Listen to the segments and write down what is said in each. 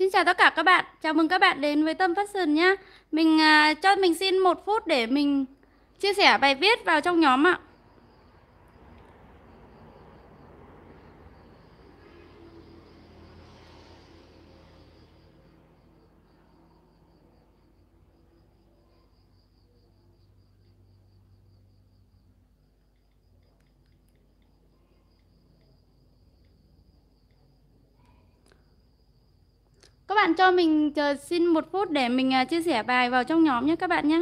Xin chào tất cả các bạn, chào mừng các bạn đến với Tâm phát Fashion nhé Mình à, cho mình xin một phút để mình chia sẻ bài viết vào trong nhóm ạ bạn cho mình chờ xin một phút để mình à, chia sẻ bài vào trong nhóm nhé các bạn nhé.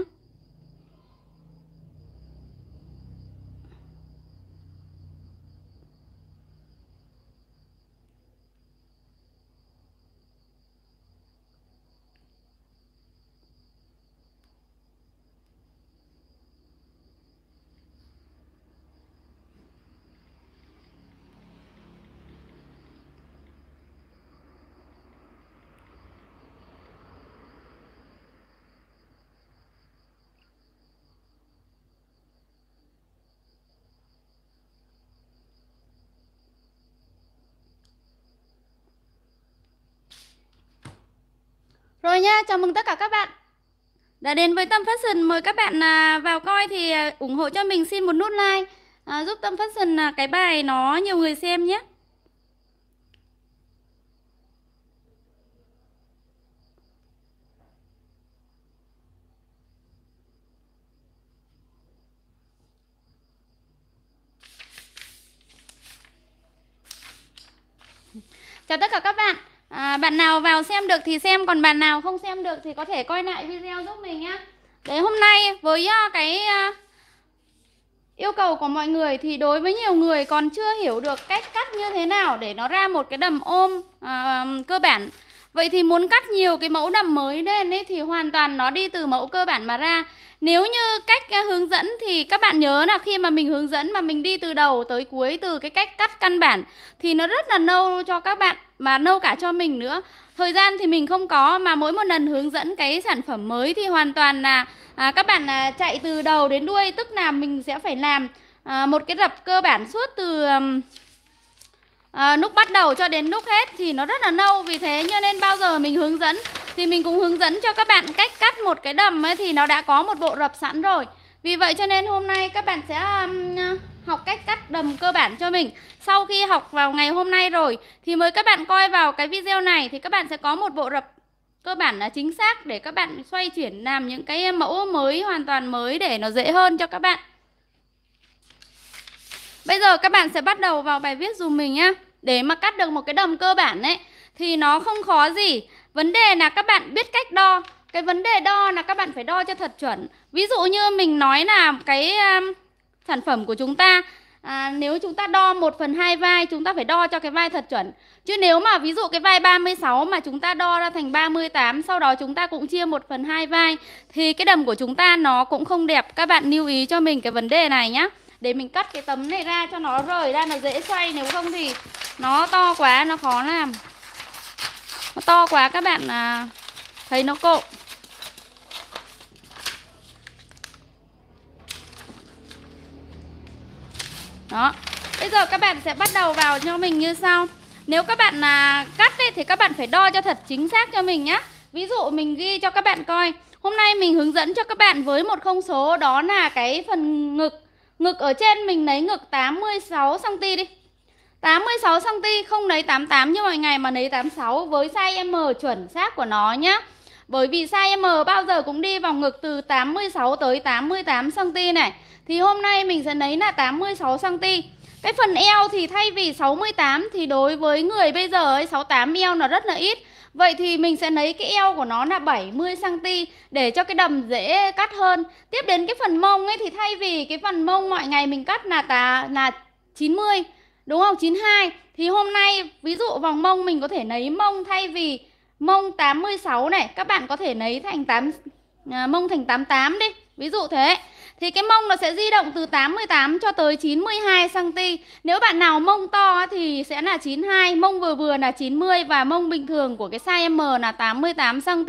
Rồi nha, chào mừng tất cả các bạn đã đến với Tâm Fashion. Mời các bạn à, vào coi thì à, ủng hộ cho mình xin một nút like à, giúp Tâm Fashion cái bài nó nhiều người xem nhé. nào vào xem được thì xem còn bạn nào không xem được thì có thể coi lại video giúp mình nhá đấy hôm nay với ờ, cái ờ, yêu cầu của mọi người thì đối với nhiều người còn chưa hiểu được cách cắt như thế nào để nó ra một cái đầm ôm à, cơ bản Vậy thì muốn cắt nhiều cái mẫu đầm mới lên ấy thì hoàn toàn nó đi từ mẫu cơ bản mà ra. Nếu như cách ờ, hướng dẫn thì các bạn nhớ là khi mà mình hướng dẫn mà mình đi từ đầu tới cuối từ cái cách cắt căn bản thì nó rất là nâu cho các bạn mà nâu cả cho mình nữa. Thời gian thì mình không có mà mỗi một lần hướng dẫn cái sản phẩm mới thì hoàn toàn là à, các bạn à, chạy từ đầu đến đuôi tức là mình sẽ phải làm à, một cái rập cơ bản suốt từ à, ờ, lúc bắt đầu cho đến lúc hết thì nó rất là nâu vì thế cho nên bao giờ mình hướng dẫn thì mình cũng hướng dẫn cho các bạn cách cắt một cái đầm ấy thì nó đã có một bộ rập sẵn rồi vì vậy cho nên hôm nay các bạn sẽ um, học cách cắt đầm cơ bản cho mình Sau khi học vào ngày hôm nay rồi Thì mời các bạn coi vào cái video này Thì các bạn sẽ có một bộ rập cơ bản là chính xác Để các bạn xoay chuyển làm những cái mẫu mới hoàn toàn mới để nó dễ hơn cho các bạn Bây giờ các bạn sẽ bắt đầu vào bài viết dùm mình nhá. Để mà cắt được một cái đầm cơ bản ấy thì nó không khó gì. Vấn đề là các bạn biết cách đo. Cái vấn đề đo là các bạn phải đo cho thật chuẩn. Ví dụ như mình nói là cái um, sản phẩm của chúng ta à, nếu chúng ta đo 1 phần 2 vai chúng ta phải đo cho cái vai thật chuẩn. Chứ nếu mà ví dụ cái vai 36 mà chúng ta đo ra thành 38 sau đó chúng ta cũng chia 1 phần 2 vai thì cái đầm của chúng ta nó cũng không đẹp. Các bạn lưu ý cho mình cái vấn đề này nhé để mình cắt cái tấm này ra cho nó rời ra là dễ xoay nếu không thì nó to quá nó khó làm nó to quá các bạn à, thấy nó cộm đó bây giờ các bạn sẽ bắt đầu vào cho mình như sau nếu các bạn à, cắt ấy, thì các bạn phải đo cho thật chính xác cho mình nhé. ví dụ mình ghi cho các bạn coi hôm nay mình hướng dẫn cho các bạn với một không số đó là cái phần ngực Ngực ở trên mình lấy ngực 86cm đi 86cm không lấy 88 như mọi ngày mà lấy 86 với size M chuẩn xác của nó nhá Bởi vì size M bao giờ cũng đi vào ngực từ 86 tới 88cm này Thì hôm nay mình sẽ lấy là 86cm Cái phần eo thì thay vì 68 thì đối với người bây giờ ấy 68 eo nó rất là ít Vậy thì mình sẽ lấy cái eo của nó là 70cm để cho cái đầm dễ cắt hơn Tiếp đến cái phần mông ấy thì thay vì cái phần mông mọi ngày mình cắt là tà, là 90 Đúng không? 92 Thì hôm nay ví dụ vòng mông mình có thể lấy mông thay vì mông 86 này Các bạn có thể lấy thành 8 à, mông thành 88 đi Ví dụ thế thì cái mông nó sẽ di động từ 88 cho tới 92 cm. Nếu bạn nào mông to thì sẽ là 92, mông vừa vừa là 90 và mông bình thường của cái size M là 88 cm.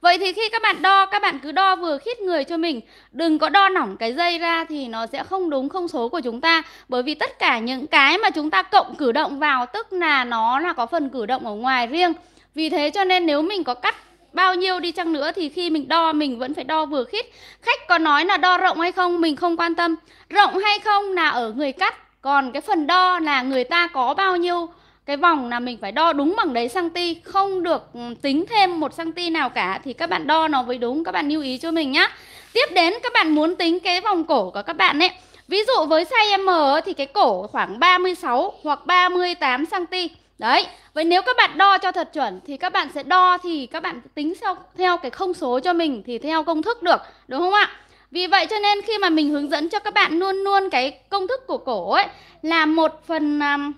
Vậy thì khi các bạn đo các bạn cứ đo vừa khít người cho mình, đừng có đo nỏng cái dây ra thì nó sẽ không đúng không số của chúng ta bởi vì tất cả những cái mà chúng ta cộng cử động vào tức là nó là có phần cử động ở ngoài riêng. Vì thế cho nên nếu mình có cắt bao nhiêu đi chăng nữa thì khi mình đo mình vẫn phải đo vừa khít khách có nói là đo rộng hay không mình không quan tâm rộng hay không là ở người cắt còn cái phần đo là người ta có bao nhiêu cái vòng là mình phải đo đúng bằng đấy xăng ti không được ừ, tính thêm một xăng ti nào cả thì các bạn đo nó với đúng các bạn lưu ý cho mình nhá tiếp đến các bạn muốn tính cái vòng cổ của các bạn ấy ví dụ với size M thì cái cổ khoảng 36 hoặc 38 cm đấy Vậy nếu các bạn đo cho thật chuẩn thì các bạn sẽ đo thì các bạn tính theo, theo cái không số cho mình thì theo công thức được, đúng không ạ? Vì vậy cho nên khi mà mình hướng dẫn cho các bạn luôn luôn cái công thức của cổ ấy là 1 phần um,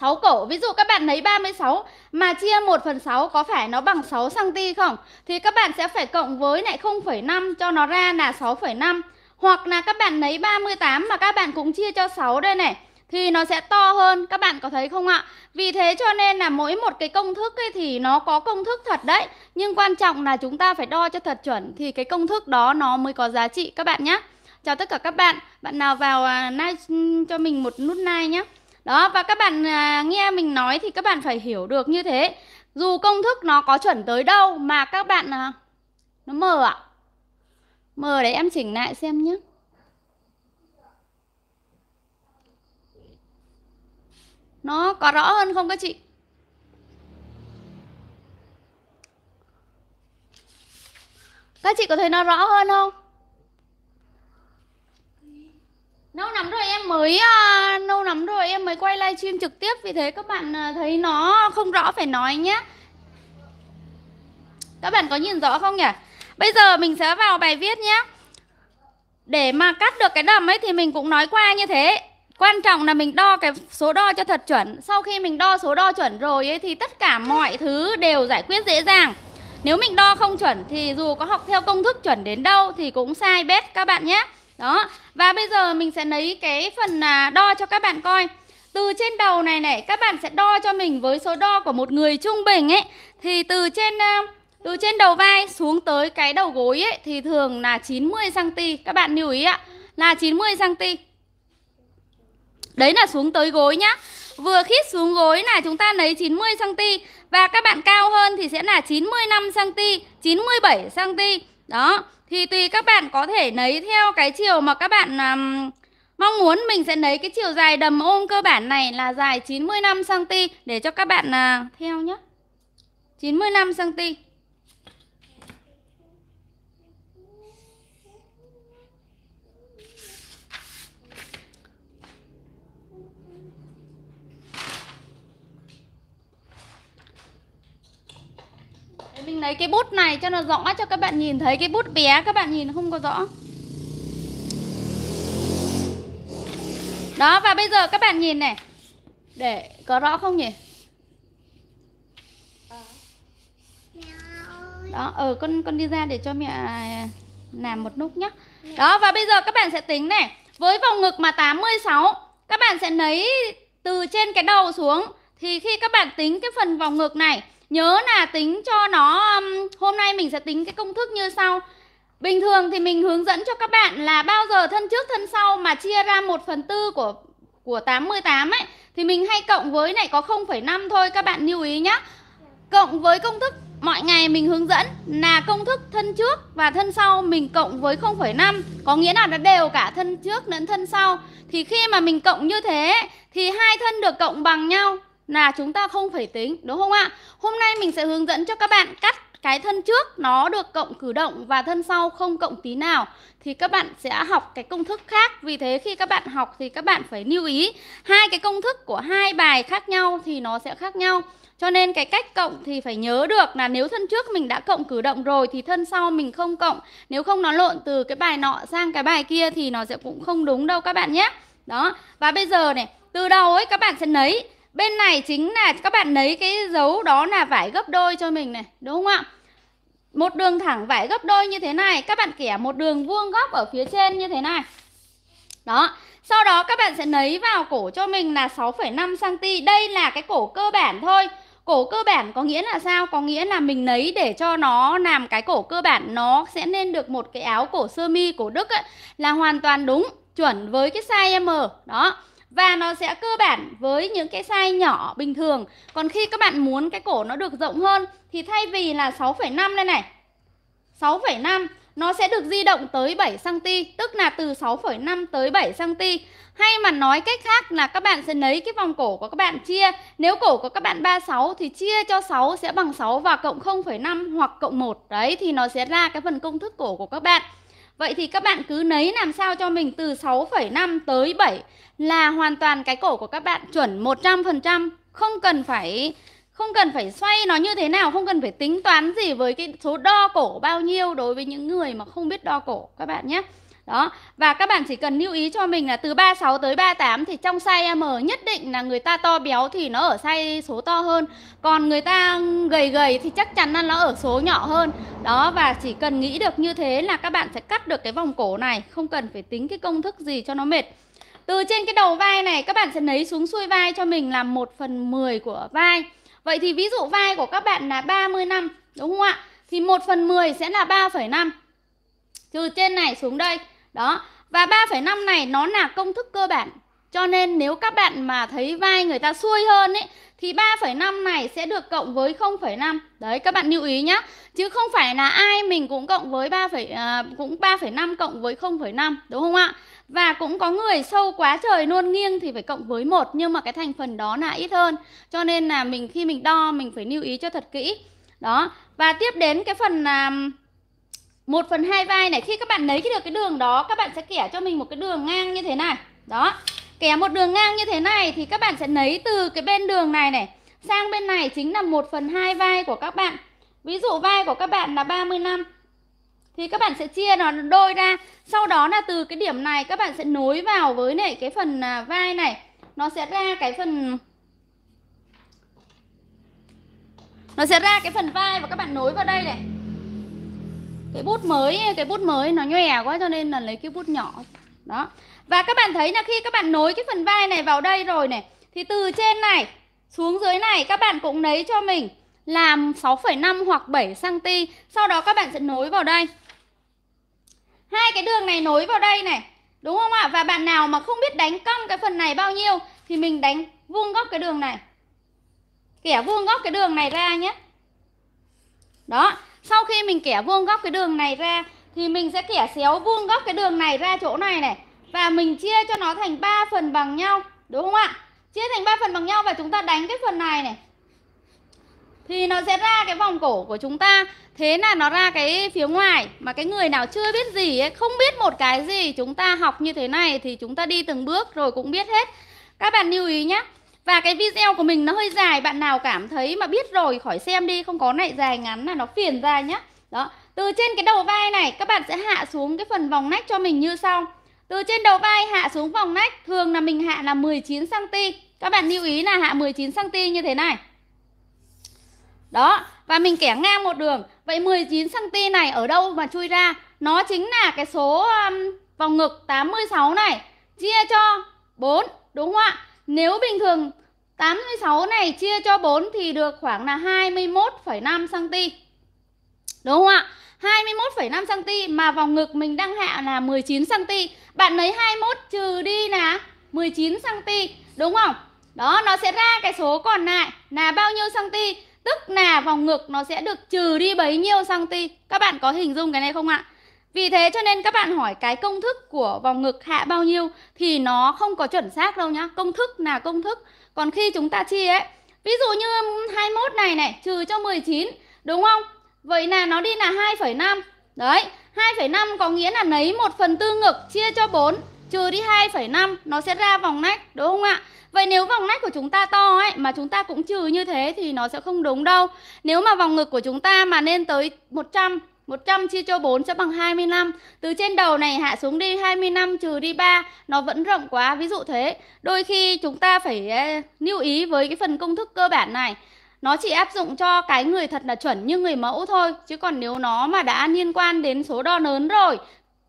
6 cổ. Ví dụ các bạn lấy 36 mà chia 1 phần 6 có phải nó bằng 6cm không? Thì các bạn sẽ phải cộng với lại 0,5 cho nó ra là 6,5. Hoặc là các bạn lấy 38 mà các bạn cũng chia cho 6 đây này thì nó sẽ to hơn các bạn có thấy không ạ vì thế cho nên là mỗi một cái công thức ấy thì nó có công thức thật đấy nhưng quan trọng là chúng ta phải đo cho thật chuẩn thì cái công thức đó nó mới có giá trị các bạn nhé chào tất cả các bạn bạn nào vào like à, cho mình một nút like nhé đó và các bạn à, nghe mình nói thì các bạn phải hiểu được như thế dù công thức nó có chuẩn tới đâu mà các bạn à, nó mờ ạ à? mờ đấy em chỉnh lại xem nhé nó có rõ hơn không các chị các chị có thấy nó rõ hơn không lâu lắm rồi em mới à, lâu lắm rồi em mới quay livestream trực tiếp vì thế các bạn à, thấy nó không rõ phải nói nhé các bạn có nhìn rõ không nhỉ bây giờ mình sẽ vào bài viết nhé để mà cắt được cái đầm ấy thì mình cũng nói qua như thế quan trọng là mình đo cái số đo cho thật chuẩn sau khi mình đo số đo chuẩn rồi ấy thì tất cả mọi thứ đều giải quyết dễ dàng nếu mình đo không chuẩn thì dù có học theo công thức chuẩn đến đâu thì cũng sai bét các bạn nhé đó và bây giờ mình sẽ lấy cái phần à, đo cho các bạn coi từ trên đầu này này các bạn sẽ đo cho mình với số đo của một người trung bình ấy thì từ trên à, từ trên đầu vai xuống tới cái đầu gối ấy thì thường là 90 cm các bạn lưu ý ạ là 90 cm Đấy là xuống tới gối nhá Vừa khít xuống gối là chúng ta lấy 90cm Và các bạn cao hơn thì sẽ là 95cm 97cm Đó Thì tùy các bạn có thể lấy theo cái chiều mà các bạn um, Mong muốn mình sẽ lấy cái chiều dài đầm ôm cơ bản này là dài 95cm Để cho các bạn uh, theo nhá, 95cm mình lấy cái bút này cho nó rõ cho các bạn nhìn thấy cái bút bé các bạn nhìn không có rõ đó và bây giờ các bạn nhìn này để có rõ không nhỉ đó ở ờ, ừ, con con đi ra để cho mẹ à, làm một nút nhá đó và bây giờ các bạn sẽ tính này với vòng ngực mà 86 các bạn sẽ lấy từ trên cái đầu xuống thì khi các bạn tính cái phần vòng ngực này Nhớ là tính cho nó Hôm nay mình sẽ tính cái công thức như sau Bình thường thì mình hướng dẫn cho các bạn là bao giờ thân trước thân sau mà chia ra 1 phần tư của của 88 ấy Thì mình hay cộng với này có 0,5 thôi các bạn lưu ý nhá Cộng với công thức mọi ngày mình hướng dẫn là công thức thân trước và thân sau mình cộng với 0,5 Có nghĩa là nó đều cả thân trước lẫn thân sau Thì khi mà mình cộng như thế thì hai thân được cộng bằng nhau là chúng ta không phải tính đúng không ạ? Hôm nay mình sẽ hướng dẫn cho các bạn cắt cái thân trước nó được cộng cử động và thân sau không cộng tí nào thì các bạn sẽ học cái công thức khác. Vì thế khi các bạn học thì các bạn phải lưu ý hai cái công thức của hai bài khác nhau thì nó sẽ khác nhau. Cho nên cái cách cộng thì phải nhớ được là nếu thân trước mình đã cộng cử động rồi thì thân sau mình không cộng. Nếu không nó lộn từ cái bài nọ sang cái bài kia thì nó sẽ cũng không đúng đâu các bạn nhé. Đó. Và bây giờ này, từ đầu ấy các bạn sẽ lấy Bên này chính là các bạn lấy cái dấu đó là vải gấp đôi cho mình này, đúng không ạ? Một đường thẳng vải gấp đôi như thế này, các bạn kẻ một đường vuông góc ở phía trên như thế này. Đó, sau đó các bạn sẽ lấy vào cổ cho mình là 6,5cm Đây là cái cổ cơ bản thôi Cổ cơ bản có nghĩa là sao? Có nghĩa là mình lấy để cho nó làm cái cổ cơ bản Nó sẽ nên được một cái áo cổ sơ mi cổ Đức ấy, Là hoàn toàn đúng Chuẩn với cái size M Đó và nó sẽ cơ bản với những cái size nhỏ bình thường. Còn khi các bạn muốn cái cổ nó được rộng hơn thì thay vì là 6,5 đây này. 6,5 nó sẽ được di động tới 7 cm, tức là từ 6,5 tới 7 cm. Hay mà nói cách khác là các bạn sẽ lấy cái vòng cổ của các bạn chia, nếu cổ của các bạn 36 thì chia cho 6 sẽ bằng 6 và cộng 0,5 hoặc cộng 1. Đấy thì nó sẽ ra cái phần công thức cổ của các bạn. Vậy thì các bạn cứ lấy làm sao cho mình từ 6,5 tới 7 là hoàn toàn cái cổ của các bạn chuẩn 100%, không cần phải không cần phải xoay nó như thế nào, không cần phải tính toán gì với cái số đo cổ bao nhiêu đối với những người mà không biết đo cổ các bạn nhé. Đó, và các bạn chỉ cần lưu ý cho mình là từ 36 tới 38 thì trong size M nhất định là người ta to béo thì nó ở size số to hơn. Còn người ta gầy gầy thì chắc chắn là nó ở số nhỏ hơn. Đó và chỉ cần nghĩ được như thế là các bạn sẽ cắt được cái vòng cổ này, không cần phải tính cái công thức gì cho nó mệt. Từ trên cái đầu vai này các bạn sẽ lấy xuống xuôi vai cho mình là 1 phần 10 của vai. Vậy thì ví dụ vai của các bạn là 30 năm đúng không ạ? Thì 1 phần 10 sẽ là 3,5 Trừ trên này xuống đây đó, và 3,5 này nó là công thức cơ bản. Cho nên nếu các bạn mà thấy vai người ta xuôi hơn ấy thì 3,5 này sẽ được cộng với 0,5. Đấy các bạn lưu ý nhá. Chứ không phải là ai mình cũng cộng với 3, à, cũng 3,5 cộng với 0,5 đúng không ạ? Và cũng có người sâu quá trời luôn nghiêng thì phải cộng với một nhưng mà cái thành phần đó là ít hơn. Cho nên là mình khi mình đo mình phải lưu ý cho thật kỹ. Đó. Và tiếp đến cái phần là 1 phần 2 vai này Khi các bạn lấy được cái đường đó Các bạn sẽ kẻ cho mình một cái đường ngang như thế này Đó Kẻ một đường ngang như thế này Thì các bạn sẽ lấy từ cái bên đường này này Sang bên này chính là 1 phần 2 vai của các bạn Ví dụ vai của các bạn là 30 năm Thì các bạn sẽ chia nó đôi ra Sau đó là từ cái điểm này Các bạn sẽ nối vào với này cái phần à, vai này Nó sẽ ra cái phần Nó sẽ ra cái phần vai Và các bạn nối vào đây này cái bút mới cái bút mới nó nhòe quá cho nên là lấy cái bút nhỏ đó và các bạn thấy là khi các bạn nối cái phần vai này vào đây rồi này thì từ trên này xuống dưới này các bạn cũng lấy cho mình làm 6,5 hoặc 7 cm sau đó các bạn sẽ nối vào đây hai cái đường này nối vào đây này đúng không ạ và bạn nào mà không biết đánh cong cái phần này bao nhiêu thì mình đánh vuông góc cái đường này kẻ vuông góc cái đường này ra nhé đó sau khi mình kẻ vuông góc cái đường này ra thì mình sẽ kẻ xéo vuông góc cái đường này ra chỗ này này và mình chia cho nó thành 3 phần bằng nhau đúng không ạ chia thành 3 phần bằng nhau và chúng ta đánh cái phần này này thì nó sẽ ra cái vòng cổ của chúng ta thế là nó ra cái phía ngoài mà cái người nào chưa biết gì ấy, không biết một cái gì chúng ta học như thế này thì chúng ta đi từng bước rồi cũng biết hết các bạn lưu ý nhé và cái video của mình nó hơi dài, bạn nào cảm thấy mà biết rồi khỏi xem đi, không có này dài ngắn là nó phiền ra nhá. Đó, từ trên cái đầu vai này các bạn sẽ hạ xuống cái phần vòng nách cho mình như sau. Từ trên đầu vai hạ xuống vòng nách, thường là mình hạ là 19 cm. Các bạn lưu ý là hạ 19 cm như thế này. Đó, và mình kẻ ngang một đường. Vậy 19 cm này ở đâu mà chui ra? Nó chính là cái số um, vòng ngực 86 này chia cho 4, đúng không ạ? Nếu bình thường 86 này chia cho 4 thì được khoảng là 21,5 cm. Đúng không ạ? 21,5 cm mà vòng ngực mình đang hạ là 19 cm. Bạn lấy 21 trừ đi là 19 cm, đúng không? Đó, nó sẽ ra cái số còn lại là bao nhiêu cm? Tức là vòng ngực nó sẽ được trừ đi bấy nhiêu cm. Các bạn có hình dung cái này không ạ? Vì thế cho nên các bạn hỏi cái công thức của vòng ngực hạ bao nhiêu thì nó không có chuẩn xác đâu nhá. Công thức là công thức. Còn khi chúng ta chia ấy, ví dụ như 21 này này trừ cho 19, đúng không? Vậy là nó đi là 2,5. Đấy, 2,5 có nghĩa là lấy 1 phần tư ngực chia cho 4 trừ đi 2,5 nó sẽ ra vòng nách, đúng không ạ? Vậy nếu vòng nách của chúng ta to ấy mà chúng ta cũng trừ như thế thì nó sẽ không đúng đâu. Nếu mà vòng ngực của chúng ta mà lên tới 100 100 chia cho 4 sẽ bằng 25. Từ trên đầu này hạ xuống đi 25 trừ đi 3 nó vẫn rộng quá. Ví dụ thế, đôi khi chúng ta phải lưu ý với cái phần công thức cơ bản này. Nó chỉ áp dụng cho cái người thật là chuẩn như người mẫu thôi. Chứ còn nếu nó mà đã liên quan đến số đo lớn rồi,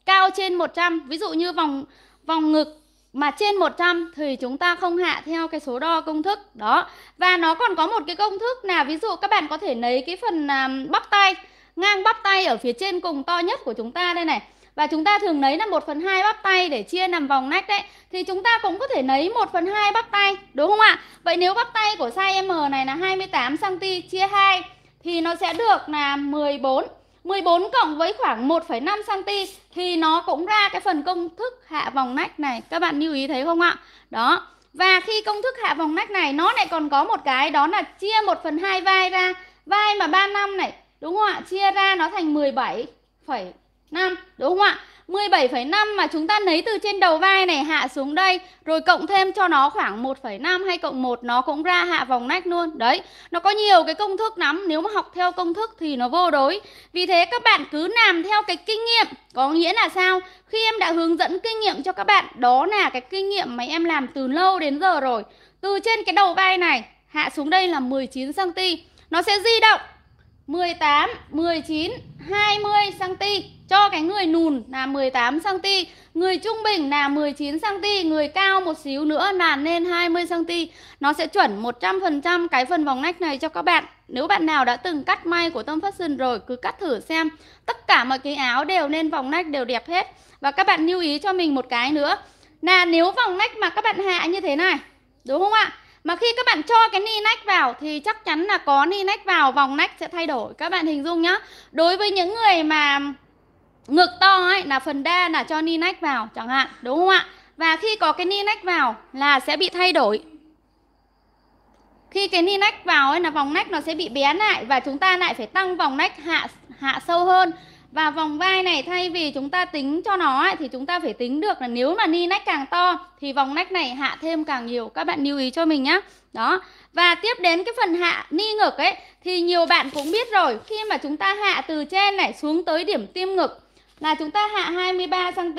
cao trên 100, ví dụ như vòng vòng ngực mà trên 100 thì chúng ta không hạ theo cái số đo công thức đó. Và nó còn có một cái công thức là ví dụ các bạn có thể lấy cái phần à, bắp tay ngang bắp tay ở phía trên cùng to nhất của chúng ta đây này và chúng ta thường lấy là 1 phần 2 bắp tay để chia nằm vòng nách đấy Thì chúng ta cũng có thể lấy 1 phần 2 bắp tay Đúng không ạ? Vậy nếu bắp tay của size M này là 28cm chia 2 Thì nó sẽ được là 14 14 cộng với khoảng 1,5cm Thì nó cũng ra cái phần công thức hạ vòng nách này Các bạn lưu ý thấy không ạ? Đó Và khi công thức hạ vòng nách này Nó lại còn có một cái đó là chia 1 phần 2 vai ra Vai mà năm này Đúng không ạ? Chia ra nó thành 17,5 đúng không ạ? 17,5 mà chúng ta lấy từ trên đầu vai này hạ xuống đây Rồi cộng thêm cho nó khoảng 1,5 hay cộng 1 nó cũng ra hạ vòng nách luôn Đấy, nó có nhiều cái công thức lắm Nếu mà học theo công thức thì nó vô đối Vì thế các bạn cứ làm theo cái kinh nghiệm Có nghĩa là sao? Khi em đã hướng dẫn kinh nghiệm cho các bạn Đó là cái kinh nghiệm mà em làm từ lâu đến giờ rồi Từ trên cái đầu vai này hạ xuống đây là 19cm Nó sẽ di động 18, 19, 20 cm cho cái người nùn là 18 cm, người trung bình là 19 cm, người cao một xíu nữa là nên 20 cm. Nó sẽ chuẩn 100% cái phần vòng nách này cho các bạn. Nếu bạn nào đã từng cắt may của Tom Fashion rồi cứ cắt thử xem. Tất cả mọi cái áo đều nên vòng nách đều đẹp hết. Và các bạn lưu ý cho mình một cái nữa là nếu vòng nách mà các bạn hạ như thế này, đúng không ạ? Mà khi các bạn cho cái ni nách vào thì chắc chắn là có ni nách vào vòng nách sẽ thay đổi Các bạn hình dung nhá Đối với những người mà ngực to ấy là phần đa là cho ni nách vào chẳng hạn Đúng không ạ? Và khi có cái ni nách vào là sẽ bị thay đổi khi cái ni nách vào ấy là vòng nách nó sẽ bị bé lại và chúng ta lại phải tăng vòng nách hạ hạ sâu hơn và vòng vai này thay vì chúng ta tính cho nó ấy, thì chúng ta phải tính được là nếu mà ni nách càng to thì vòng nách này hạ thêm càng nhiều. Các bạn lưu ý cho mình nhé. Đó. Và tiếp đến cái phần hạ ni ngực ấy thì nhiều bạn cũng biết rồi. Khi mà chúng ta hạ từ trên này xuống tới điểm tim ngực là chúng ta hạ 23 cm.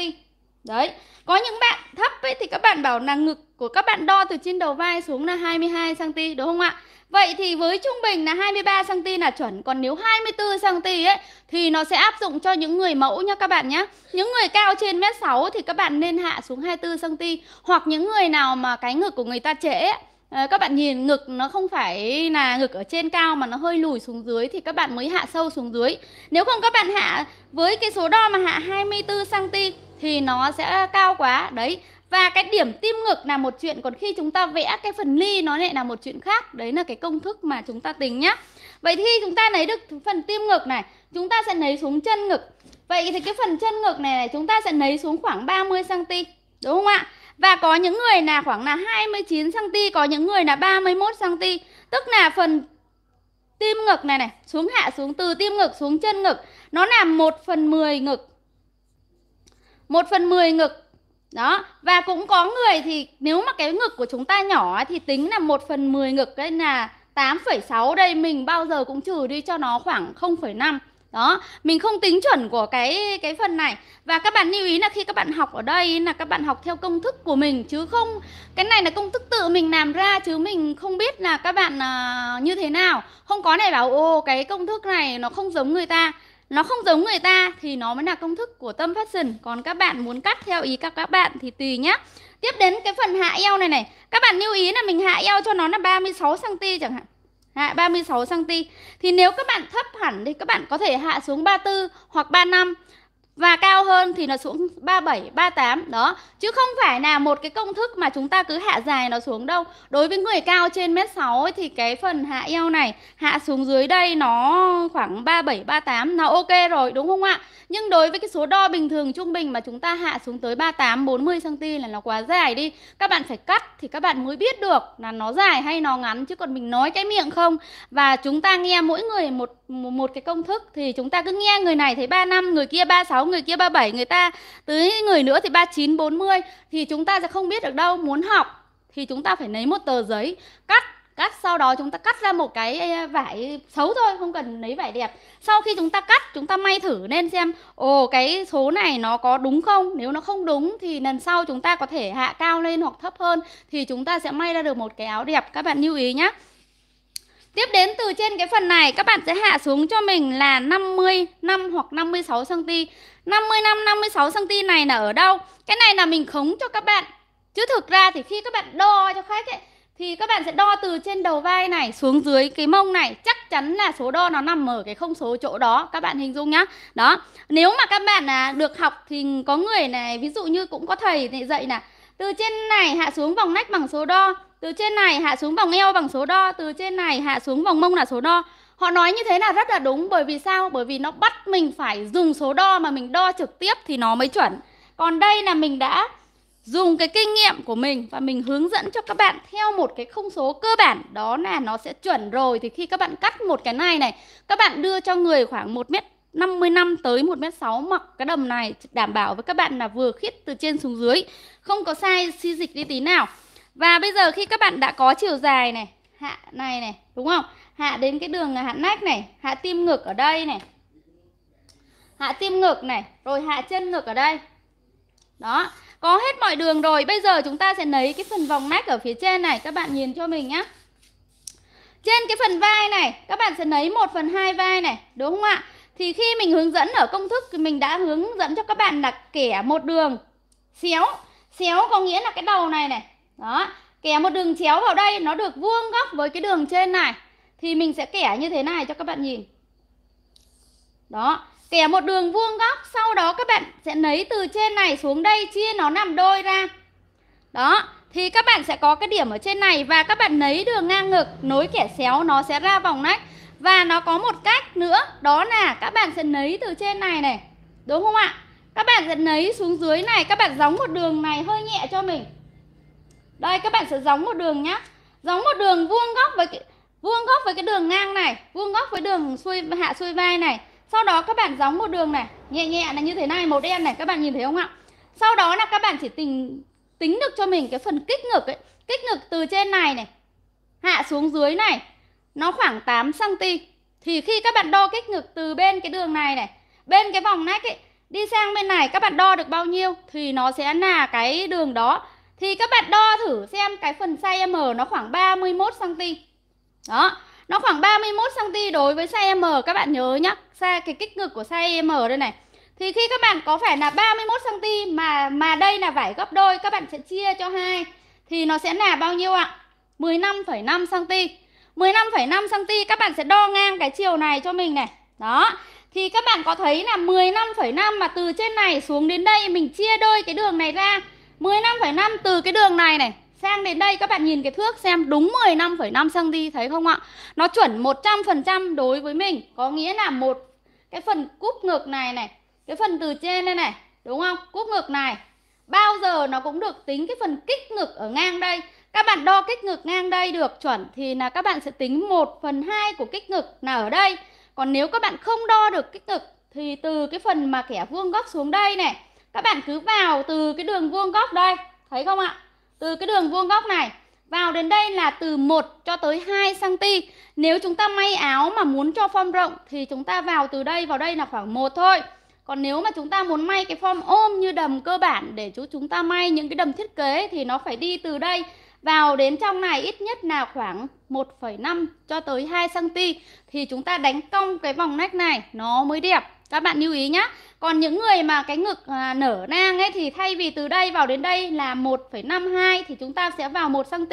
Đấy. Có những bạn thấp ấy thì các bạn bảo là ngực của các bạn đo từ trên đầu vai xuống là 22 cm đúng không ạ? Vậy thì với trung bình là 23 cm là chuẩn, còn nếu 24 cm ấy thì nó sẽ áp dụng cho những người mẫu nha các bạn nhé. Những người cao trên mét m 6 thì các bạn nên hạ xuống 24 cm hoặc những người nào mà cái ngực của người ta trễ ấy, à, các bạn nhìn ngực nó không phải là ngực ở trên cao mà nó hơi lùi xuống dưới thì các bạn mới hạ sâu xuống dưới. Nếu không các bạn hạ với cái số đo mà hạ 24 cm thì nó sẽ cao quá. Đấy, và cái điểm tim ngực là một chuyện còn khi chúng ta vẽ cái phần ly nó lại là một chuyện khác. Đấy là cái công thức mà chúng ta tính nhá. Vậy thì chúng ta lấy được phần tim ngực này, chúng ta sẽ lấy xuống chân ngực. Vậy thì cái phần chân ngực này, này chúng ta sẽ lấy xuống khoảng 30 cm, đúng không ạ? Và có những người là khoảng là 29 cm, có những người là 31 cm, tức là phần tim ngực này này, xuống hạ xuống từ tim ngực xuống chân ngực, nó là 1 phần 10 ngực. 1 phần 10 ngực đó, và cũng có người thì nếu mà cái ngực của chúng ta nhỏ thì tính là 1 phần 10 ngực đấy là 8,6 đây mình bao giờ cũng trừ đi cho nó khoảng 0,5 đó mình không tính chuẩn của cái cái phần này và các bạn lưu ý là khi các bạn học ở đây là các bạn học theo công thức của mình chứ không cái này là công thức tự mình làm ra chứ mình không biết là các bạn uh, như thế nào không có này bảo ô cái công thức này nó không giống người ta nó không giống người ta thì nó mới là công thức của tâm fashion còn các bạn muốn cắt theo ý các các bạn thì tùy nhá tiếp đến cái phần hạ eo này này các bạn lưu ý là mình hạ eo cho nó là 36 cm chẳng hạn hạ 36 cm thì nếu các bạn thấp hẳn thì các bạn có thể hạ xuống 34 hoặc 35 và cao hơn thì nó xuống 37, 38 đó. Chứ không phải là một cái công thức mà chúng ta cứ hạ dài nó xuống đâu. Đối với người cao trên mét 6 ấy, thì cái phần hạ eo này hạ xuống dưới đây nó khoảng 37, 38 là ok rồi đúng không ạ? Nhưng đối với cái số đo bình thường trung bình mà chúng ta hạ xuống tới 38, 40 cm là nó quá dài đi. Các bạn phải cắt thì các bạn mới biết được là nó dài hay nó ngắn chứ còn mình nói cái miệng không. Và chúng ta nghe mỗi người một một cái công thức thì chúng ta cứ nghe người này thấy 35, người kia 36 người kia 37, người ta tới người nữa thì 39, 40 thì chúng ta sẽ không biết được đâu. Muốn học thì chúng ta phải lấy một tờ giấy cắt cắt sau đó chúng ta cắt ra một cái à, vải xấu thôi không cần lấy vải đẹp sau khi chúng ta cắt chúng ta may thử lên xem ồ cái số này nó có đúng không nếu nó không đúng thì lần sau chúng ta có thể hạ cao lên hoặc thấp hơn thì chúng ta sẽ may ra được một cái áo đẹp các bạn lưu ý nhé Tiếp đến từ trên cái phần này các bạn sẽ hạ xuống cho mình là năm hoặc 56 cm. 55 56 cm này là ở đâu? Cái này là mình khống cho các bạn. Chứ thực ra thì khi các bạn đo cho khách ấy thì các bạn sẽ đo từ trên đầu vai này xuống dưới cái mông này chắc chắn là số đo nó nằm ở cái không số chỗ đó các bạn hình dung nhá đó nếu mà các bạn là được học thì có người này ví dụ như cũng có thầy dạy là từ trên này hạ xuống vòng nách bằng số đo từ trên này hạ xuống vòng eo bằng số đo từ trên này hạ xuống vòng mông là số đo họ nói như thế là rất là đúng bởi vì sao bởi vì nó bắt mình phải dùng số đo mà mình đo trực tiếp thì nó mới chuẩn còn đây là mình đã dùng cái kinh nghiệm của mình và mình hướng dẫn cho các bạn theo một cái không số cơ bản đó là nó sẽ chuẩn rồi thì khi các bạn cắt một cái này này các bạn đưa cho người khoảng một mét 50 năm tới một mét sáu mặc cái đầm này đảm bảo với các bạn là vừa khít từ trên xuống dưới không có sai si dịch đi tí nào và bây giờ khi các bạn đã có chiều dài này, hạ này này, đúng không? Hạ đến cái đường à, hạ nách này, hạ tim ngực ở đây này. Hạ tim ngực này, rồi hạ chân ngực ở đây. Đó, có hết mọi đường rồi. Bây giờ chúng ta sẽ lấy cái phần vòng nách ở phía trên này, các bạn nhìn cho mình nhé. Trên cái phần vai này, các bạn sẽ lấy 1 phần 2 vai này, đúng không ạ? Thì khi mình hướng dẫn ở công thức thì mình đã hướng dẫn cho các bạn là kẻ một đường xéo. Xéo có nghĩa là cái đầu này này đó kẻ một đường chéo vào đây nó được vuông góc với cái đường trên này thì mình sẽ kẻ như thế này cho các bạn nhìn đó kẻ một đường vuông góc sau đó các bạn sẽ lấy từ trên này xuống đây chia nó làm đôi ra đó thì các bạn sẽ có cái điểm ở trên này và các bạn lấy đường ngang ngực nối kẻ xéo nó sẽ ra vòng nách và nó có một cách nữa đó là các bạn sẽ lấy từ trên này này đúng không ạ các bạn sẽ lấy xuống dưới này các bạn gióng một đường này hơi nhẹ cho mình đây các bạn sẽ giống một đường nhá giống một đường vuông góc với cái, vuông góc với cái đường ngang này vuông góc với đường xuôi hạ xuôi vai này sau đó các bạn giống một đường này nhẹ nhẹ là như thế này màu đen này các bạn nhìn thấy không ạ sau đó là các bạn chỉ tính tính được cho mình cái phần kích ngực ấy kích ngực từ trên này này hạ xuống dưới này nó khoảng 8 cm thì khi các bạn đo kích ngực từ bên cái đường này này bên cái vòng nách ấy đi sang bên này các bạn đo được bao nhiêu thì nó sẽ là cái đường đó thì các bạn đo thử xem cái phần size M nó khoảng 31 cm. Đó, nó khoảng 31 cm đối với size M các bạn nhớ nhá. Size cái kích ngực của size M đây này. Thì khi các bạn có phải là 31 cm mà mà đây là vải gấp đôi các bạn sẽ chia cho hai thì nó sẽ là bao nhiêu ạ? 15,5 cm. 15,5 cm các bạn sẽ đo ngang cái chiều này cho mình này. Đó. Thì các bạn có thấy là 15,5 mà từ trên này xuống đến đây mình chia đôi cái đường này ra 15,5 từ cái đường này này sang đến đây các bạn nhìn cái thước xem đúng 15,5 cm thấy không ạ? Nó chuẩn 100% đối với mình, có nghĩa là một cái phần cúp ngược này này, cái phần từ trên đây này, đúng không? Cúp ngược này bao giờ nó cũng được tính cái phần kích ngực ở ngang đây. Các bạn đo kích ngực ngang đây được chuẩn thì là các bạn sẽ tính 1 phần 2 của kích ngực là ở đây. Còn nếu các bạn không đo được kích ngực thì từ cái phần mà kẻ vuông góc xuống đây này các bạn cứ vào từ cái đường vuông góc đây thấy không ạ từ cái đường vuông góc này vào đến đây là từ 1 cho tới 2 cm. Nếu chúng ta may áo mà muốn cho form rộng thì chúng ta vào từ đây vào đây là khoảng 1 thôi. Còn nếu mà chúng ta muốn may cái form ôm như đầm cơ bản để chú chúng ta may những cái đầm thiết kế thì nó phải đi từ đây vào đến trong này ít nhất là khoảng 1,5 cho tới 2 cm thì chúng ta đánh cong cái vòng nách này nó mới đẹp các bạn lưu ý nhé. còn những người mà cái ngực à, nở nang ấy thì thay vì từ đây vào đến đây là 1,52 thì chúng ta sẽ vào 1 cm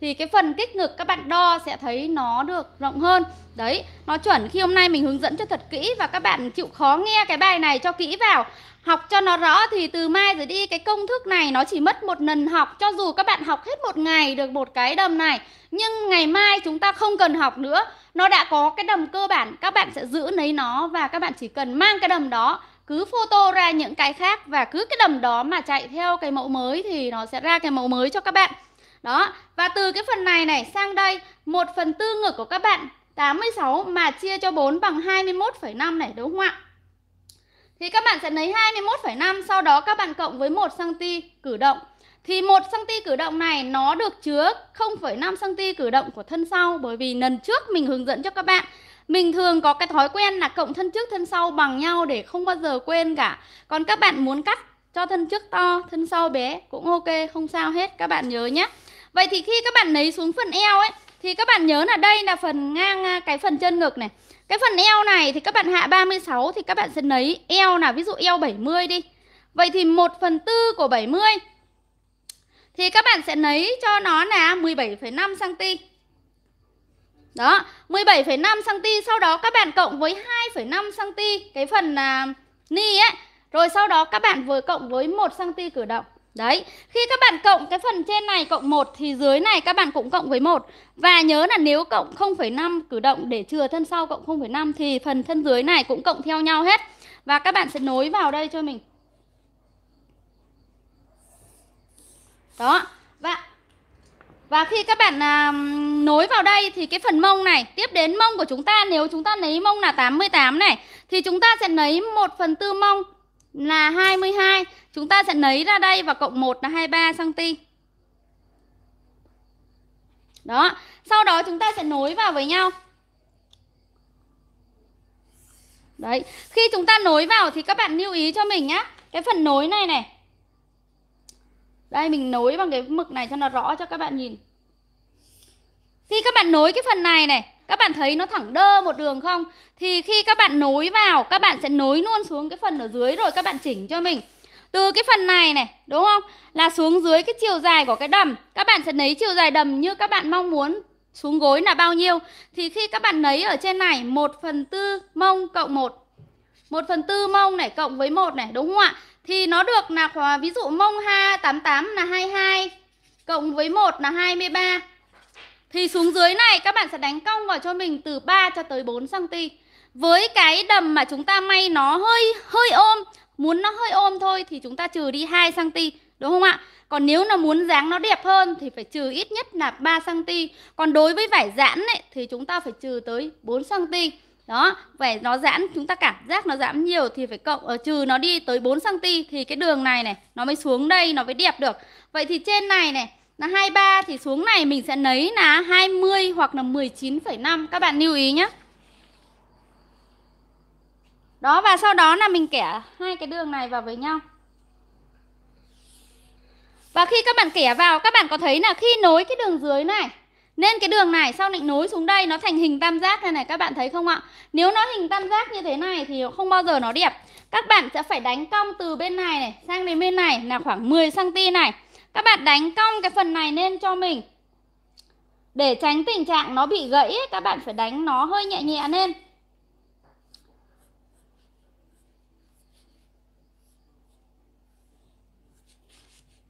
thì cái phần kích ngực các bạn đo sẽ thấy nó được rộng hơn. Đấy, nó chuẩn khi hôm nay mình hướng dẫn cho thật kỹ và các bạn chịu khó nghe cái bài này cho kỹ vào. Học cho nó rõ thì từ mai rồi đi cái công thức này nó chỉ mất một lần học cho dù các bạn học hết một ngày được một cái đầm này nhưng ngày mai chúng ta không cần học nữa nó đã có cái đầm cơ bản các bạn sẽ giữ lấy nó và các bạn chỉ cần mang cái đầm đó cứ photo ra những cái khác và cứ cái đầm đó mà chạy theo cái mẫu mới thì nó sẽ ra cái mẫu mới cho các bạn đó và từ cái phần này này sang đây 1 phần tư ngược của các bạn 86 mà chia cho 4 bằng 21,5 này đúng không ạ thì các bạn sẽ lấy 21,5 sau đó các bạn cộng với 1 cm cử động thì một cm cử động này nó được chứa 0,5 cm cử động của thân sau bởi vì lần trước mình hướng dẫn cho các bạn mình thường có cái thói quen là cộng thân trước thân sau bằng nhau để không bao giờ quên cả còn các bạn muốn cắt cho thân trước to thân sau bé cũng ok không sao hết các bạn nhớ nhé vậy thì khi các bạn lấy xuống phần eo ấy thì các bạn nhớ là đây là phần ngang à, cái phần chân ngực này cái phần eo này thì các bạn hạ 36 thì các bạn sẽ lấy eo là ví dụ eo 70 đi vậy thì 1 phần tư của 70 thì các bạn sẽ lấy cho nó là 17,5 cm. Đó, 17,5 cm sau đó các bạn cộng với 2,5 cm cái phần là ni ấy. Rồi sau đó các bạn vừa cộng với 1 cm cử động. Đấy, khi các bạn cộng cái phần trên này cộng 1 thì dưới này các bạn cũng cộng với 1 Và nhớ là nếu cộng 0,5 cử động để chừa thân sau cộng 0,5 thì phần thân dưới này cũng cộng theo nhau hết Và các bạn sẽ nối vào đây cho mình đó và và khi các bạn à, nối vào đây thì cái phần mông này tiếp đến mông của chúng ta nếu chúng ta lấy mông là 88 này thì chúng ta sẽ lấy 1 phần tư mông là 22 chúng ta sẽ lấy ra đây và cộng 1 là 23 cm đó sau đó chúng ta sẽ nối vào với nhau đấy khi chúng ta nối vào thì các bạn lưu ý cho mình nhá cái phần nối này này đây mình nối bằng cái mực này cho nó rõ cho các bạn nhìn khi các bạn nối cái phần này này các bạn thấy nó thẳng đơ một đường không thì khi các bạn nối vào các bạn sẽ nối luôn xuống cái phần ở dưới rồi các bạn chỉnh cho mình từ cái phần này này đúng không là xuống dưới cái chiều dài của cái đầm các bạn sẽ lấy chiều dài đầm như các bạn mong muốn xuống gối là bao nhiêu thì khi các bạn lấy ở trên này 1 phần tư mông cộng 1 1 phần tư mông này cộng với 1 này đúng không ạ thì nó được là ví dụ mông ha 88 là 22 cộng với 1 là 23. Thì xuống dưới này các bạn sẽ đánh cong vào cho mình từ 3 cho tới 4 cm. Với cái đầm mà chúng ta may nó hơi hơi ôm, muốn nó hơi ôm thôi thì chúng ta trừ đi 2 cm, đúng không ạ? Còn nếu là muốn dáng nó đẹp hơn thì phải trừ ít nhất là 3 cm. Còn đối với vải giãn ấy, thì chúng ta phải trừ tới 4 cm đó vậy nó giãn chúng ta cảm giác nó giãn nhiều thì phải cộng ở ờ, trừ nó đi tới 4 cm thì cái đường này này nó mới xuống đây nó mới đẹp được vậy thì trên này này là 23 thì xuống này mình sẽ lấy là 20 hoặc là 19,5 các bạn lưu ý nhé đó và sau đó là mình kẻ hai cái đường này vào với nhau và khi các bạn kẻ vào các bạn có thấy là khi nối cái đường dưới này nên cái đường này sau định nối xuống đây nó thành hình tam giác này này các bạn thấy không ạ? Nếu nó hình tam giác như thế này thì không bao giờ nó đẹp. Các bạn sẽ phải đánh cong từ bên này này sang đến bên này là khoảng 10 cm này. Các bạn đánh cong cái phần này lên cho mình. Để tránh tình trạng nó bị gãy các bạn phải đánh nó hơi nhẹ nhẹ lên.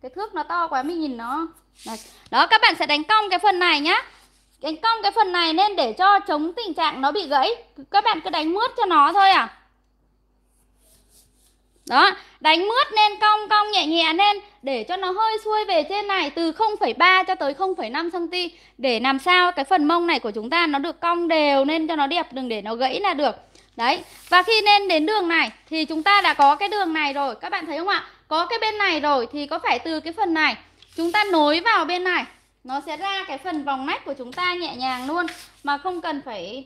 cái thước nó to quá mình nhìn nó đấy. đó các bạn sẽ đánh cong cái phần này nhá đánh cong cái phần này nên để cho chống tình trạng nó bị gãy các bạn cứ đánh mướt cho nó thôi à đó đánh mướt nên cong cong nhẹ nhẹ nên để cho nó hơi xuôi về trên này từ 0,3 cho tới 0,5 cm để làm sao cái phần mông này của chúng ta nó được cong đều nên cho nó đẹp đừng để nó gãy là được đấy và khi nên đến đường này thì chúng ta đã có cái đường này rồi các bạn thấy không ạ có cái bên này rồi thì có phải từ cái phần này chúng ta nối vào bên này nó sẽ ra cái phần vòng nách của chúng ta nhẹ nhàng luôn mà không cần phải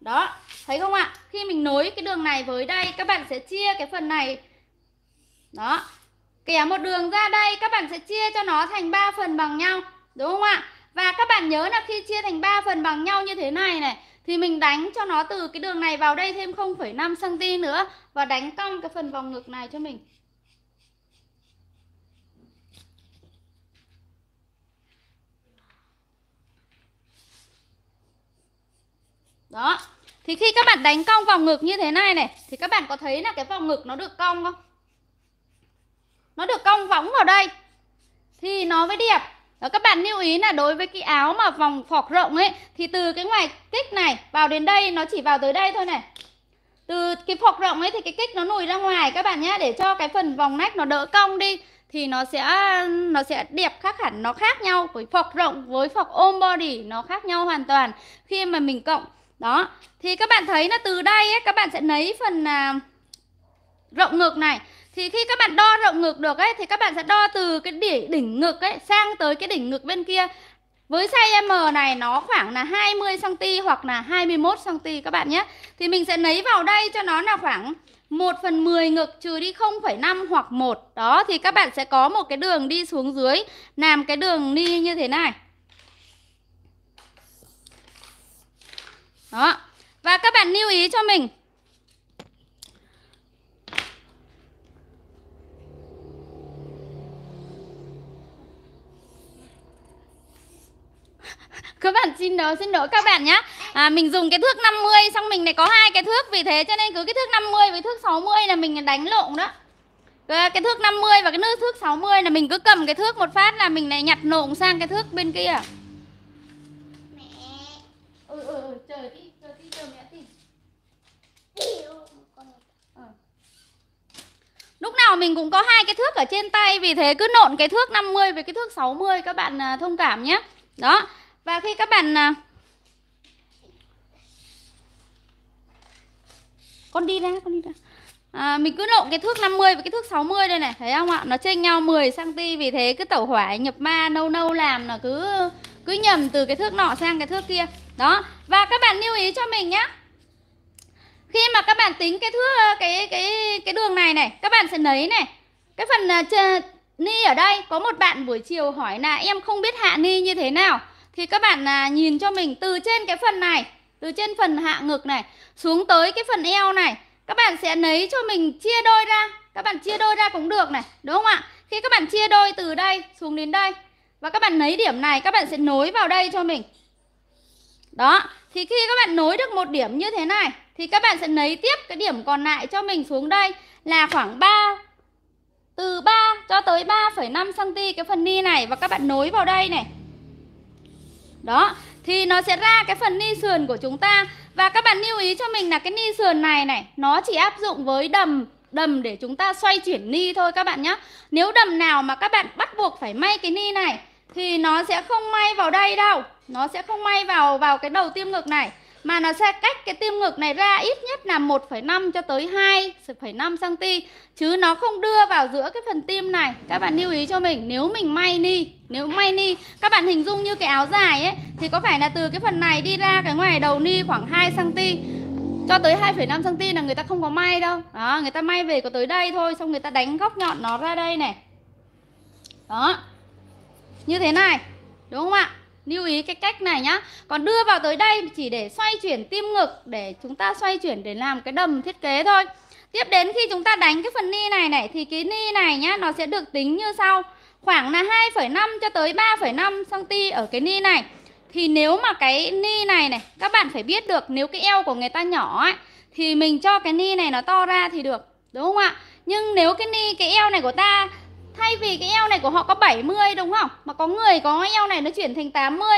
đó thấy không ạ khi mình nối cái đường này với đây các bạn sẽ chia cái phần này đó kẻ một đường ra đây các bạn sẽ chia cho nó thành 3 phần bằng nhau đúng không ạ và các bạn nhớ là khi chia thành 3 phần bằng nhau như thế này này thì mình đánh cho nó từ cái đường này vào đây thêm 0,5 cm nữa và đánh cong cái phần vòng ngực này cho mình Đó. Thì khi các bạn đánh cong vòng ngực như thế này này thì các bạn có thấy là cái vòng ngực nó được cong không? Nó được cong võng vào đây thì nó mới đẹp. Đó, các bạn lưu ý là đối với cái áo mà vòng phọc rộng ấy thì từ cái ngoài kích này vào đến đây nó chỉ vào tới đây thôi này. Từ cái phọc rộng ấy thì cái kích nó lùi ra ngoài các bạn nhé để cho cái phần vòng nách nó đỡ cong đi thì nó sẽ nó sẽ đẹp khác hẳn nó khác nhau với phọc rộng với phọc ôm body nó khác nhau hoàn toàn khi mà mình cộng đó thì các bạn thấy là từ đây ấy, các bạn sẽ lấy phần à, rộng ngực này thì khi các bạn đo rộng ngực được ấy thì các bạn sẽ đo từ cái đỉnh, đỉnh ngực ấy sang tới cái đỉnh ngực bên kia với size M này nó khoảng là 20 cm hoặc là 21 cm các bạn nhé thì mình sẽ lấy vào đây cho nó là khoảng 1 phần 10 ngực trừ đi 0,5 hoặc 1 Đó thì các bạn sẽ có một cái đường đi xuống dưới Làm cái đường đi như thế này Đó Và các bạn lưu ý cho mình các bạn xin đỡ xin lỗi các bạn nhé à, mình dùng cái thước 50 xong mình này có hai cái thước vì thế cho nên cứ cái thước 50 với thước 60 là mình đánh lộn đó cái thước 50 và cái nước thước 60 là mình cứ cầm cái thước một phát là mình này nhặt lộn sang cái thước bên kia mẹ ừ ừ ừ chờ tí chờ mẹ tí Lúc nào mình cũng có hai cái thước ở trên tay Vì thế cứ nộn cái thước 50 với cái thước 60 Các bạn à, thông cảm nhé Đó và khi các bạn à, Con đi ra, con đi ra à, Mình cứ lộn cái thước 50 và cái thước 60 đây này Thấy không ạ? Nó chênh nhau 10cm Vì thế cứ tẩu hỏa nhập ma nâu nâu làm là cứ cứ nhầm từ cái thước nọ sang cái thước kia Đó Và các bạn lưu ý cho mình nhé Khi mà các bạn tính cái thước cái cái cái đường này này Các bạn sẽ lấy này Cái phần uh, ni ở đây Có một bạn buổi chiều hỏi là em không biết hạ ni như thế nào thì các bạn là nhìn cho mình từ trên cái phần này từ trên phần hạ ngực này xuống tới cái phần eo này các bạn sẽ lấy cho mình chia đôi ra các bạn chia đôi ra cũng được này đúng không ạ khi các bạn chia đôi từ đây xuống đến đây và các bạn lấy điểm này các bạn sẽ nối vào đây cho mình đó thì khi các bạn nối được một điểm như thế này thì các bạn sẽ lấy tiếp cái điểm còn lại cho mình xuống đây là khoảng 3 từ 3 cho tới 3,5 cm cái phần ni này và các bạn nối vào đây này đó, thì nó sẽ ra cái phần ni sườn của chúng ta Và các bạn lưu ý cho mình là cái ni sườn này này Nó chỉ áp dụng với đầm đầm để chúng ta xoay chuyển ni thôi các bạn nhé Nếu đầm nào mà các bạn bắt buộc phải may cái ni này Thì nó sẽ không may vào đây đâu Nó sẽ không may vào vào cái đầu tiêm ngực này mà nó sẽ cách cái tim ngực này ra ít nhất là 1,5 cho tới 2,5 cm chứ nó không đưa vào giữa cái phần tim này. Các bạn lưu ý cho mình nếu mình may ni, nếu may ni các bạn hình dung như cái áo dài ấy thì có phải là từ cái phần này đi ra cái ngoài đầu ni khoảng 2 cm cho tới 2,5 cm là người ta không có may đâu. Đó, người ta may về có tới đây thôi xong người ta đánh góc nhọn nó ra đây này. Đó. Như thế này. Đúng không ạ? lưu ý cái cách này nhá còn đưa vào tới đây chỉ để xoay chuyển tim ngực để chúng ta xoay chuyển để làm cái đầm thiết kế thôi tiếp đến khi chúng ta đánh cái phần ni này này thì cái ni này nhá nó sẽ được tính như sau khoảng là 2,5 cho tới 3,5 cm ở cái ni này thì nếu mà cái ni này này các bạn phải biết được nếu cái eo của người ta nhỏ ấy thì mình cho cái ni này nó to ra thì được đúng không ạ nhưng nếu cái ni cái eo này của ta Thay vì cái eo này của họ có 70 đúng không? Mà có người có eo này nó chuyển thành 80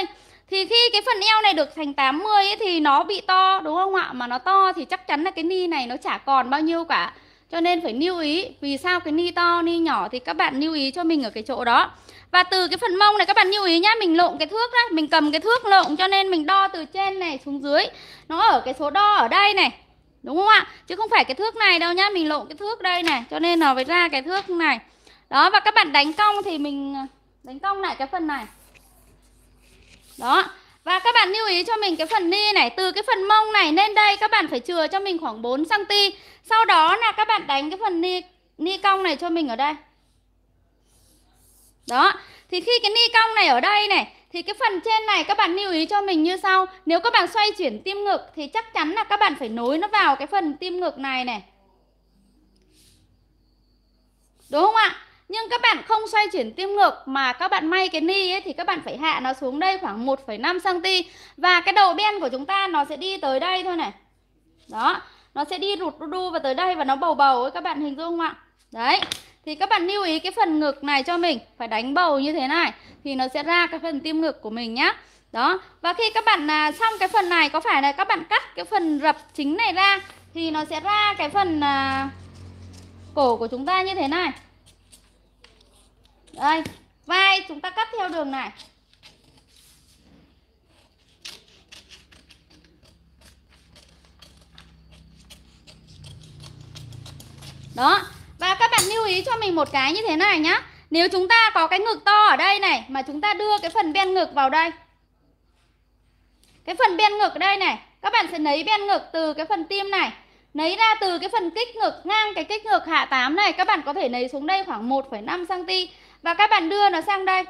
Thì khi cái phần eo này được thành 80 ấy, thì nó bị to đúng không ạ? Mà nó to thì chắc chắn là cái ni này nó chả còn bao nhiêu cả cho nên phải lưu ý vì sao cái ni to ni nhỏ thì các bạn lưu ý cho mình ở cái chỗ đó và từ cái phần mông này các bạn lưu ý nhá mình lộn cái thước đấy mình cầm cái thước lộn cho nên mình đo từ trên này xuống dưới nó ở cái số đo ở đây này đúng không ạ chứ không phải cái thước này đâu nhá mình lộn cái thước đây này cho nên nó phải ra cái thước này đó và các bạn đánh cong thì mình à, đánh cong lại cái phần này đó và các bạn lưu ý cho mình cái phần ni này từ cái phần mông này lên đây các bạn phải chừa cho mình khoảng 4 cm sau đó là các bạn đánh cái phần ni ni cong này cho mình ở đây đó thì khi cái ni cong này ở đây này thì cái phần trên này các bạn lưu ý cho mình như sau Nếu các bạn xoay chuyển tim ngực thì chắc chắn là các bạn phải nối nó vào cái phần tim ngực này này Đúng không ạ? nhưng các bạn không xoay chuyển tim ngược mà các bạn may cái ni ấy, thì các bạn phải hạ nó xuống đây khoảng 1,5cm và cái đầu ben của chúng ta nó sẽ đi tới đây thôi này đó nó sẽ đi rụt đu đu và tới đây và nó bầu bầu ấy các bạn hình dung không ạ đấy thì các bạn lưu ý cái phần ngực này cho mình phải đánh bầu như thế này thì nó sẽ ra cái phần tim ngực của mình nhá đó và khi các bạn à, xong cái phần này có phải là các bạn cắt cái phần rập chính này ra thì nó sẽ ra cái phần à, cổ của chúng ta như thế này đây vai chúng ta cắt theo đường này đó và các bạn lưu ý cho mình một cái như thế này nhá nếu chúng ta có cái ngực to ở đây này mà chúng ta đưa cái phần bên ngực vào đây cái phần bên ngực đây này các bạn sẽ lấy bên ngực từ cái phần tim này lấy ra từ cái phần kích ngực ngang cái kích ngực hạ 8 này các bạn có thể lấy xuống đây khoảng 1,5 cm và các bạn đưa nó sang đây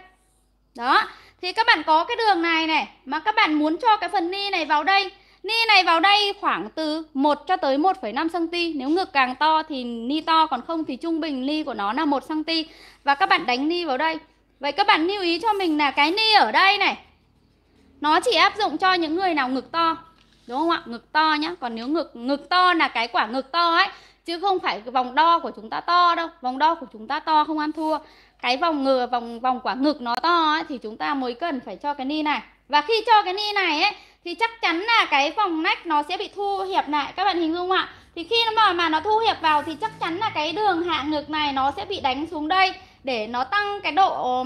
đó thì các bạn có cái đường này này mà các bạn muốn cho cái phần ni này vào đây Ni này vào đây khoảng từ 1 cho tới 1,5cm Nếu ngực càng to thì ni to Còn không thì trung bình ni của nó là 1cm Và các bạn đánh ni vào đây Vậy các bạn lưu ý cho mình là cái ni ở đây này Nó chỉ áp dụng cho những người nào ngực to Đúng không ạ? Ngực to nhá Còn nếu ngực ngực to là cái quả ngực to ấy Chứ không phải vòng đo của chúng ta to đâu Vòng đo của chúng ta to không ăn thua cái vòng ngừa vòng vòng quả ngực nó to ấy, thì chúng ta mới cần phải cho cái ni này và khi cho cái ni này ấy thì chắc chắn là cái vòng nách nó sẽ bị thu hẹp lại các bạn hình dung ạ thì khi mà mà nó thu hẹp vào thì chắc chắn là cái đường hạ ngực này nó sẽ bị đánh xuống đây để nó tăng cái độ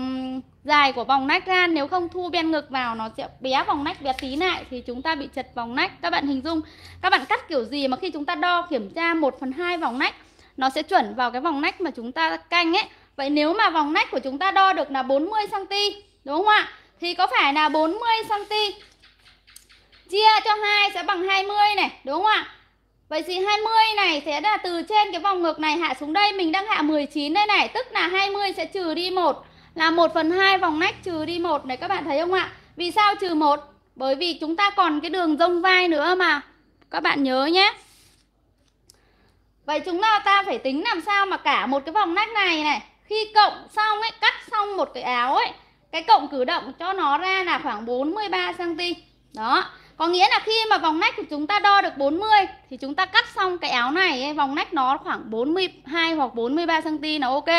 dài của vòng nách ra nếu không thu bên ngực vào nó sẽ bé vòng nách bé tí lại thì chúng ta bị chật vòng nách các bạn hình dung các bạn cắt kiểu gì mà khi chúng ta đo kiểm tra 1 phần hai vòng nách nó sẽ chuẩn vào cái vòng nách mà chúng ta canh ấy Vậy nếu mà vòng nách của chúng ta đo được là 40cm Đúng không ạ? Thì có phải là 40cm Chia cho 2 sẽ bằng 20 này Đúng không ạ? Vậy thì 20 này sẽ là từ trên cái vòng ngực này hạ xuống đây Mình đang hạ 19 đây này Tức là 20 sẽ trừ đi 1 Là 1 phần 2 vòng nách trừ đi 1 này các bạn thấy không ạ? Vì sao trừ 1? Bởi vì chúng ta còn cái đường rông vai nữa mà Các bạn nhớ nhé Vậy chúng ta phải tính làm sao mà cả một cái vòng nách này này khi cộng xong ấy cắt xong một cái áo ấy cái cộng cử động cho nó ra là khoảng 43 cm đó có nghĩa là khi mà vòng nách của chúng ta đo được 40 thì chúng ta cắt xong cái áo này ấy, vòng nách nó khoảng 42 hoặc 43 cm là ok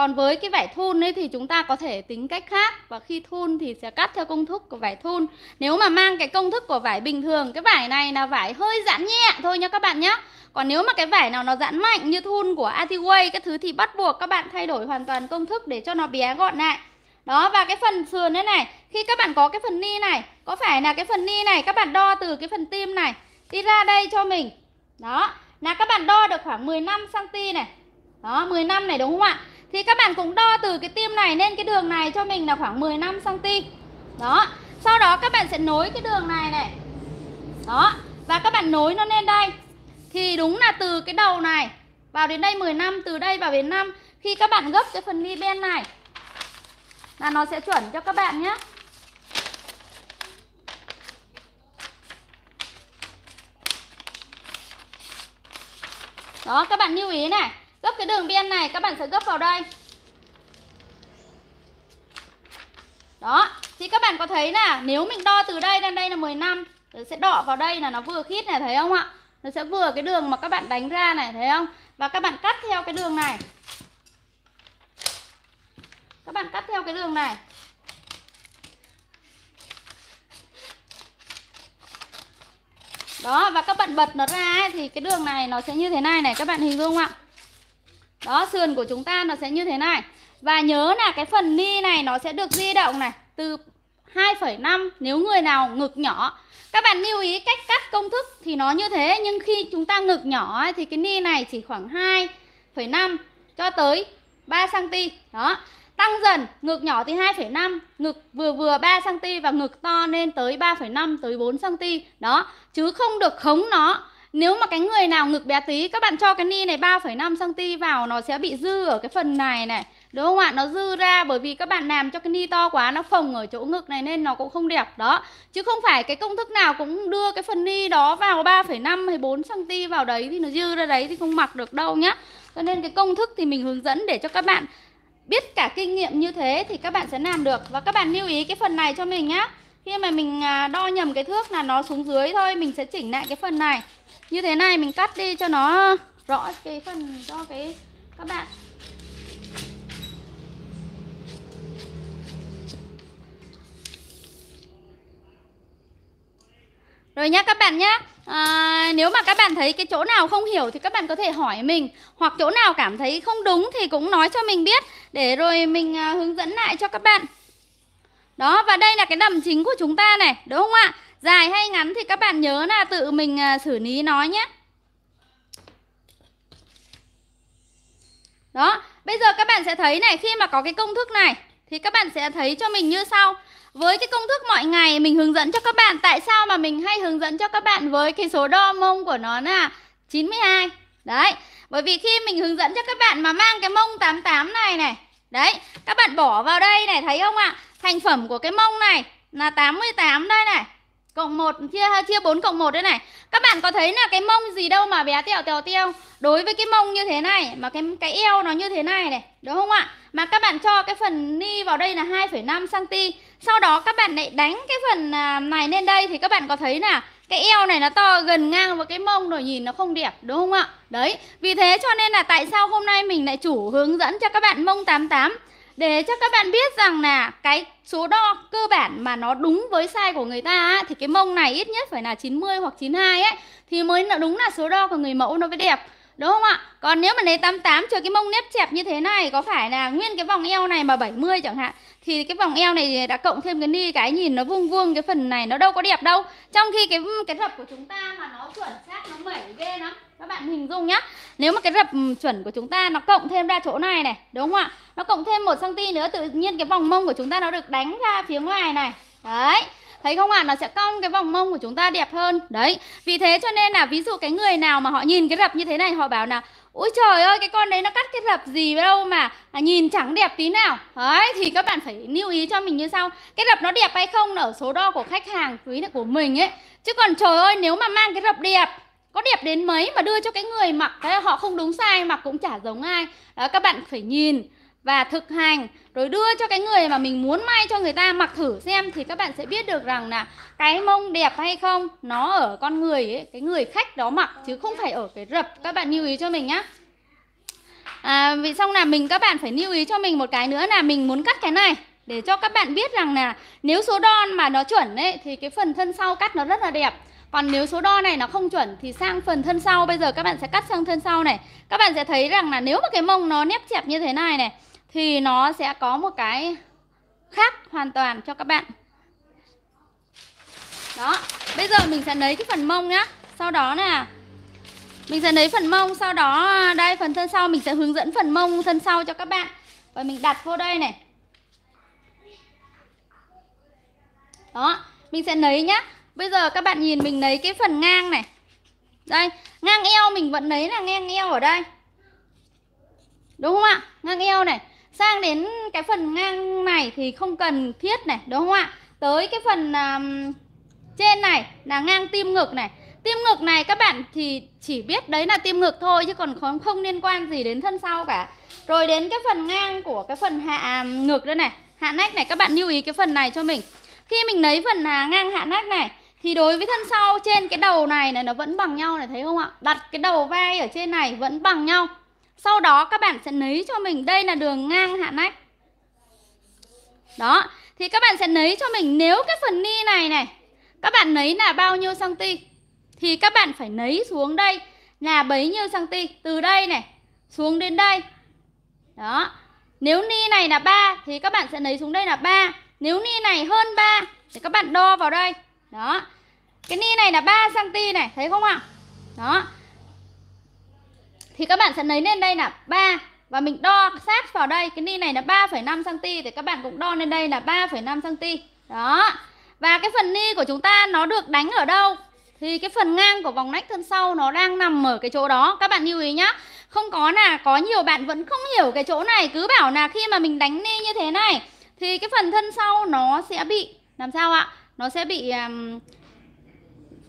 còn với cái vải thun ấy thì chúng ta có thể tính cách khác và khi thun thì sẽ cắt theo công thức của vải thun. Nếu mà mang cái công thức của vải bình thường, cái vải này là vải hơi giãn nhẹ thôi nha các bạn nhé. Còn nếu mà cái vải nào nó giãn mạnh như thun của Atiway cái thứ thì bắt buộc các bạn thay đổi hoàn toàn công thức để cho nó bé gọn lại. Đó và cái phần sườn thế này, khi các bạn có cái phần ni này, có phải là cái phần ni này các bạn đo từ cái phần tim này đi ra đây cho mình. Đó, là các bạn đo được khoảng 15 cm này. Đó, 15 này đúng không ạ? Thì các bạn cũng đo từ cái tim này lên cái đường này cho mình là khoảng 15cm Đó Sau đó các bạn sẽ nối cái đường này này Đó Và các bạn nối nó lên đây Thì đúng là từ cái đầu này Vào đến đây 15 Từ đây vào đến 5 Khi các bạn gấp cái phần ni bên này Là nó sẽ chuẩn cho các bạn nhé Đó các bạn lưu ý này Gấp cái đường biên này các bạn sẽ gấp vào đây Đó Thì các bạn có thấy là nếu mình đo từ đây lên đây là 15 nó sẽ đọ vào đây là nó vừa khít này thấy không ạ Nó sẽ vừa cái đường mà các bạn đánh ra này thấy không Và các bạn cắt theo cái đường này Các bạn cắt theo cái đường này Đó và các bạn bật nó ra ấy, thì cái đường này nó sẽ như thế này này các bạn hình dung không ạ đó, sườn của chúng ta nó sẽ như thế này. Và nhớ là cái phần ni này nó sẽ được di động này từ 2,5 nếu người nào ngực nhỏ. Các bạn lưu ý cách cắt công thức thì nó như thế nhưng khi chúng ta ngực nhỏ thì cái ni này chỉ khoảng 2,5 cho tới 3 cm. Đó. Tăng dần, ngực nhỏ thì 2,5, ngực vừa vừa 3 cm và ngực to lên tới 3,5 tới 4 cm. Đó, chứ không được khống nó nếu mà cái người nào ngực bé tí Các bạn cho cái ni này 3,5cm vào Nó sẽ bị dư ở cái phần này này Đúng không ạ? Nó dư ra bởi vì các bạn làm cho cái ni to quá Nó phồng ở chỗ ngực này nên nó cũng không đẹp Đó, chứ không phải cái công thức nào cũng đưa cái phần ni đó vào 3,5 hay 4cm vào đấy Thì nó dư ra đấy thì không mặc được đâu nhá Cho nên cái công thức thì mình hướng dẫn để cho các bạn biết cả kinh nghiệm như thế thì các bạn sẽ làm được Và các bạn lưu ý cái phần này cho mình nhá Khi mà mình à, đo nhầm cái thước là nó xuống dưới thôi Mình sẽ chỉnh lại cái phần này như thế này mình cắt đi cho nó rõ cái phần cho cái các bạn Rồi nhá các bạn nhá à, Nếu mà các bạn thấy cái chỗ nào không hiểu Thì các bạn có thể hỏi mình Hoặc chỗ nào cảm thấy không đúng Thì cũng nói cho mình biết Để rồi mình à, hướng dẫn lại cho các bạn Đó và đây là cái đầm chính của chúng ta này Đúng không ạ Dài hay ngắn thì các bạn nhớ là tự mình à, xử lý nó nhé Đó, bây giờ các bạn sẽ thấy này Khi mà có cái công thức này Thì các bạn sẽ thấy cho mình như sau với cái công thức mọi ngày mình hướng dẫn cho các bạn Tại sao mà mình hay hướng dẫn cho các bạn với cái số đo mông của nó là 92 Đấy, bởi vì khi mình hướng dẫn cho các bạn mà mang cái mông 88 này này Đấy, các bạn bỏ vào đây này, thấy không ạ? Thành phẩm của cái mông này là 88 đây này Cộng 1 chia chia 4 cộng 1 đây này. Các bạn có thấy là cái mông gì đâu mà bé tèo tèo tiêu Đối với cái mông như thế này mà cái cái eo nó như thế này này, đúng không ạ? Mà các bạn cho cái phần ni vào đây là 2,5 cm. Sau đó các bạn lại đánh cái phần à, này lên đây thì các bạn có thấy là cái eo này nó to gần ngang với cái mông rồi nhìn nó không đẹp đúng không ạ? Đấy, vì thế cho nên là tại sao hôm nay mình lại chủ hướng dẫn cho các bạn mông 88 để cho các bạn biết rằng là cái số đo cơ bản mà nó đúng với size của người ta ấy, thì cái mông này ít nhất phải là 90 hoặc 92 ấy thì mới là đúng là số đo của người mẫu nó mới đẹp. Đúng không ạ? Còn nếu mà lấy 88 cho cái mông nếp chẹp như thế này có phải là nguyên cái vòng eo này mà 70 chẳng hạn thì cái vòng eo này đã cộng thêm cái ni cái nhìn nó vuông vuông cái phần này nó đâu có đẹp đâu trong khi cái ừ, cái rập của chúng ta mà nó chuẩn xác nó mẩy ghê lắm các bạn hình dung nhá nếu mà cái rập ừ, chuẩn của chúng ta nó cộng thêm ra chỗ này này đúng không ạ nó cộng thêm một cm nữa tự nhiên cái vòng mông của chúng ta nó được đánh ra phía ngoài này đấy thấy không ạ à? nó sẽ cong cái vòng mông của chúng ta đẹp hơn đấy vì thế cho nên là ví dụ cái người nào mà họ nhìn cái rập như thế này họ bảo là Ôi trời ơi cái con đấy nó cắt cái rập gì đâu mà à, nhìn chẳng đẹp tí nào Đấy thì các bạn phải lưu ý cho mình như sau Cái rập nó đẹp hay không ở số đo của khách hàng quý này của mình ấy Chứ còn trời ơi nếu mà mang cái rập đẹp có đẹp đến mấy mà đưa cho cái người mặc cái họ không đúng sai mặc cũng chả giống ai đó, các bạn phải nhìn và thực hành rồi đưa cho cái người mà mình muốn may cho người ta mặc thử xem thì các bạn sẽ biết được rằng là cái mông đẹp hay không nó ở con người ấy, cái người khách đó mặc chứ không phải ở cái rập các bạn lưu ý cho mình nhá à, vì xong là mình các bạn phải lưu ý cho mình một cái nữa là mình muốn cắt cái này để cho các bạn biết rằng là nếu số đo mà nó chuẩn ấy thì cái phần thân sau cắt nó rất là đẹp còn nếu số đo này nó không chuẩn thì sang phần thân sau bây giờ các bạn sẽ cắt sang thân sau này các bạn sẽ thấy rằng là nếu mà cái mông nó nếp chẹp như thế này này thì nó sẽ có một cái khác hoàn toàn cho các bạn đó bây giờ mình sẽ lấy cái phần mông nhá sau đó nè mình sẽ lấy phần mông sau đó đây phần thân sau mình sẽ hướng dẫn phần mông thân sau cho các bạn và mình đặt vô đây này đó mình sẽ lấy nhá bây giờ các bạn nhìn mình lấy cái phần ngang này đây ngang eo mình vẫn lấy là ngang eo ở đây đúng không ạ ngang eo này sang đến cái phần ngang này thì không cần thiết này đúng không ạ tới cái phần um, trên này là ngang tim ngực này tim ngực này các bạn thì chỉ biết đấy là tim ngực thôi chứ còn không, không liên quan gì đến thân sau cả rồi đến cái phần ngang của cái phần hạ ngực đây này hạ nách này các bạn lưu ý cái phần này cho mình khi mình lấy phần hà ngang hạ nách này thì đối với thân sau trên cái đầu này này nó vẫn bằng nhau này thấy không ạ đặt cái đầu vai ở trên này vẫn bằng nhau sau đó các bạn sẽ lấy cho mình Đây là đường ngang hạ nách Đó Thì các bạn sẽ lấy cho mình Nếu cái phần ni này này Các bạn lấy là bao nhiêu cm Thì các bạn phải lấy xuống đây Là bấy nhiêu cm Từ đây này Xuống đến đây Đó Nếu ni này là 3 Thì các bạn sẽ lấy xuống đây là 3 Nếu ni này hơn 3 Thì các bạn đo vào đây Đó Cái ni này là 3cm này Thấy không ạ à? Đó thì các bạn sẽ lấy lên đây là 3 và mình đo sát vào đây cái ni này là 3,5 cm thì các bạn cũng đo lên đây là 3,5 cm đó và cái phần ni của chúng ta nó được đánh ở đâu thì cái phần ngang của vòng nách thân sau nó đang nằm ở cái chỗ đó các bạn lưu ý nhá không có là có nhiều bạn vẫn không hiểu cái chỗ này cứ bảo là khi mà mình đánh ni như thế này thì cái phần thân sau nó sẽ bị làm sao ạ nó sẽ bị um,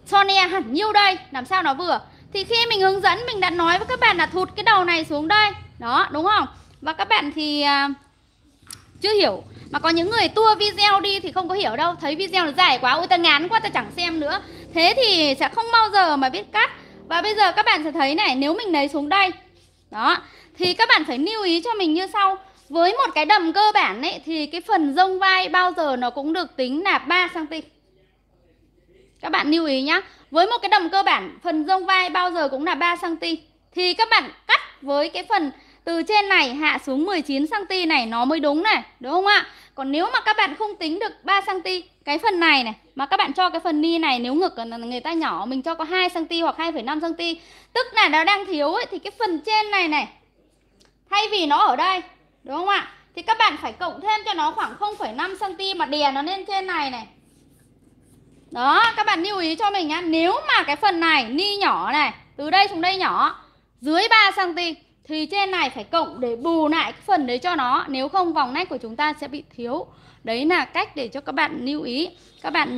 so hẳn nhiêu đây làm sao nó vừa thì khi mình hướng dẫn mình đã nói với các bạn là thụt cái đầu này xuống đây đó đúng không và các bạn thì à, chưa hiểu mà có những người tua video đi thì không có hiểu đâu thấy video nó dài quá ôi ta ngán quá ta chẳng xem nữa thế thì sẽ không bao giờ mà biết cắt và bây giờ các bạn sẽ thấy này nếu mình lấy xuống đây đó thì các bạn phải lưu ý cho mình như sau với một cái đầm cơ bản ấy thì cái phần rông vai bao giờ nó cũng được tính là 3 cm các bạn lưu ý nhá với một cái đầm cơ bản phần rông vai bao giờ cũng là 3 cm thì các bạn cắt với cái phần từ trên này hạ xuống 19 cm này nó mới đúng này, đúng không ạ? Còn nếu mà các bạn không tính được 3 cm cái phần này này mà các bạn cho cái phần ni này nếu ngực người ta nhỏ mình cho có 2 cm hoặc 2,5 cm, tức là nó đang thiếu ấy thì cái phần trên này này thay vì nó ở đây, đúng không ạ? Thì các bạn phải cộng thêm cho nó khoảng 0,5 cm mà đè nó lên trên này này đó các bạn lưu ý cho mình nhá Nếu mà cái phần này ni nhỏ này Từ đây xuống đây nhỏ Dưới 3cm Thì trên này phải cộng để bù lại cái phần đấy cho nó Nếu không vòng nách của chúng ta sẽ bị thiếu Đấy là cách để cho các bạn lưu ý Các bạn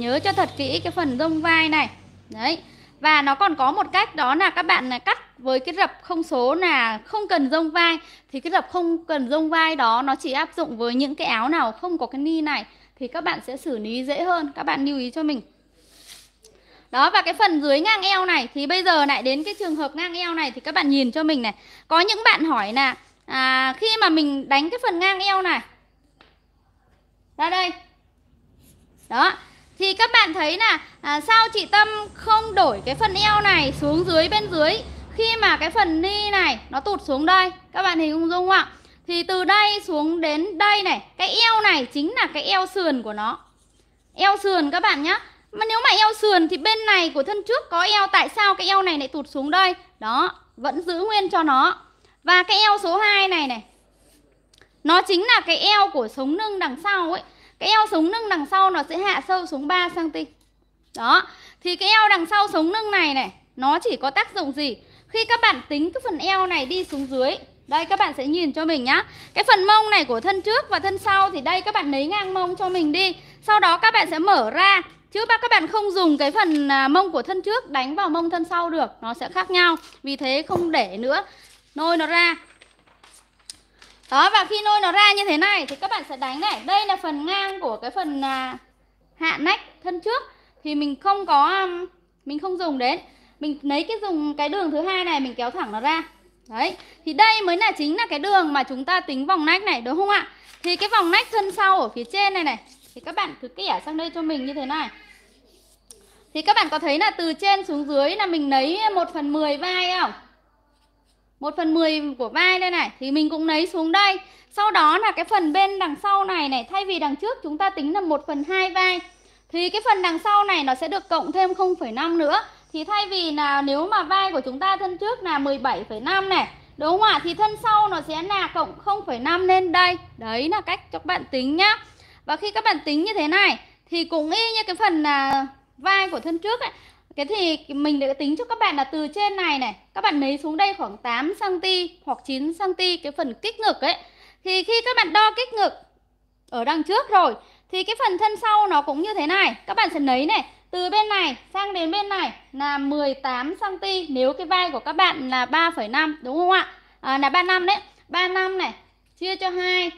nhớ cho thật kỹ cái phần rông vai này Đấy và nó còn có một cách đó là các bạn là cắt với cái dập không số là không cần rông vai Thì cái dập không cần rông vai đó nó chỉ áp dụng với những cái áo nào không có cái ni này thì các bạn sẽ xử lý dễ hơn các bạn lưu ý cho mình đó và cái phần dưới ngang eo này thì bây giờ lại đến cái trường hợp ngang eo này thì các bạn nhìn cho mình này có những bạn hỏi là à, khi mà mình đánh cái phần ngang eo này ra đây đó thì các bạn thấy là à, sao chị Tâm không đổi cái phần eo này xuống dưới bên dưới khi mà cái phần ni này nó tụt xuống đây các bạn hình dung không ạ thì từ đây xuống đến đây này Cái eo này chính là cái eo sườn của nó Eo sườn các bạn nhé Mà nếu mà eo sườn thì bên này của thân trước có eo Tại sao cái eo này lại tụt xuống đây Đó, vẫn giữ nguyên cho nó Và cái eo số 2 này này Nó chính là cái eo của sống lưng đằng sau ấy Cái eo sống lưng đằng sau nó sẽ hạ sâu xuống 3cm Đó, thì cái eo đằng sau sống lưng này này Nó chỉ có tác dụng gì Khi các bạn tính cái phần eo này đi xuống dưới đây các bạn sẽ nhìn cho mình nhá Cái phần mông này của thân trước và thân sau Thì đây các bạn lấy ngang mông cho mình đi Sau đó các bạn sẽ mở ra Chứ các bạn không dùng cái phần à, mông của thân trước Đánh vào mông thân sau được Nó sẽ khác nhau Vì thế không để nữa Nôi nó ra Đó và khi nôi nó ra như thế này Thì các bạn sẽ đánh này Đây là phần ngang của cái phần à, hạ nách thân trước Thì mình không có à, Mình không dùng đến Mình lấy cái dùng cái đường thứ hai này Mình kéo thẳng nó ra Đấy, thì đây mới là chính là cái đường mà chúng ta tính vòng nách này đúng không ạ? Thì cái vòng nách thân sau ở phía trên này này Thì các bạn cứ kẻ sang đây cho mình như thế này Thì các bạn có thấy là từ trên xuống dưới là mình lấy 1 phần 10 vai không? 1 phần 10 của vai đây này Thì mình cũng lấy xuống đây Sau đó là cái phần bên đằng sau này này Thay vì đằng trước chúng ta tính là 1 phần 2 vai Thì cái phần đằng sau này nó sẽ được cộng thêm 0,5 nữa thì thay vì là nếu mà vai của chúng ta thân trước là 17,5 này Đúng không ạ? Thì thân sau nó sẽ là cộng 0,5 lên đây Đấy là cách cho các bạn tính nhá Và khi các bạn tính như thế này Thì cũng y như cái phần là vai của thân trước ấy Cái thì mình đã tính cho các bạn là từ trên này này Các bạn lấy xuống đây khoảng 8cm hoặc 9cm cái phần kích ngực ấy Thì khi các bạn đo kích ngực ở đằng trước rồi Thì cái phần thân sau nó cũng như thế này Các bạn sẽ lấy này từ bên này sang đến bên này là 18 cm nếu cái vai của các bạn là 3,5 đúng không ạ? À, là 35 đấy. 35 này chia cho 2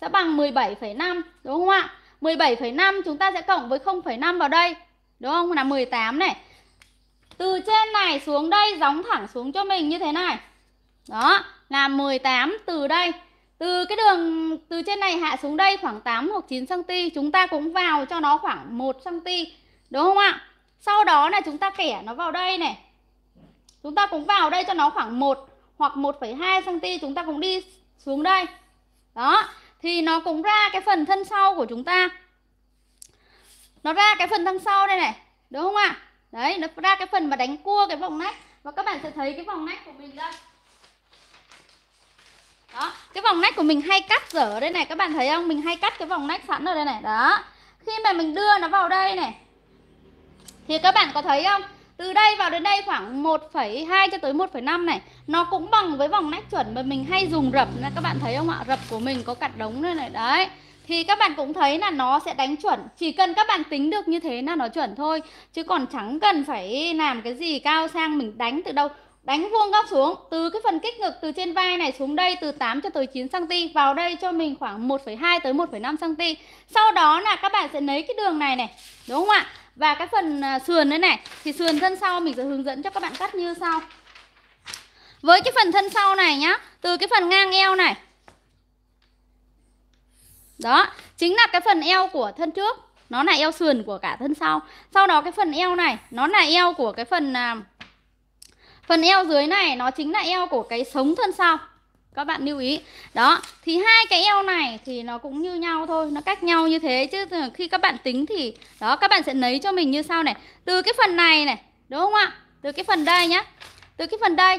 sẽ bằng 17,5 đúng không ạ? 17,5 chúng ta sẽ cộng với 0,5 vào đây. Đúng không? Là 18 này. Từ trên này xuống đây gióng thẳng xuống cho mình như thế này. Đó, là 18 từ đây. Từ cái đường từ trên này hạ xuống đây khoảng 8 hoặc 9 cm, chúng ta cũng vào cho nó khoảng 1 cm Đúng không ạ? Sau đó là chúng ta kẻ nó vào đây này. Chúng ta cũng vào đây cho nó khoảng 1 hoặc 1,2 cm chúng ta cũng đi xuống đây. Đó, thì nó cũng ra cái phần thân sau của chúng ta. Nó ra cái phần thân sau đây này, đúng không ạ? Đấy, nó ra cái phần mà đánh cua cái vòng nách và các bạn sẽ thấy cái vòng nách của mình đây. Đó, cái vòng nách của mình hay cắt dở đây này, các bạn thấy không? Mình hay cắt cái vòng nách sẵn ở đây này, đó. Khi mà mình đưa nó vào đây này, thì các bạn có thấy không? Từ đây vào đến đây khoảng 1,2 cho tới 1,5 này Nó cũng bằng với vòng nách chuẩn mà mình hay dùng rập Các bạn thấy không ạ? Rập của mình có cặt đống đây này Đấy thì các bạn cũng thấy là nó sẽ đánh chuẩn Chỉ cần các bạn tính được như thế là nó chuẩn thôi Chứ còn chẳng cần phải làm cái gì cao sang Mình đánh từ đâu Đánh vuông góc xuống Từ cái phần kích ngực từ trên vai này xuống đây Từ 8 cho tới 9cm Vào đây cho mình khoảng 1,2 tới 1,5cm Sau đó là các bạn sẽ lấy cái đường này này Đúng không ạ? Và cái phần à, sườn nữa này Thì sườn thân sau mình sẽ hướng dẫn cho các bạn cắt như sau Với cái phần thân sau này nhá Từ cái phần ngang eo này Đó Chính là cái phần eo của thân trước Nó là eo sườn của cả thân sau Sau đó cái phần eo này Nó là eo của cái phần à, Phần eo dưới này Nó chính là eo của cái sống thân sau các bạn lưu ý đó thì hai cái eo này thì nó cũng như nhau thôi nó cách nhau như thế chứ khi các bạn tính thì đó các bạn sẽ lấy cho mình như sau này từ cái phần này này đúng không ạ từ cái phần đây nhá từ cái phần đây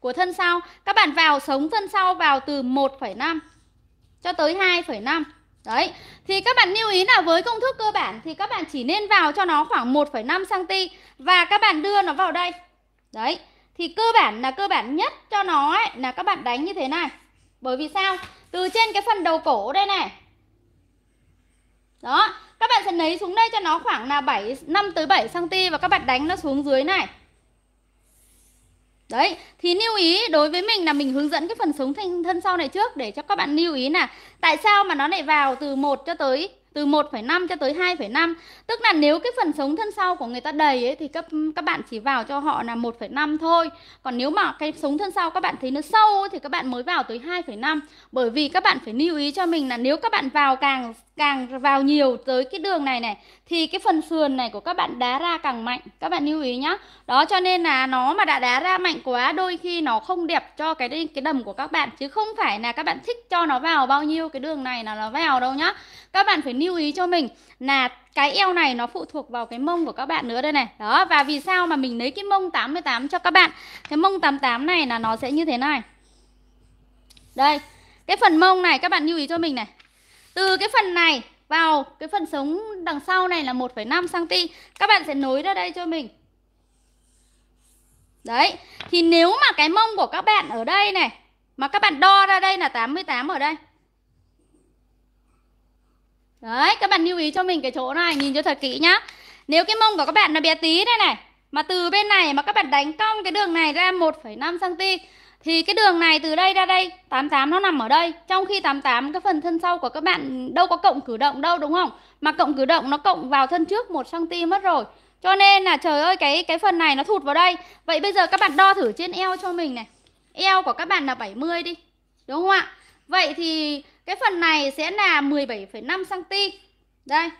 của thân sau các bạn vào sống thân sau vào từ 1,5 cho tới 2,5 đấy thì các bạn lưu ý là với công thức cơ bản thì các bạn chỉ nên vào cho nó khoảng 1,5 cm và các bạn đưa nó vào đây đấy thì cơ bản là cơ bản nhất cho nó ấy, là các bạn đánh như thế này bởi vì sao từ trên cái phần đầu cổ đây này đó các bạn sẽ lấy xuống đây cho nó khoảng là 7 5 tới 7 cm và các bạn đánh nó xuống dưới này Đấy, thì lưu ý đối với mình là mình hướng dẫn cái phần sống thành thân sau này trước để cho các bạn lưu ý là tại sao mà nó lại vào từ 1 cho tới từ 1,5 cho tới 2,5 tức là nếu cái phần sống thân sau của người ta đầy ấy thì các các bạn chỉ vào cho họ là 1,5 thôi còn nếu mà cái sống thân sau các bạn thấy nó sâu ấy, thì các bạn mới vào tới 2,5 bởi vì các bạn phải lưu ý cho mình là nếu các bạn vào càng càng vào nhiều tới cái đường này này thì cái phần sườn này của các bạn đá ra càng mạnh các bạn lưu ý nhá đó cho nên là nó mà đã đá ra mạnh quá đôi khi nó không đẹp cho cái cái đầm của các bạn chứ không phải là các bạn thích cho nó vào bao nhiêu cái đường này là nó vào đâu nhá các bạn phải lưu ý cho mình là cái eo này nó phụ thuộc vào cái mông của các bạn nữa đây này đó và vì sao mà mình lấy cái mông 88 cho các bạn cái mông 88 này là nó sẽ như thế này đây cái phần mông này các bạn lưu ý cho mình này từ cái phần này vào cái phần sống đằng sau này là 1,5 cm các bạn sẽ nối ra đây cho mình đấy thì nếu mà cái mông của các bạn ở đây này mà các bạn đo ra đây là 88 ở đây đấy các bạn lưu ý cho mình cái chỗ này nhìn cho thật kỹ nhá nếu cái mông của các bạn nó bé tí đây này mà từ bên này mà các bạn đánh cong cái đường này ra 1,5 cm thì cái đường này từ đây ra đây 88 nó nằm ở đây trong khi 88 cái phần thân sau của các bạn đâu có cộng cử động đâu đúng không mà cộng cử động nó cộng vào thân trước 1 cm mất rồi cho nên là trời ơi cái cái phần này nó thụt vào đây vậy bây giờ các bạn đo thử trên eo cho mình này eo của các bạn là 70 đi đúng không ạ vậy thì cái phần này sẽ là 17,5 cm đây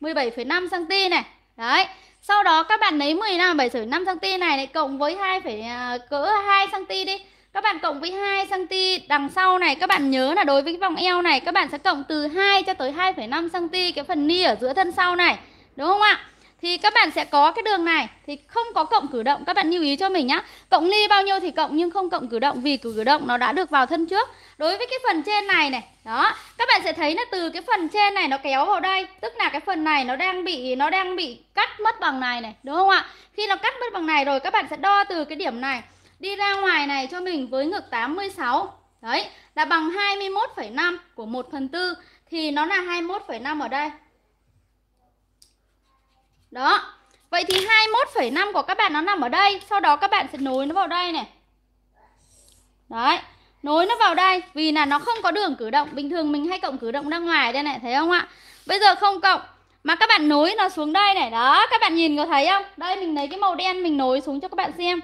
17,5 cm này đấy sau đó các bạn lấy 15 7,5 cm này, lại cộng với 2, à, cỡ 2 cm đi các bạn cộng với 2 cm đằng sau này các bạn nhớ là đối với cái vòng eo này các bạn sẽ cộng từ 2 cho tới 2,5 cm cái phần ni ở giữa thân sau này đúng không ạ thì các bạn sẽ có cái đường này thì không có cộng cử động các bạn lưu ý cho mình nhá cộng ly bao nhiêu thì cộng nhưng không cộng cử động vì cử động nó đã được vào thân trước đối với cái phần trên này này đó các bạn sẽ thấy là từ cái phần trên này nó kéo vào đây tức là cái phần này nó đang bị nó đang bị cắt mất bằng này này đúng không ạ khi nó cắt mất bằng này rồi các bạn sẽ đo từ cái điểm này đi ra ngoài này cho mình với ngực 86 đấy là bằng 21,5 của 1 phần tư thì nó là 21,5 ở đây đó Vậy thì 21,5 của các bạn nó nằm ở đây Sau đó các bạn sẽ nối nó vào đây này Đấy Nối nó vào đây Vì là nó không có đường cử động Bình thường mình hay cộng cử động ra ngoài đây này Thấy không ạ Bây giờ không cộng Mà các bạn nối nó xuống đây này Đó các bạn nhìn có thấy không Đây mình lấy cái màu đen mình nối xuống cho các bạn xem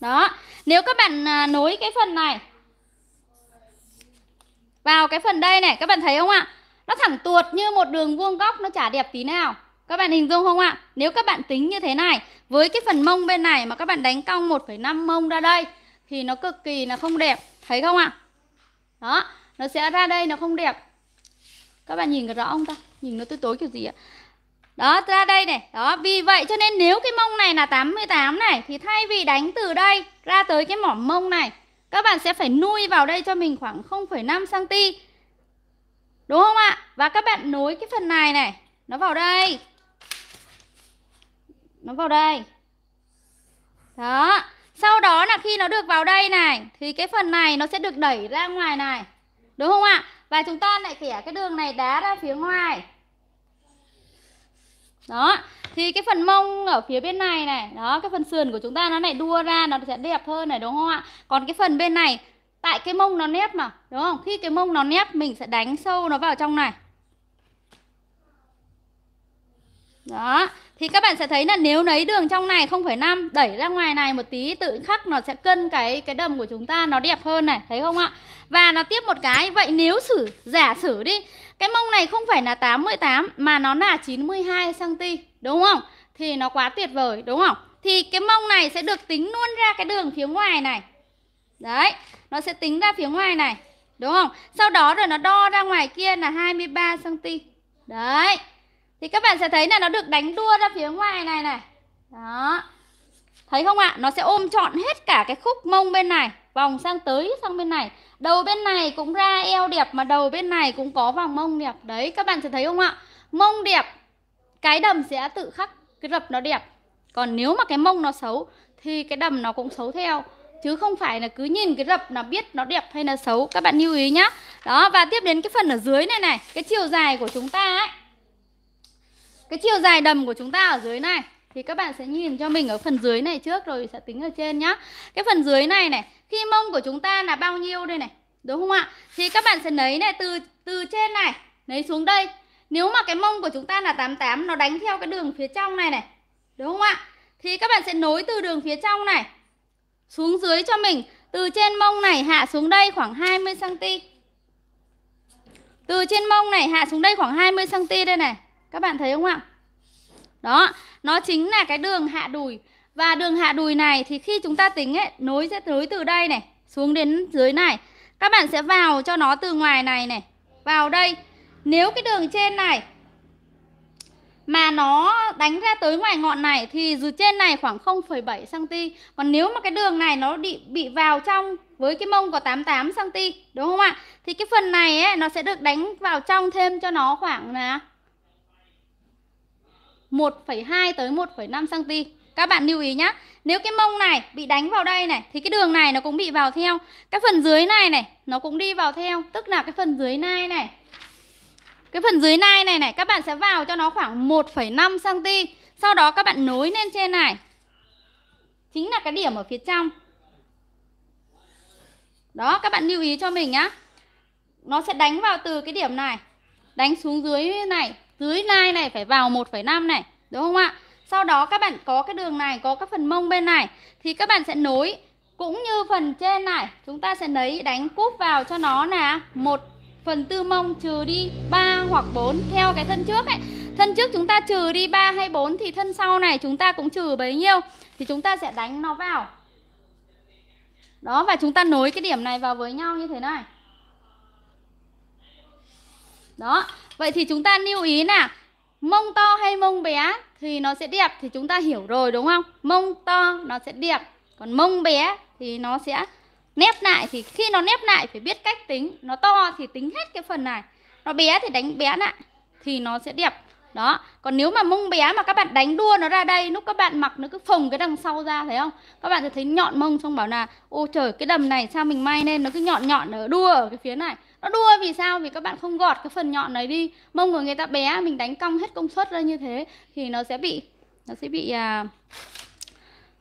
Đó Nếu các bạn à, nối cái phần này Vào cái phần đây này Các bạn thấy không ạ nó thẳng tuột như một đường vuông góc nó chả đẹp tí nào các bạn hình dung không ạ? Nếu các bạn tính như thế này Với cái phần mông bên này mà các bạn đánh cong 1,5 mông ra đây Thì nó cực kỳ là không đẹp Thấy không ạ? Đó Nó sẽ ra đây nó không đẹp Các bạn nhìn rõ không ta? Nhìn nó tối tối kiểu gì ạ? Đó ra đây này Đó vì vậy cho nên nếu cái mông này là 88 này Thì thay vì đánh từ đây ra tới cái mỏm mông này Các bạn sẽ phải nuôi vào đây cho mình khoảng 0,5cm Đúng không ạ? Và các bạn nối cái phần này này Nó vào đây Nó vào đây Đó Sau đó là khi nó được vào đây này Thì cái phần này nó sẽ được đẩy ra ngoài này Đúng không ạ? Và chúng ta lại kẻ cái đường này đá ra phía ngoài Đó Thì cái phần mông ở phía bên này này Đó, cái phần sườn của chúng ta nó lại đua ra Nó sẽ đẹp hơn này đúng không ạ? Còn cái phần bên này tại cái mông nó nép mà đúng không khi cái mông nó nép mình sẽ đánh sâu nó vào trong này đó thì các bạn sẽ thấy là nếu lấy đường trong này không phải năm đẩy ra ngoài này một tí tự khắc nó sẽ cân cái cái đầm của chúng ta nó đẹp hơn này thấy không ạ và nó tiếp một cái vậy nếu xử giả sử đi cái mông này không phải là 88 mà nó là 92 cm đúng không thì nó quá tuyệt vời đúng không thì cái mông này sẽ được tính luôn ra cái đường phía ngoài này đấy nó sẽ tính ra phía ngoài này đúng không sau đó rồi nó đo ra ngoài kia là 23 cm đấy thì các bạn sẽ thấy là nó được đánh đua ra phía ngoài này này đó thấy không ạ à? nó sẽ ôm trọn hết cả cái khúc mông bên này vòng sang tới sang bên này đầu bên này cũng ra eo đẹp mà đầu bên này cũng có vòng mông đẹp đấy các bạn sẽ thấy không ạ mông đẹp cái đầm sẽ tự khắc cái rập nó đẹp còn nếu mà cái mông nó xấu thì cái đầm nó cũng xấu theo chứ không phải là cứ nhìn cái rập là biết nó đẹp hay là xấu các bạn lưu ý nhá đó và tiếp đến cái phần ở dưới này này cái chiều dài của chúng ta ấy cái chiều dài đầm của chúng ta ở dưới này thì các bạn sẽ nhìn cho mình ở phần dưới này trước rồi sẽ tính ở trên nhá cái phần dưới này này khi mông của chúng ta là bao nhiêu đây này đúng không ạ thì các bạn sẽ lấy này từ từ trên này lấy xuống đây nếu mà cái mông của chúng ta là 88 nó đánh theo cái đường phía trong này này đúng không ạ thì các bạn sẽ nối từ đường phía trong này xuống dưới cho mình từ trên mông này hạ xuống đây khoảng 20 cm. Từ trên mông này hạ xuống đây khoảng 20 cm đây này. Các bạn thấy không ạ? Đó, nó chính là cái đường hạ đùi và đường hạ đùi này thì khi chúng ta tính ấy, nối sẽ nối từ đây này xuống đến dưới này. Các bạn sẽ vào cho nó từ ngoài này này, vào đây. Nếu cái đường trên này mà nó đánh ra tới ngoài ngọn này thì dù trên này khoảng 0,7 cm. Còn nếu mà cái đường này nó bị bị vào trong với cái mông có 88 cm đúng không ạ? Thì cái phần này ấy, nó sẽ được đánh vào trong thêm cho nó khoảng là 1,2 tới 1,5 cm. Các bạn lưu ý nhé Nếu cái mông này bị đánh vào đây này Thì cái đường này nó cũng bị vào theo Cái phần dưới này này Nó cũng đi vào theo Tức là cái phần dưới này này cái phần dưới nai này này các bạn sẽ vào cho nó khoảng 1,5 cm. Sau đó các bạn nối lên trên này. Chính là cái điểm ở phía trong. Đó các bạn lưu ý cho mình nhá. Nó sẽ đánh vào từ cái điểm này. Đánh xuống dưới này. Dưới nai này phải vào 1,5 này. Đúng không ạ? Sau đó các bạn có cái đường này, có các phần mông bên này Thì các bạn sẽ nối cũng như phần trên này Chúng ta sẽ lấy đánh cúp vào cho nó là một phần tư mông trừ đi 3 hoặc 4 theo cái thân trước ấy. Thân trước chúng ta trừ đi 3 hay 4 thì thân sau này chúng ta cũng trừ bấy nhiêu thì chúng ta sẽ đánh nó vào. Đó và chúng ta nối cái điểm này vào với nhau như thế này. Đó, vậy thì chúng ta lưu ý nè, mông to hay mông bé thì nó sẽ đẹp thì chúng ta hiểu rồi đúng không? Mông to nó sẽ đẹp, còn mông bé thì nó sẽ nép lại thì khi nó nép lại phải biết cách tính nó to thì tính hết cái phần này nó bé thì đánh bé lại thì nó sẽ đẹp đó còn nếu mà mông bé mà các bạn đánh đua nó ra đây lúc các bạn mặc nó cứ phồng cái đằng sau ra thấy không các bạn sẽ thấy nhọn mông xong bảo là ô trời cái đầm này sao mình may nên nó cứ nhọn nhọn ở đua ở cái phía này nó đua vì sao vì các bạn không gọt cái phần nhọn này đi mông của người ta bé mình đánh cong hết công suất ra như thế thì nó sẽ bị nó sẽ bị à,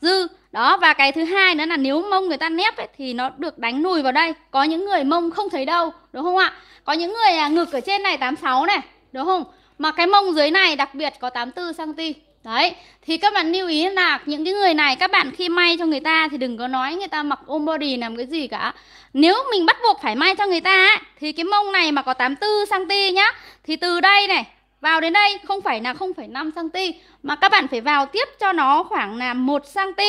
dư đó và cái thứ hai nữa là nếu mông người ta nép ấy, thì nó được đánh nùi vào đây có những người mông không thấy đâu đúng không ạ có những người à, ngực ở trên này 86 này đúng không mà cái mông dưới này đặc biệt có 84 cm đấy thì các bạn lưu ý là những cái người này các bạn khi may cho người ta thì đừng có nói người ta mặc ôm body làm cái gì cả nếu mình bắt buộc phải may cho người ta ấy, thì cái mông này mà có 84 cm nhá thì từ đây này vào đến đây không phải là 0,5 cm mà các bạn phải vào tiếp cho nó khoảng là 1 cm.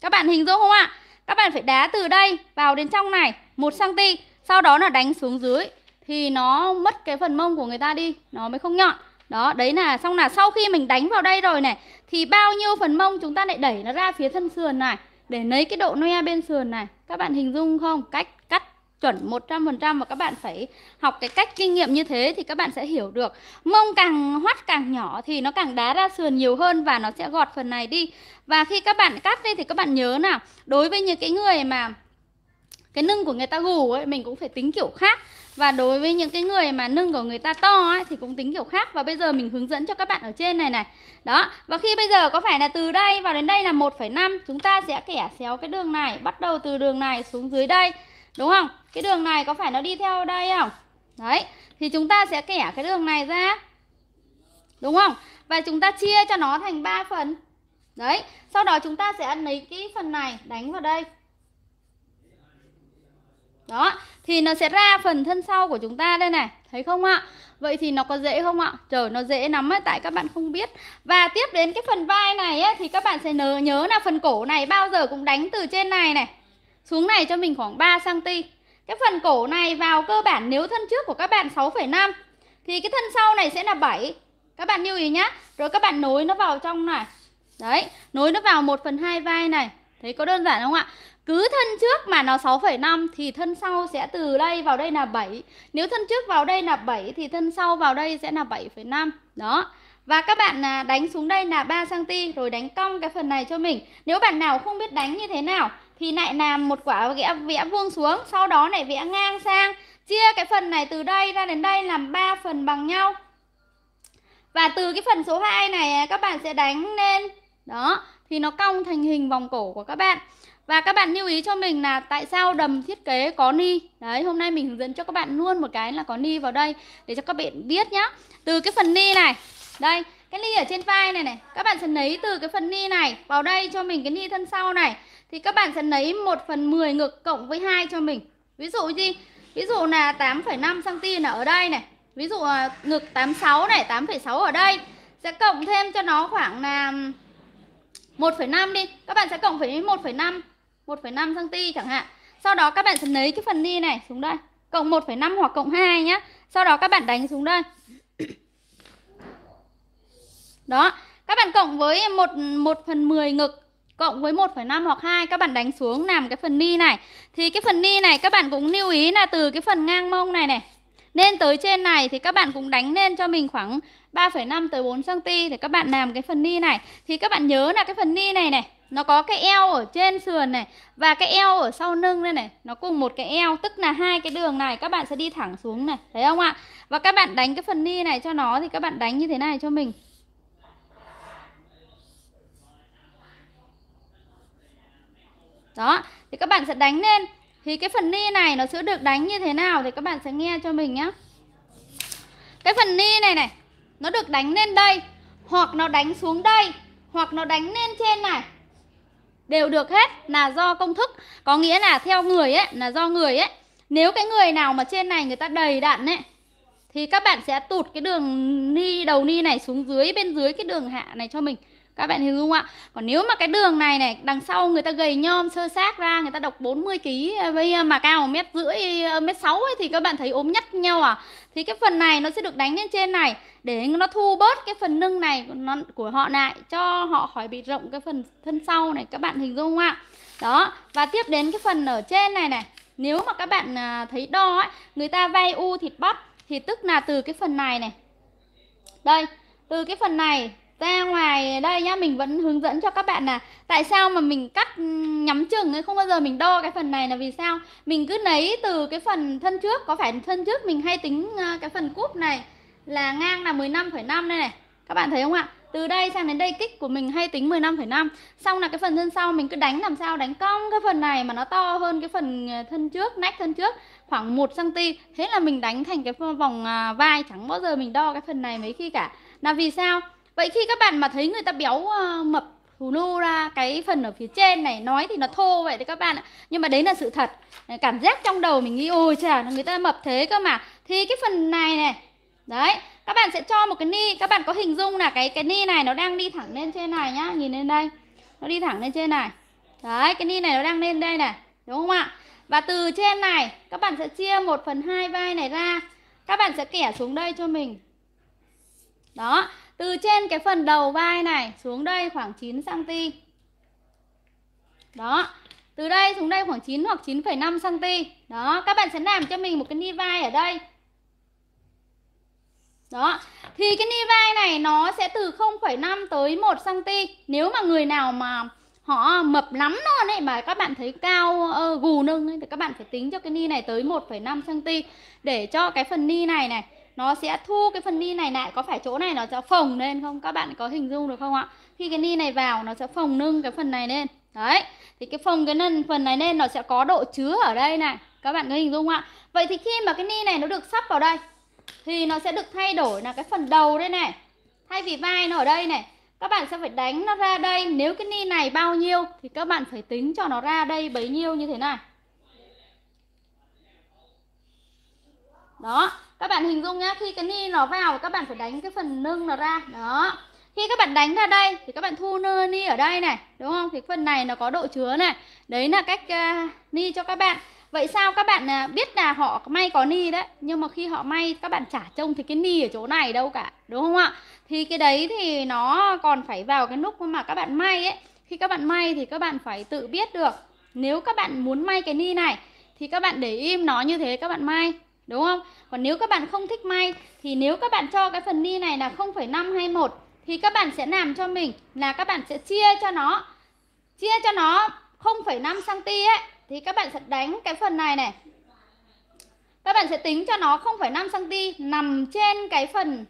Các bạn hình dung không ạ? Các bạn phải đá từ đây vào đến trong này 1 cm, sau đó là đánh xuống dưới thì nó mất cái phần mông của người ta đi, nó mới không nhọn. Đó, đấy là xong là sau khi mình đánh vào đây rồi này thì bao nhiêu phần mông chúng ta lại đẩy nó ra phía thân sườn này để lấy cái độ noe bên sườn này. Các bạn hình dung không? Cách cắt chuẩn 100% và các bạn phải học cái cách kinh nghiệm như thế thì các bạn sẽ hiểu được mông càng hoắt càng nhỏ thì nó càng đá ra sườn nhiều hơn và nó sẽ gọt phần này đi và khi các bạn cắt đi thì các bạn nhớ nào đối với những cái người mà cái nâng của người ta gù ấy mình cũng phải tính kiểu khác và đối với những cái người mà nâng của người ta to ấy, thì cũng tính kiểu khác Và bây giờ mình hướng dẫn cho các bạn ở trên này này Đó, và khi bây giờ có phải là từ đây vào đến đây là 1,5 Chúng ta sẽ kẻ xéo cái đường này Bắt đầu từ đường này xuống dưới đây Đúng không? Cái đường này có phải nó đi theo đây không? Đấy, thì chúng ta sẽ kẻ cái đường này ra Đúng không? Và chúng ta chia cho nó thành 3 phần Đấy, sau đó chúng ta sẽ lấy cái phần này đánh vào đây Đó, thì nó sẽ ra phần thân sau của chúng ta đây này Thấy không ạ? Vậy thì nó có dễ không ạ? Trời, nó dễ lắm ấy, tại các bạn không biết Và tiếp đến cái phần vai này ấy, thì các bạn sẽ nhớ, nhớ là phần cổ này bao giờ cũng đánh từ trên này này xuống này cho mình khoảng 3cm Cái phần cổ này vào cơ bản nếu thân trước của các bạn 6,5 Thì cái thân sau này sẽ là 7 Các bạn lưu ý nhá Rồi các bạn nối nó vào trong này Đấy, nối nó vào 1 phần 2 vai này Thấy có đơn giản không ạ? Cứ thân trước mà nó 6,5 thì thân sau sẽ từ đây vào đây là 7. Nếu thân trước vào đây là 7 thì thân sau vào đây sẽ là 7,5. Đó. Và các bạn à, đánh xuống đây là 3cm rồi đánh cong cái phần này cho mình. Nếu bạn nào không biết đánh như thế nào thì lại làm một quả vẽ, vẽ vuông xuống sau đó lại vẽ ngang sang chia cái phần này từ đây ra đến đây làm 3 phần bằng nhau và từ cái phần số 2 này à, các bạn sẽ đánh lên đó thì nó cong thành hình vòng cổ của các bạn và các bạn lưu ý cho mình là tại sao đầm thiết kế có ni Đấy hôm nay mình hướng dẫn cho các bạn luôn một cái là có ni vào đây Để cho các bạn biết nhá Từ cái phần ni này Đây cái ni ở trên vai này này Các bạn sẽ lấy từ cái phần ni này vào đây cho mình cái ni thân sau này thì các bạn sẽ lấy 1 phần 10 ngược cộng với 2 cho mình ví dụ gì ví dụ là 8,5 cm là ở đây này ví dụ à, ngực 86 này 8,6 ở đây sẽ cộng thêm cho nó khoảng là 1,5 đi các bạn sẽ cộng với 1,5 1,5 cm chẳng hạn sau đó các bạn sẽ lấy cái phần ni này xuống đây cộng 1,5 hoặc cộng 2 nhé sau đó các bạn đánh xuống đây đó các bạn cộng với 1 1 phần 10 ngực cộng với 1,5 hoặc 2 các bạn đánh xuống làm cái phần ni này. Thì cái phần ni này các bạn cũng lưu ý là từ cái phần ngang mông này này nên tới trên này thì các bạn cũng đánh lên cho mình khoảng 3,5 tới 4 cm để các bạn làm cái phần ni này. Thì các bạn nhớ là cái phần ni này này nó có cái eo ở trên sườn này và cái eo ở sau lưng đây này, nó cùng một cái eo tức là hai cái đường này các bạn sẽ đi thẳng xuống này, thấy không ạ? Và các bạn đánh cái phần ni này cho nó thì các bạn đánh như thế này cho mình. Đó, thì các bạn sẽ đánh lên Thì cái phần ni này nó sẽ được đánh như thế nào Thì các bạn sẽ nghe cho mình nhé Cái phần ni này này Nó được đánh lên đây Hoặc nó đánh xuống đây Hoặc nó đánh lên trên này Đều được hết là do công thức Có nghĩa là theo người ấy Là do người ấy Nếu cái người nào mà trên này người ta đầy đặn ấy Thì các bạn sẽ tụt cái đường ni Đầu ni này xuống dưới Bên dưới cái đường hạ này cho mình các bạn hình dung ạ còn nếu mà cái đường này này đằng sau người ta gầy nhom sơ xác ra người ta đọc 40 kg với mà cao một mét rưỡi à, mét sáu thì các bạn thấy ốm nhắt nhau à thì cái phần này nó sẽ được đánh lên trên này để nó thu bớt cái phần nâng này của, họ lại cho họ khỏi bị rộng cái phần thân sau này các bạn hình dung ạ đó và tiếp đến cái phần ở trên này này nếu mà các bạn à, thấy đo ấy người ta vay u thịt bắp thì tức là từ cái phần này này đây từ cái phần này ra ngoài đây nhá mình vẫn hướng dẫn cho các bạn là tại sao mà mình cắt ừ, nhắm chừng ấy không bao giờ mình đo cái phần này là vì sao mình cứ lấy từ cái phần thân trước có phải thân trước mình hay tính ờ, cái phần cúp này là ngang là 15,5 đây này các bạn thấy không ạ từ đây sang đến đây kích của mình hay tính 15,5 xong là cái phần thân sau mình cứ đánh làm sao đánh cong cái phần này mà nó to hơn cái phần ờ, thân trước nách thân trước khoảng 1 cm thế là mình đánh thành cái vòng ờ, vai chẳng bao giờ mình đo cái phần này mấy khi cả là vì sao Vậy khi các bạn mà thấy người ta béo uh, mập thù nu ra cái phần ở phía trên này nói thì nó thô vậy đấy các bạn ạ nhưng mà đấy là sự thật cảm giác trong đầu mình nghĩ ôi chà người ta mập thế cơ mà thì cái phần này này đấy các bạn sẽ cho một cái ni các bạn có hình dung là cái cái ni này nó đang đi thẳng lên trên này nhá nhìn lên đây nó đi thẳng lên trên này đấy cái ni này nó đang lên đây này đúng không ạ và từ trên này các bạn sẽ chia 1 phần hai vai này ra các bạn sẽ kẻ xuống đây cho mình đó từ trên cái phần đầu vai này xuống đây khoảng 9cm Đó Từ đây xuống đây khoảng 9 hoặc 9,5cm Đó Các bạn sẽ làm cho mình một cái ni vai ở đây đó, thì cái ni vai này nó sẽ từ 0,5 tới 1cm Nếu mà người nào mà họ mập lắm luôn ấy mà các bạn thấy cao uh, gù nâng ấy, thì các bạn phải tính cho cái ni này tới 1,5cm Để cho cái phần ni này này nó sẽ thu cái phần ni này lại có phải chỗ này nó sẽ phồng lên không các bạn có hình dung được không ạ khi cái ni này vào nó sẽ phồng nâng cái phần này lên đấy thì cái phồng cái nâng phần này lên nó sẽ có độ chứa ở đây này các bạn có hình dung không ạ vậy thì khi mà cái ni này nó được sắp vào đây thì nó sẽ được thay đổi là cái phần đầu đây này thay vì vai nó ở đây này các bạn sẽ phải đánh nó ra đây nếu cái ni này bao nhiêu thì các bạn phải tính cho nó ra đây bấy nhiêu như thế này đó các bạn hình dung nhá khi cái ni nó vào các bạn phải đánh cái phần nâng nó ra đó khi các bạn đánh ra đây thì các bạn thu nơ ni ở đây này đúng không thì phần này nó có độ chứa này đấy là cách uh, ni cho các bạn vậy sao các bạn uh, biết là họ may có ni đấy nhưng mà khi họ may các bạn chả trông thì cái ni ở chỗ này đâu cả đúng không ạ thì cái đấy thì nó còn phải vào cái nút mà các bạn may ấy khi các bạn may thì các bạn phải tự biết được nếu các bạn muốn may cái ni này thì các bạn để im nó như thế các bạn may Đúng không? Còn nếu các bạn không thích may thì nếu các bạn cho cái phần ni này là hay 0,521 thì các bạn sẽ làm cho mình là các bạn sẽ chia cho nó chia cho nó 0,5 cm ấy thì các bạn sẽ đánh cái phần này này. Các bạn sẽ tính cho nó 0,5 cm nằm trên cái phần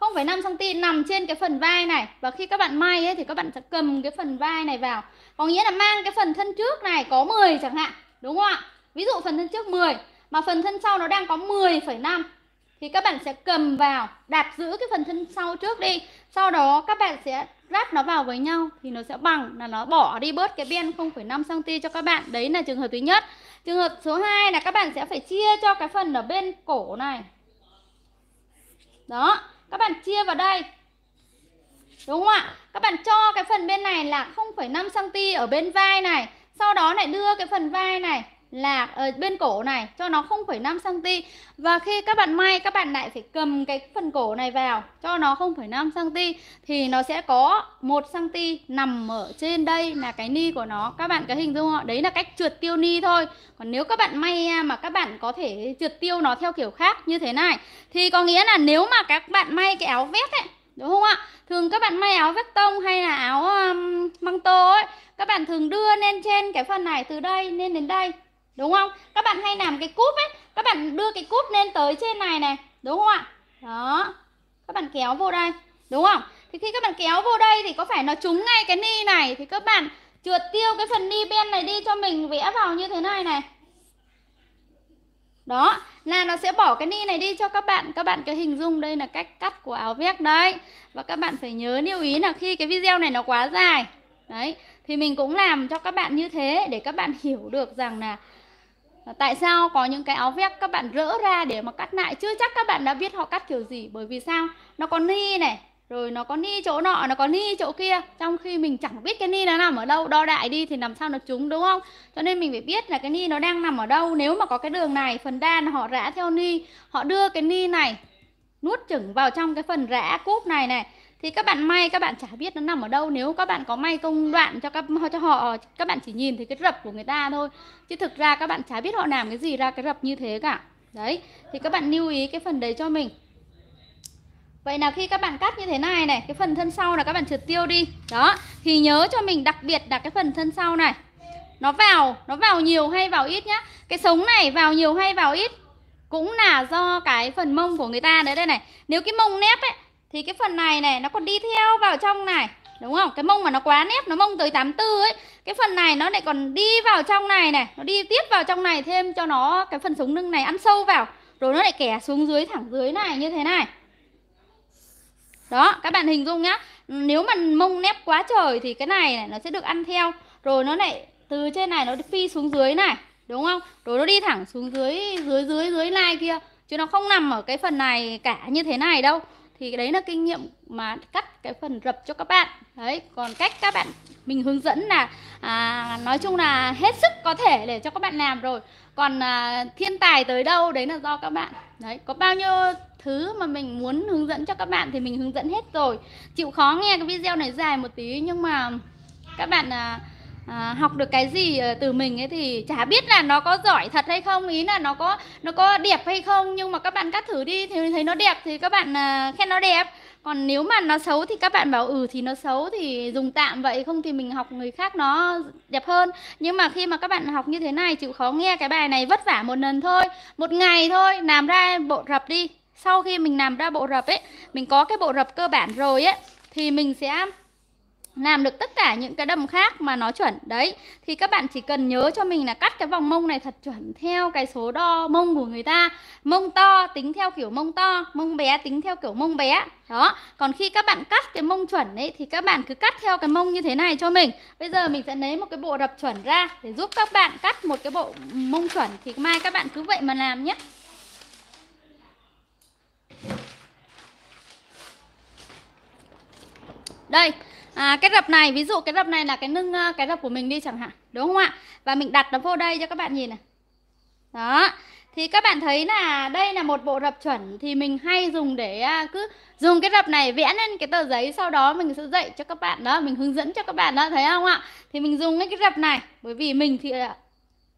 0,5 cm nằm trên cái phần vai này và khi các bạn may ấy thì các bạn sẽ cầm cái phần vai này vào. Có nghĩa là mang cái phần thân trước này có 10 chẳng hạn, đúng không ạ? Ví dụ phần thân trước 10 mà phần thân sau nó đang có 10,5 thì các bạn sẽ cầm vào đạp giữ cái phần thân sau trước đi sau đó các bạn sẽ ráp nó vào với nhau thì nó sẽ bằng là nó bỏ đi bớt cái ben 0,5cm cho các bạn đấy là trường hợp thứ nhất trường hợp số 2 là các bạn sẽ phải chia cho cái phần ở bên cổ này đó các bạn chia vào đây đúng không ạ các bạn cho cái phần bên này là 0,5cm ở bên vai này sau đó lại đưa cái phần vai này là ở bên cổ này cho nó 0,5 cm và khi các bạn may các bạn lại phải cầm cái phần cổ này vào cho nó 0,5 cm thì nó sẽ có 1 cm nằm ở trên đây là cái ni của nó các bạn có hình dung không đấy là cách trượt tiêu ni thôi còn nếu các bạn may mà các bạn có thể trượt tiêu nó theo kiểu khác như thế này thì có nghĩa là nếu mà các bạn may cái áo vest ấy đúng không ạ thường các bạn may áo vest tông hay là áo um, măng tô ấy các bạn thường đưa lên trên cái phần này từ đây lên đến đây Đúng không? Các bạn hay làm cái cúp ấy Các bạn đưa cái cúp lên tới trên này này Đúng không ạ? Đó Các bạn kéo vô đây Đúng không? Thì khi các bạn kéo vô đây thì có phải nó trúng ngay cái ni này Thì các bạn trượt tiêu cái phần ni bên này đi cho mình vẽ vào như thế này này đó là nó sẽ bỏ cái ni này đi cho các bạn các bạn cái hình dung đây là cách cắt của áo vest đấy và các bạn phải nhớ lưu ý là khi cái video này nó quá dài đấy thì mình cũng làm cho các bạn như thế để các bạn hiểu được rằng là Ờ, tại sao có những cái áo vest các bạn rỡ ra để mà cắt lại chưa chắc các bạn đã biết họ cắt kiểu gì bởi vì sao nó có ni này rồi nó có ni chỗ nọ nó có ni chỗ kia trong khi mình chẳng biết cái ni nó nằm ở đâu đo đại đi thì làm sao nó trúng đúng không cho nên mình phải biết là cái ni nó đang nằm ở đâu nếu mà có cái đường này phần đan họ rã theo ni họ đưa cái ni này nuốt chửng vào trong cái phần rã cúp này này thì các bạn may các bạn chả biết nó nằm ở đâu nếu các bạn có may công đoạn cho các cho họ các bạn chỉ nhìn thấy cái rập của người ta thôi chứ thực ra các bạn chả biết họ làm cái gì ra cái rập như thế cả đấy thì các bạn lưu ý cái phần đấy cho mình Vậy là khi các bạn cắt như thế này này Cái phần thân sau là các bạn trượt tiêu đi Đó Thì nhớ cho mình đặc biệt là cái phần thân sau này Nó vào Nó vào nhiều hay vào ít nhá Cái sống này vào nhiều hay vào ít Cũng là do cái phần mông của người ta đấy đây này Nếu cái mông nếp ấy thì cái phần này này nó còn đi theo vào trong này đúng không cái mông mà nó quá nếp nó mông tới 84 ấy cái phần này nó lại còn đi vào trong này này nó đi tiếp vào trong này thêm cho nó cái phần sống lưng này ăn sâu vào rồi nó lại kẻ xuống dưới thẳng dưới này như thế này đó các bạn hình dung nhá nếu mà mông nép quá trời thì cái này, này nó sẽ được ăn theo rồi nó lại từ trên này nó phi xuống dưới này đúng không rồi nó đi thẳng xuống dưới dưới dưới dưới này kia chứ nó không nằm ở cái phần này cả như thế này đâu thì đấy là kinh nghiệm mà cắt cái phần rập cho các bạn đấy còn cách các bạn mình hướng dẫn là à, nói chung là hết sức có thể để cho các bạn làm rồi còn à, thiên tài tới đâu đấy là do các bạn đấy có bao nhiêu thứ mà mình muốn hướng dẫn cho các bạn thì mình hướng dẫn hết rồi chịu khó nghe cái video này dài một tí nhưng mà các bạn à, à, học được cái gì ờ, từ mình ấy thì chả biết là nó có giỏi thật hay không ý là nó có nó có đẹp hay không nhưng mà các bạn cắt thử đi thì thấy nó đẹp thì các bạn à, khen nó đẹp còn nếu mà nó xấu thì các bạn bảo ừ thì nó xấu thì dùng tạm vậy không thì mình học người khác nó đẹp hơn nhưng mà khi mà các bạn học như thế này chịu khó nghe cái bài này vất vả một lần thôi một ngày thôi làm ra bộ rập đi sau khi mình làm ra bộ rập ấy mình có cái bộ rập cơ bản rồi ấy thì mình sẽ làm được tất cả những cái đầm khác mà nó chuẩn đấy thì các bạn chỉ cần nhớ cho mình là cắt cái vòng mông này thật chuẩn theo cái số đo mông của người ta mông to tính theo kiểu mông to mông bé tính theo kiểu mông bé đó còn khi các bạn cắt cái mông chuẩn ấy thì các bạn cứ cắt theo cái mông như thế này cho mình bây giờ mình sẽ lấy một cái bộ đập chuẩn ra để giúp các bạn cắt một cái bộ mông chuẩn thì mai các bạn cứ vậy mà làm nhé đây à, cái rập này ví dụ cái rập này là cái nâng à, cái rập của mình đi chẳng hạn đúng không ạ và mình đặt nó vô đây cho các bạn nhìn này đó thì các bạn thấy là đây là một bộ rập chuẩn thì mình hay dùng để à, cứ dùng cái rập này vẽ lên cái tờ giấy sau đó mình sẽ dạy cho các bạn đó mình hướng dẫn cho các bạn đó thấy không ạ thì mình dùng cái rập này bởi vì mình thì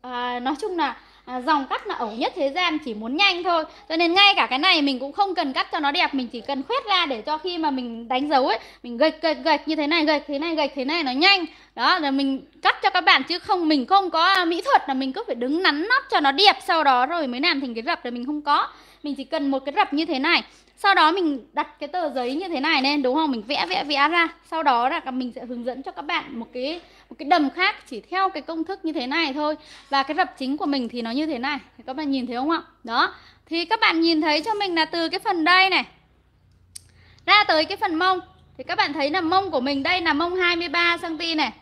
à, nói chung là À, dòng cắt là ẩu nhất thế gian chỉ muốn nhanh thôi cho nên ngay cả cái này mình cũng không cần cắt cho nó đẹp mình chỉ cần khuyết ra để cho khi mà mình đánh dấu ấy mình gạch gạch gạch như thế này gạch thế này gạch thế này nó nhanh đó là mình cắt cho các bạn chứ không mình không có mỹ thuật là mình cứ phải đứng nắn nắp cho nó đẹp sau đó rồi mới làm thành cái rập là mình không có mình chỉ cần một cái rập như thế này sau đó mình đặt cái tờ giấy như thế này lên đúng không mình vẽ vẽ vẽ ra sau đó là mình sẽ hướng dẫn cho các bạn một cái một cái đầm khác chỉ theo cái công thức như thế này thôi và cái rập chính của mình thì nó như thế này các bạn nhìn thấy không ạ đó thì các bạn nhìn thấy cho mình là từ cái phần đây này ra tới cái phần mông thì các bạn thấy là mông của mình đây là mông 23 cm này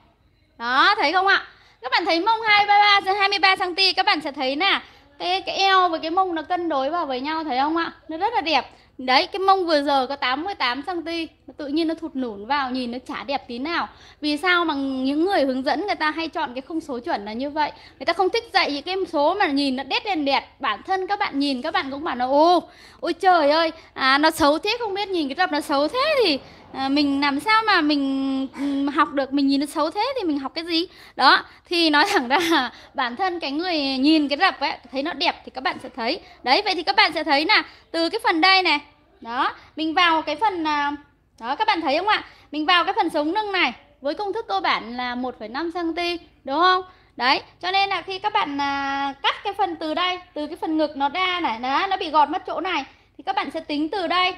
đó thấy không ạ các bạn thấy mông 23 23 cm các bạn sẽ thấy nè cái cái eo với cái mông nó cân đối vào với nhau thấy không ạ nó rất là đẹp Đấy, cái mông vừa giờ có 88cm Tự nhiên nó thụt nổn vào, nhìn nó chả đẹp tí nào Vì sao mà những người hướng dẫn người ta hay chọn cái không số chuẩn là như vậy Người ta không thích dạy những cái số mà nhìn nó đét đèn đẹp Bản thân các bạn nhìn các bạn cũng bảo nó Ô, ôi trời ơi, à, nó xấu thế không biết nhìn cái tập nó xấu thế thì Ờ, mình làm sao mà mình học được mình nhìn nó xấu thế thì mình học cái gì đó thì nói thẳng ra bản thân cái người nhìn cái rập ấy thấy nó đẹp thì các bạn sẽ thấy đấy vậy thì các bạn sẽ thấy là từ cái phần đây này đó mình vào cái phần à, đó các bạn thấy không ạ mình vào cái phần sống lưng này với công thức cơ bản là 1,5 cm đúng không đấy cho nên là khi các bạn à, cắt cái phần từ đây từ cái phần ngực nó ra này đó nó bị gọt mất chỗ này thì các bạn sẽ tính từ đây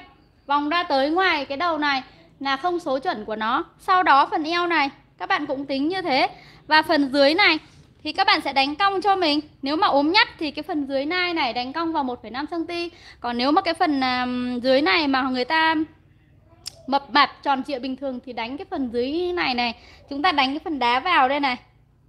vòng ra tới ngoài cái đầu này là không số chuẩn của nó. Sau đó phần eo này các bạn cũng tính như thế. Và phần dưới này thì các bạn sẽ đánh cong cho mình. Nếu mà ốm nhất thì cái phần dưới nai này đánh cong vào 1,5 cm. Còn nếu mà cái phần dưới này mà người ta mập mạp tròn trịa bình thường thì đánh cái phần dưới này này, chúng ta đánh cái phần đá vào đây này.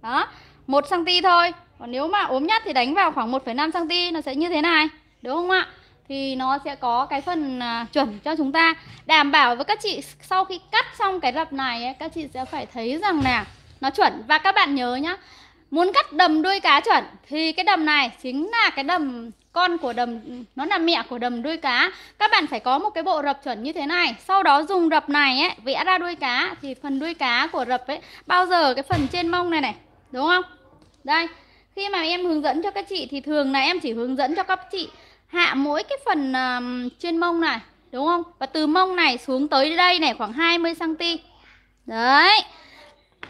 Đó, 1 cm thôi. Còn nếu mà ốm nhất thì đánh vào khoảng 1,5 cm nó sẽ như thế này. Đúng không ạ? thì nó sẽ có cái phần à, chuẩn cho chúng ta đảm bảo với các chị sau khi cắt xong cái dập này ấy, các chị sẽ phải thấy rằng là nó chuẩn và các bạn nhớ nhá muốn cắt đầm đuôi cá chuẩn thì cái đầm này chính là cái đầm con của đầm nó là mẹ của đầm đuôi cá các bạn phải có một cái bộ rập chuẩn như thế này sau đó dùng rập này ấy vẽ ra đuôi cá thì phần đuôi cá của rập ấy bao giờ cái phần trên mông này này đúng không đây khi mà em hướng dẫn cho các chị thì thường là em chỉ hướng dẫn cho các chị hạ mỗi cái phần uh, trên mông này đúng không và từ mông này xuống tới đây này khoảng 20 cm đấy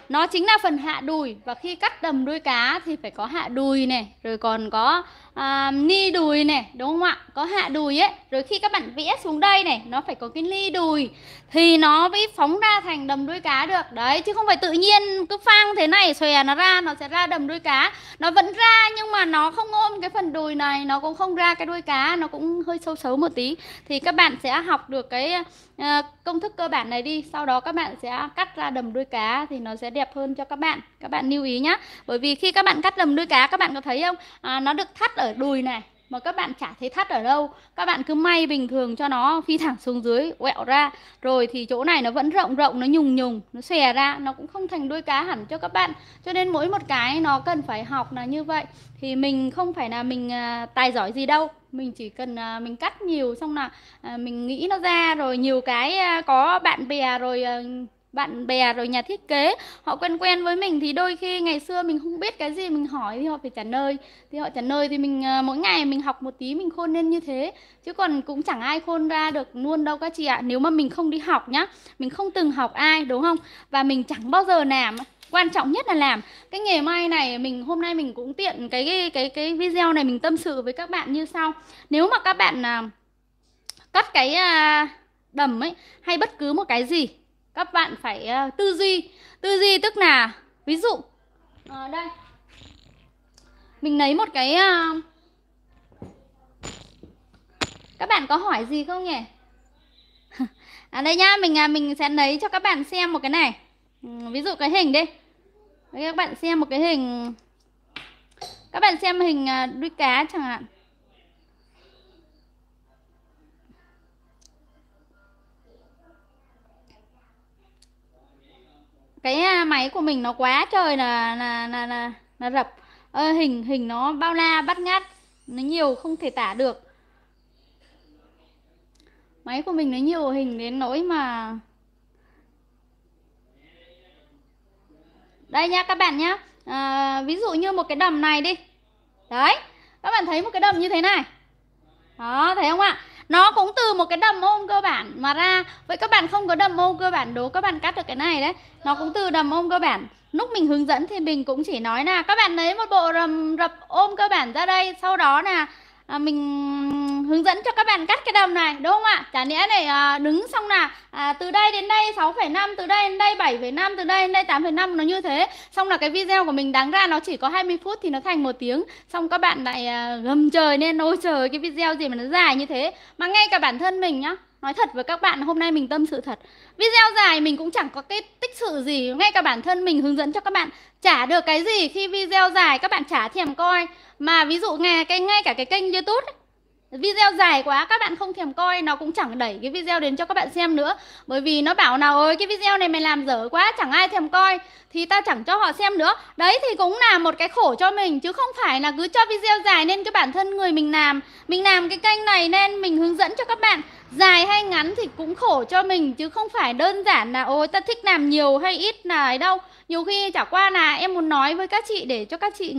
nó chính là phần hạ đùi và khi cắt đầm đuôi cá thì phải có hạ đùi này rồi còn có à, ni đùi này đúng không ạ có hạ đùi ấy rồi khi các bạn vẽ xuống đây này nó phải có cái ni đùi thì nó mới phóng ra thành đầm đuôi cá được đấy chứ không phải tự nhiên cứ phang thế này xòe nó ra nó sẽ ra đầm đuôi cá nó vẫn ra nhưng mà nó không ôm cái phần đùi này nó cũng không ra cái đuôi cá nó cũng hơi sâu xấu một tí thì các bạn sẽ học được cái Ờ, công thức cơ bản này đi sau đó các bạn sẽ cắt ra đầm đuôi cá thì nó sẽ đẹp hơn cho các bạn các bạn lưu ý nhé bởi vì khi các bạn cắt đầm đuôi cá các bạn có thấy không à, nó được thắt ở đùi này mà các bạn chả thấy thắt ở đâu các bạn cứ may bình thường cho nó phi thẳng xuống dưới quẹo ra rồi thì chỗ này nó vẫn rộng rộng nó nhùng nhùng nó xòe ra nó cũng không thành đuôi cá hẳn cho các bạn cho nên mỗi một cái nó cần phải học là như vậy thì mình không phải là mình à, tài giỏi gì đâu mình chỉ cần à, mình cắt nhiều xong là à, mình nghĩ nó ra rồi nhiều cái à, có bạn bè rồi ờ, bạn bè rồi nhà thiết kế họ quen quen với mình thì đôi khi ngày xưa mình không biết cái gì mình hỏi thì họ phải trả lời thì họ trả lời thì mình ờ, mỗi ngày mình học một tí mình khôn lên như thế chứ còn cũng chẳng ai khôn ra được luôn đâu các chị ạ nếu mà mình không đi học nhá mình không từng học ai đúng không và mình chẳng bao giờ làm quan trọng nhất là làm cái nghề may này mình hôm nay mình cũng tiện cái cái cái, cái video này mình tâm sự với các bạn như sau nếu mà các bạn à, cắt cái à, đầm ấy hay bất cứ một cái gì các bạn phải à, tư duy tư duy tức là ví dụ à, đây mình lấy một cái à, các bạn có hỏi gì không nhỉ à đây nhá mình à, mình sẽ lấy cho các bạn xem một cái này ừ, ví dụ cái hình đi các bạn xem một cái hình các bạn xem hình à, đuôi cá chẳng hạn cái à, máy của mình nó quá trời là là là là, là rập à, hình hình nó bao la bắt ngát nó nhiều không thể tả được máy của mình nó nhiều hình đến nỗi mà đây nha các bạn nhá à, ví dụ như một cái đầm này đi đấy các bạn thấy một cái đầm như thế này đó thấy không ạ nó cũng từ một cái đầm ôm cơ bản mà ra vậy các bạn không có đầm ôm cơ bản đố các bạn cắt được cái này đấy nó cũng từ đầm ôm cơ bản lúc mình hướng dẫn thì mình cũng chỉ nói là các bạn lấy một bộ rầm rập ôm cơ bản ra đây sau đó là à, mình hướng dẫn cho các bạn cắt cái đầm này đúng không ạ chả nghĩa này à, đứng xong là à, từ đây đến đây 6,5 từ đây đến đây 7,5 từ đây đến đây 8,5 nó như thế xong là cái video của mình đáng ra nó chỉ có 20 phút thì nó thành một tiếng xong các bạn lại à, gầm trời nên ôi trời cái video gì mà nó dài như thế mà ngay cả bản thân mình nhá nói thật với các bạn hôm nay mình tâm sự thật video dài mình cũng chẳng có cái tích sự gì ngay cả bản thân mình hướng dẫn cho các bạn trả được cái gì khi video dài các bạn trả thèm coi mà ví dụ nghe cái ngay cả cái kênh youtube ấy, video dài quá các bạn không thèm coi nó cũng chẳng đẩy cái video đến cho các bạn xem nữa bởi vì nó bảo nào ơi cái video này mày làm dở quá chẳng ai thèm coi thì tao chẳng cho họ xem nữa đấy thì cũng là một cái khổ cho mình chứ không phải là cứ cho video dài nên cái bản thân người mình làm mình làm cái kênh này nên mình hướng dẫn cho các bạn dài hay ngắn thì cũng khổ cho mình chứ không phải đơn giản là ôi ta thích làm nhiều hay ít là ấy đâu nhiều khi chả qua là em muốn nói với các chị để cho các chị ừ,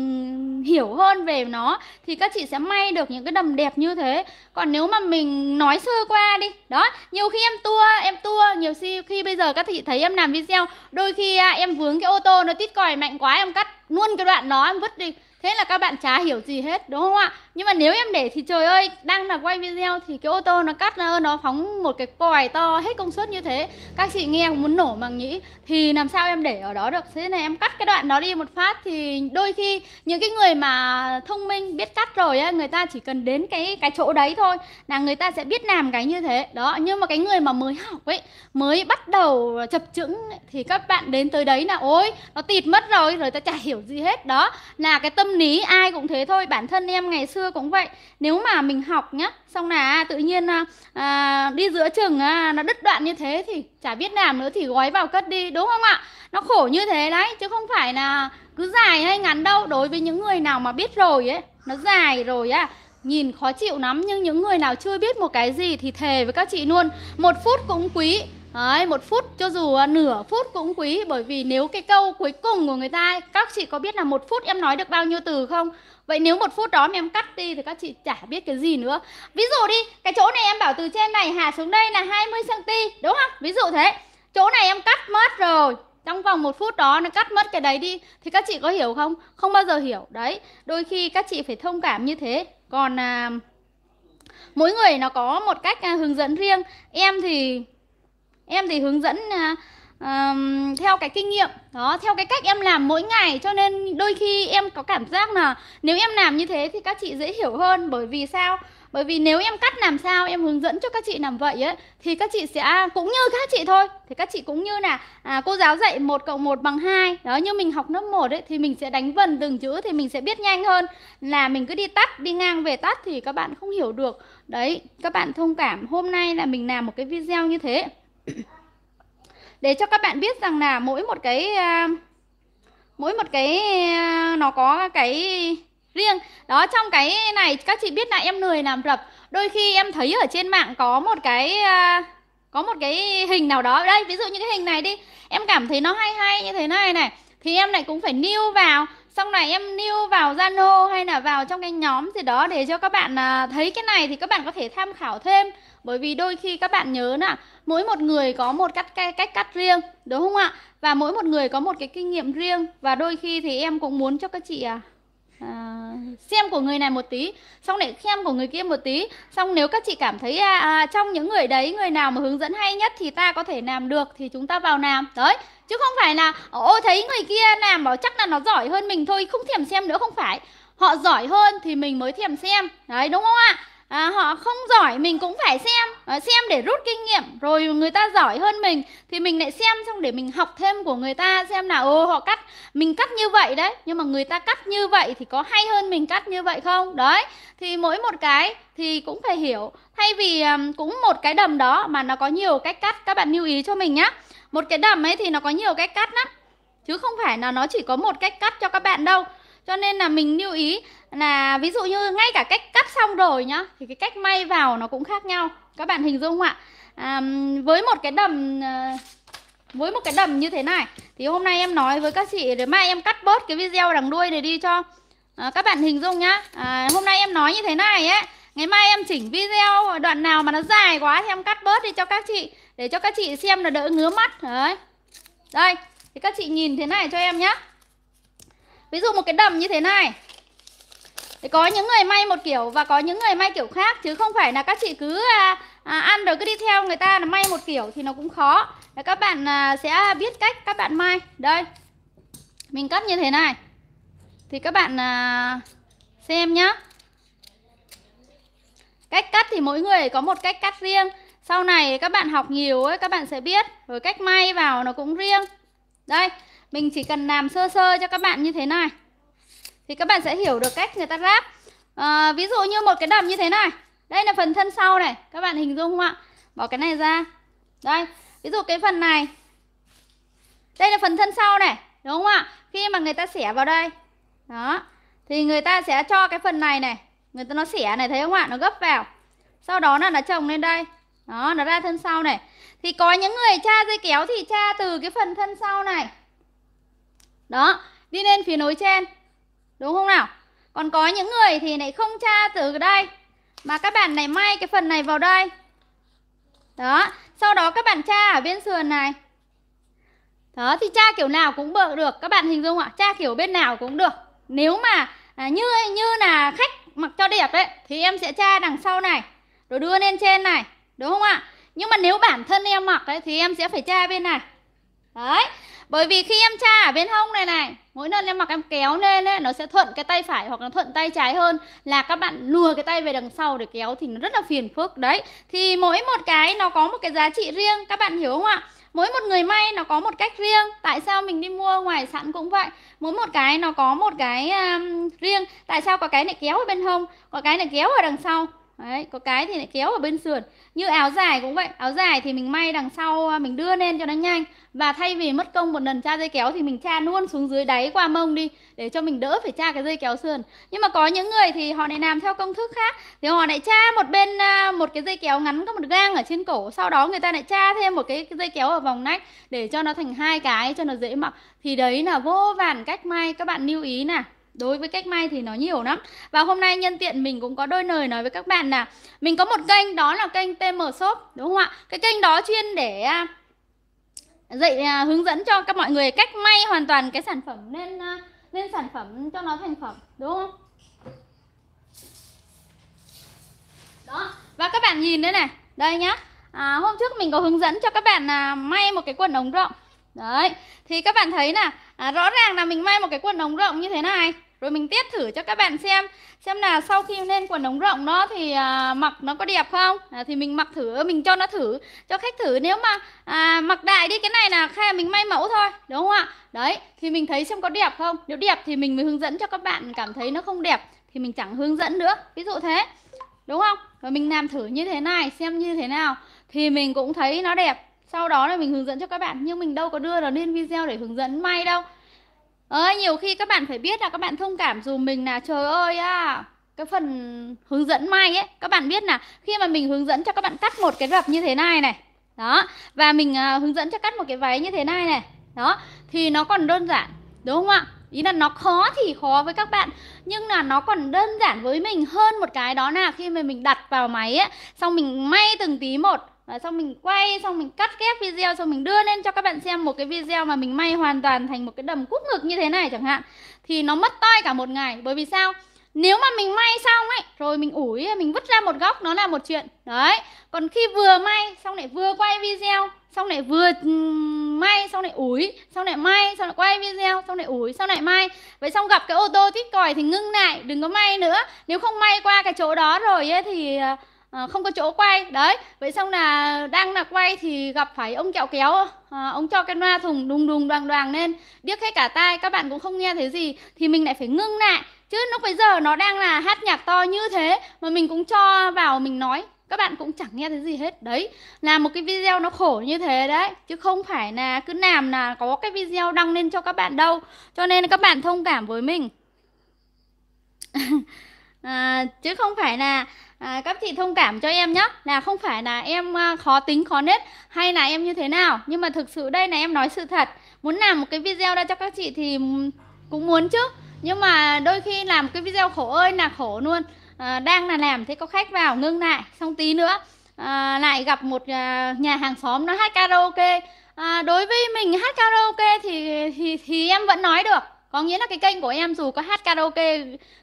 hiểu hơn về nó thì các chị sẽ may được những cái đầm đẹp như thế còn nếu mà mình nói sơ qua đi đó nhiều khi em tua em tua nhiều khi, khi bây giờ các chị thấy em làm video đôi khi à, em vướng cái ô tô nó tít còi mạnh quá em cắt luôn cái đoạn đó em vứt đi thế là các bạn chả hiểu gì hết đúng không ạ nhưng mà nếu em để thì trời ơi đang là quay video thì cái ô tô nó cắt nó phóng một cái còi to hết công suất như thế các chị nghe muốn nổ màng nhĩ thì làm sao em để ở đó được thế này em cắt cái đoạn đó đi một phát thì đôi khi những cái người mà thông minh biết cắt rồi á người ta chỉ cần đến cái cái chỗ đấy thôi là người ta sẽ biết làm cái như thế đó nhưng mà cái người mà mới học ấy mới bắt đầu chập chững thì các bạn đến tới đấy là ôi nó tịt mất rồi rồi ta chả hiểu gì hết đó là cái tâm tâm lý ai cũng thế thôi bản thân em ngày xưa cũng vậy nếu mà mình học nhá xong là à, tự nhiên à, à, đi giữa chừng à, nó đứt đoạn như thế thì chả biết làm nữa thì gói vào cất đi đúng không ạ nó khổ như thế đấy chứ không phải là cứ dài hay ngắn đâu đối với những người nào mà biết rồi ấy nó dài rồi á nhìn khó chịu lắm nhưng những người nào chưa biết một cái gì thì thề với các chị luôn một phút cũng quý Đấy, một phút cho dù à, nửa phút cũng quý bởi vì nếu cái câu cuối cùng của người ta các chị có biết là một phút em nói được bao nhiêu từ không? Vậy nếu một phút đó mà em cắt đi thì các chị chả biết cái gì nữa. Ví dụ đi, cái chỗ này em bảo từ trên này hạ xuống đây là 20 cm, đúng không? Ví dụ thế. Chỗ này em cắt mất rồi. Trong vòng một phút đó nó cắt mất cái đấy đi thì các chị có hiểu không? Không bao giờ hiểu. Đấy, đôi khi các chị phải thông cảm như thế. Còn à, mỗi người nó có một cách à, hướng dẫn riêng. Em thì em thì hướng dẫn uh, um, theo cái kinh nghiệm đó theo cái cách em làm mỗi ngày cho nên đôi khi em có cảm giác là nếu em làm như thế thì các chị dễ hiểu hơn bởi vì sao bởi vì nếu em cắt làm sao em hướng dẫn cho các chị làm vậy ấy thì các chị sẽ à, cũng như các chị thôi thì các chị cũng như là à, cô giáo dạy 1 cộng 1 bằng 2 đó như mình học lớp 1 ấy thì mình sẽ đánh vần từng chữ thì mình sẽ biết nhanh hơn là mình cứ đi tắt đi ngang về tắt thì các bạn không hiểu được đấy các bạn thông cảm hôm nay là mình làm một cái video như thế để cho các bạn biết rằng là mỗi một cái à, mỗi một cái à, nó có cái riêng đó trong cái này các chị biết là em lười làm rập đôi khi em thấy ở trên mạng có một cái à, có một cái hình nào đó đây ví dụ như cái hình này đi em cảm thấy nó hay hay như thế này này thì em lại cũng phải new vào xong này em new vào Zalo hay là vào trong cái nhóm gì đó để cho các bạn thấy cái này thì các bạn có thể tham khảo thêm bởi vì đôi khi các bạn nhớ nè mỗi một người có một cách cách, cắt riêng đúng không ạ và mỗi một người có một cái kinh nghiệm riêng và đôi khi thì em cũng muốn cho các chị à, à xem của người này một tí xong lại xem của người kia một tí xong nếu các chị cảm thấy à, à, trong những người đấy người nào mà hướng dẫn hay nhất thì ta có thể làm được thì chúng ta vào làm đấy chứ không phải là ô thấy người kia làm bảo chắc là nó giỏi hơn mình thôi không thèm xem nữa không phải họ giỏi hơn thì mình mới thèm xem đấy đúng không ạ à, họ không giỏi mình cũng phải xem à, xem để rút kinh nghiệm rồi người ta giỏi hơn mình thì mình lại xem xong để mình học thêm của người ta xem là ô họ cắt mình cắt như vậy đấy nhưng mà người ta cắt như vậy thì có hay hơn mình cắt như vậy không đấy thì mỗi một cái thì cũng phải hiểu thay vì um, cũng một cái đầm đó mà nó có nhiều cách cắt các bạn lưu ý cho mình nhé một cái đầm ấy thì nó có nhiều cách cắt lắm chứ không phải là nó chỉ có một cách cắt cho các bạn đâu cho nên là mình lưu ý là ví dụ như ngay cả cách cắt xong rồi nhá thì cái cách may vào nó cũng khác nhau các bạn hình dung không ạ à, với một cái đầm à, với một cái đầm như thế này thì hôm nay em nói với các chị để mai em cắt bớt cái video đằng đuôi này đi cho à, các bạn hình dung nhá à, hôm nay em nói như thế này ấy ngày mai em chỉnh video đoạn nào mà nó dài quá thì em cắt bớt đi cho các chị để cho các chị xem là đỡ ngứa mắt đấy đây thì các chị nhìn thế này cho em nhé Ví dụ một cái đầm như thế này thì có những người may một kiểu và có những người may kiểu khác chứ không phải là các chị cứ à, à, ăn rồi cứ đi theo người ta là may một kiểu thì nó cũng khó Đấy, các bạn à, sẽ biết cách các bạn may đây mình cắt như thế này thì các bạn à, xem nhá cách cắt thì mỗi người có một cách cắt riêng sau này các bạn học nhiều ấy các bạn sẽ biết rồi cách may vào nó cũng riêng đây mình chỉ cần làm sơ sơ cho các bạn như thế này Thì các bạn sẽ hiểu được cách người ta ráp à, Ví dụ như một cái đầm như thế này Đây là phần thân sau này Các bạn hình dung không ạ? Bỏ cái này ra Đây, ví dụ cái phần này Đây là phần thân sau này Đúng không ạ? Khi mà người ta xẻ vào đây Đó Thì người ta sẽ cho cái phần này này Người ta nó xẻ này thấy không ạ? Nó gấp vào Sau đó là nó trồng lên đây Đó, nó ra thân sau này thì có những người cha dây kéo thì cha từ cái phần thân sau này đó, đi lên phía nối trên Đúng không nào? Còn có những người thì lại không tra từ đây Mà các bạn này may cái phần này vào đây Đó, sau đó các bạn tra ở bên sườn này Đó, thì tra kiểu nào cũng bợ được Các bạn hình dung ạ, tra kiểu bên nào cũng được Nếu mà à, như như là khách mặc cho đẹp ấy Thì em sẽ tra đằng sau này Rồi đưa lên trên này, đúng không ạ? Nhưng mà nếu bản thân em mặc ấy thì em sẽ phải tra bên này Đấy bởi vì khi em tra ở bên hông này này mỗi lần em mặc em kéo lên ấy, nó sẽ thuận cái tay phải hoặc là thuận tay trái hơn là các bạn lùa cái tay về đằng sau để kéo thì nó rất là phiền phức đấy thì mỗi một cái nó có một cái giá trị riêng các bạn hiểu không ạ mỗi một người may nó có một cách riêng tại sao mình đi mua ngoài sẵn cũng vậy mỗi một cái nó có một cái um, riêng tại sao có cái này kéo ở bên hông có cái này kéo ở đằng sau Đấy, có cái thì lại kéo ở bên sườn Như áo dài cũng vậy Áo dài thì mình may đằng sau à, Mình đưa lên cho nó nhanh và thay vì mất công một lần tra dây kéo thì mình tra luôn xuống dưới đáy qua mông đi để cho mình đỡ phải tra cái dây kéo sườn nhưng mà có những người thì họ lại làm theo công thức khác thì họ lại tra một bên à, một cái dây kéo ngắn có một gang ở trên cổ sau đó người ta lại tra thêm một cái dây kéo ở vòng nách để cho nó thành hai cái cho nó dễ mặc thì đấy là vô vàn cách may các bạn lưu ý nè đối với cách may thì nó nhiều lắm và hôm nay nhân tiện mình cũng có đôi lời nói với các bạn là mình có một kênh đó là kênh tm shop đúng không ạ cái kênh đó chuyên để à, dạy à, hướng dẫn cho các mọi người cách may hoàn toàn cái sản phẩm nên nên à, sản phẩm cho nó thành phẩm đúng không đó và các bạn nhìn đây này đây nhá à, hôm trước mình có hướng dẫn cho các bạn là may một cái quần ống rộng đấy thì các bạn thấy nè à, rõ ràng là mình may một cái quần ống rộng như thế này rồi mình test thử cho các bạn xem Xem là sau khi lên quần ống rộng nó thì à, mặc nó có đẹp không à, Thì mình mặc thử, mình cho nó thử Cho khách thử nếu mà à, mặc đại đi Cái này là kha mình may mẫu thôi Đúng không ạ? Đấy, thì mình thấy xem có đẹp không Nếu đẹp thì mình mới hướng dẫn cho các bạn Cảm thấy nó không đẹp thì mình chẳng hướng dẫn nữa Ví dụ thế Đúng không? Và mình làm thử như thế này xem như thế nào Thì mình cũng thấy nó đẹp Sau đó là mình hướng dẫn cho các bạn Nhưng mình đâu có đưa nó lên video để hướng dẫn may đâu Ơi, nhiều khi các bạn phải biết là các bạn thông cảm dù mình là trời ơi à, cái phần hướng dẫn may ấy các bạn biết là khi mà mình hướng dẫn cho các bạn cắt một cái vập như thế này này đó và mình uh, hướng dẫn cho cắt một cái váy như thế này này đó thì nó còn đơn giản đúng không ạ ý là nó khó thì khó với các bạn nhưng là nó còn đơn giản với mình hơn một cái đó là khi mà mình đặt vào máy ấy xong mình may từng tí một Đấy, xong mình quay xong mình cắt ghép video xong mình đưa lên cho các bạn xem một cái video mà mình may hoàn toàn thành một cái đầm cúc ngực như thế này chẳng hạn thì nó mất toi cả một ngày bởi vì sao nếu mà mình may xong ấy rồi mình ủi mình vứt ra một góc nó là một chuyện đấy còn khi vừa may xong lại vừa quay video xong lại vừa may xong lại ủi xong lại may xong lại quay video xong lại ủi xong lại may vậy xong gặp cái ô tô thích còi thì ngưng lại đừng có may nữa nếu không may qua cái chỗ đó rồi ấy, thì ờ, à, không có chỗ quay đấy vậy xong là đang là quay thì gặp phải ông kẹo kéo à, ông cho cái loa thùng đùng đùng đoàn đoàn lên điếc hết cả tai các bạn cũng không nghe thấy gì thì mình lại phải ngưng lại chứ lúc bây giờ nó đang là hát nhạc to như thế mà mình cũng cho vào mình nói các bạn cũng chẳng nghe thấy gì hết đấy làm một cái video nó khổ như thế đấy chứ không phải là cứ làm là có cái video đăng lên cho các bạn đâu cho nên các bạn thông cảm với mình à, chứ không phải là à, các chị thông cảm cho em nhé là không phải là em à, khó tính khó nết hay là em như thế nào nhưng mà thực sự đây là em nói sự thật muốn làm một cái video ra cho các chị thì cũng muốn chứ nhưng mà đôi khi làm cái video khổ ơi là khổ luôn à, đang là làm thế có khách vào ngưng lại xong tí nữa à, lại gặp một à, nhà hàng xóm nó hát karaoke à, đối với mình hát karaoke thì thì thì em vẫn nói được có nghĩa là cái kênh của em dù có hát karaoke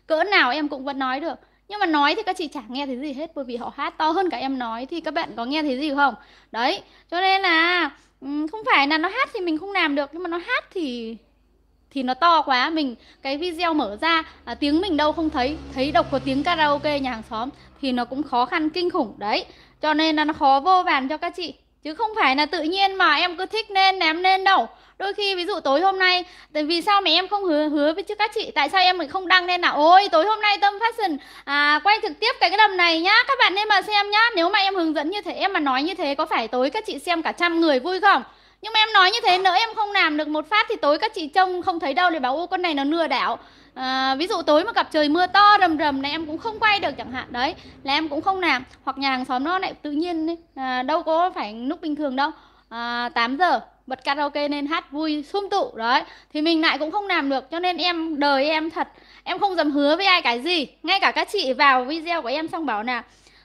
cỡ nào em cũng vẫn nói được nhưng mà nói thì các chị chẳng nghe thấy gì hết bởi vì họ hát to hơn cả em nói thì các bạn có nghe thấy gì không đấy cho nên là không phải là nó hát thì mình không làm được nhưng mà nó hát thì thì nó to quá mình cái video mở ra à, tiếng mình đâu không thấy thấy độc có tiếng karaoke nhà hàng xóm thì nó cũng khó khăn kinh khủng đấy cho nên là nó khó vô vàn cho các chị chứ không phải là tự nhiên mà em cứ thích nên ném lên đâu đôi khi ví dụ tối hôm nay tại vì sao mẹ em không hứa hứa với chứ các chị tại sao em mình không đăng lên là ôi tối hôm nay tâm fashion à, quay trực tiếp cái cái đầm này nhá các bạn nên mà xem nhá nếu mà em hướng dẫn như thế em mà nói như thế có phải tối các chị xem cả trăm người vui không nhưng mà em nói như thế nữa em không làm được một phát thì tối các chị trông không thấy đâu để bảo ô con này nó lừa đảo à, ví dụ tối mà gặp trời mưa to rầm rầm này em cũng không quay được chẳng hạn đấy là em cũng không làm hoặc nhà hàng xóm nó lại tự nhiên À, đâu có phải lúc bình thường đâu à, 8 giờ bật karaoke nên hát vui sum tụ đấy thì mình lại cũng không làm được cho nên em đời em thật em không dám hứa với ai cái gì ngay cả các chị vào video của em xong bảo là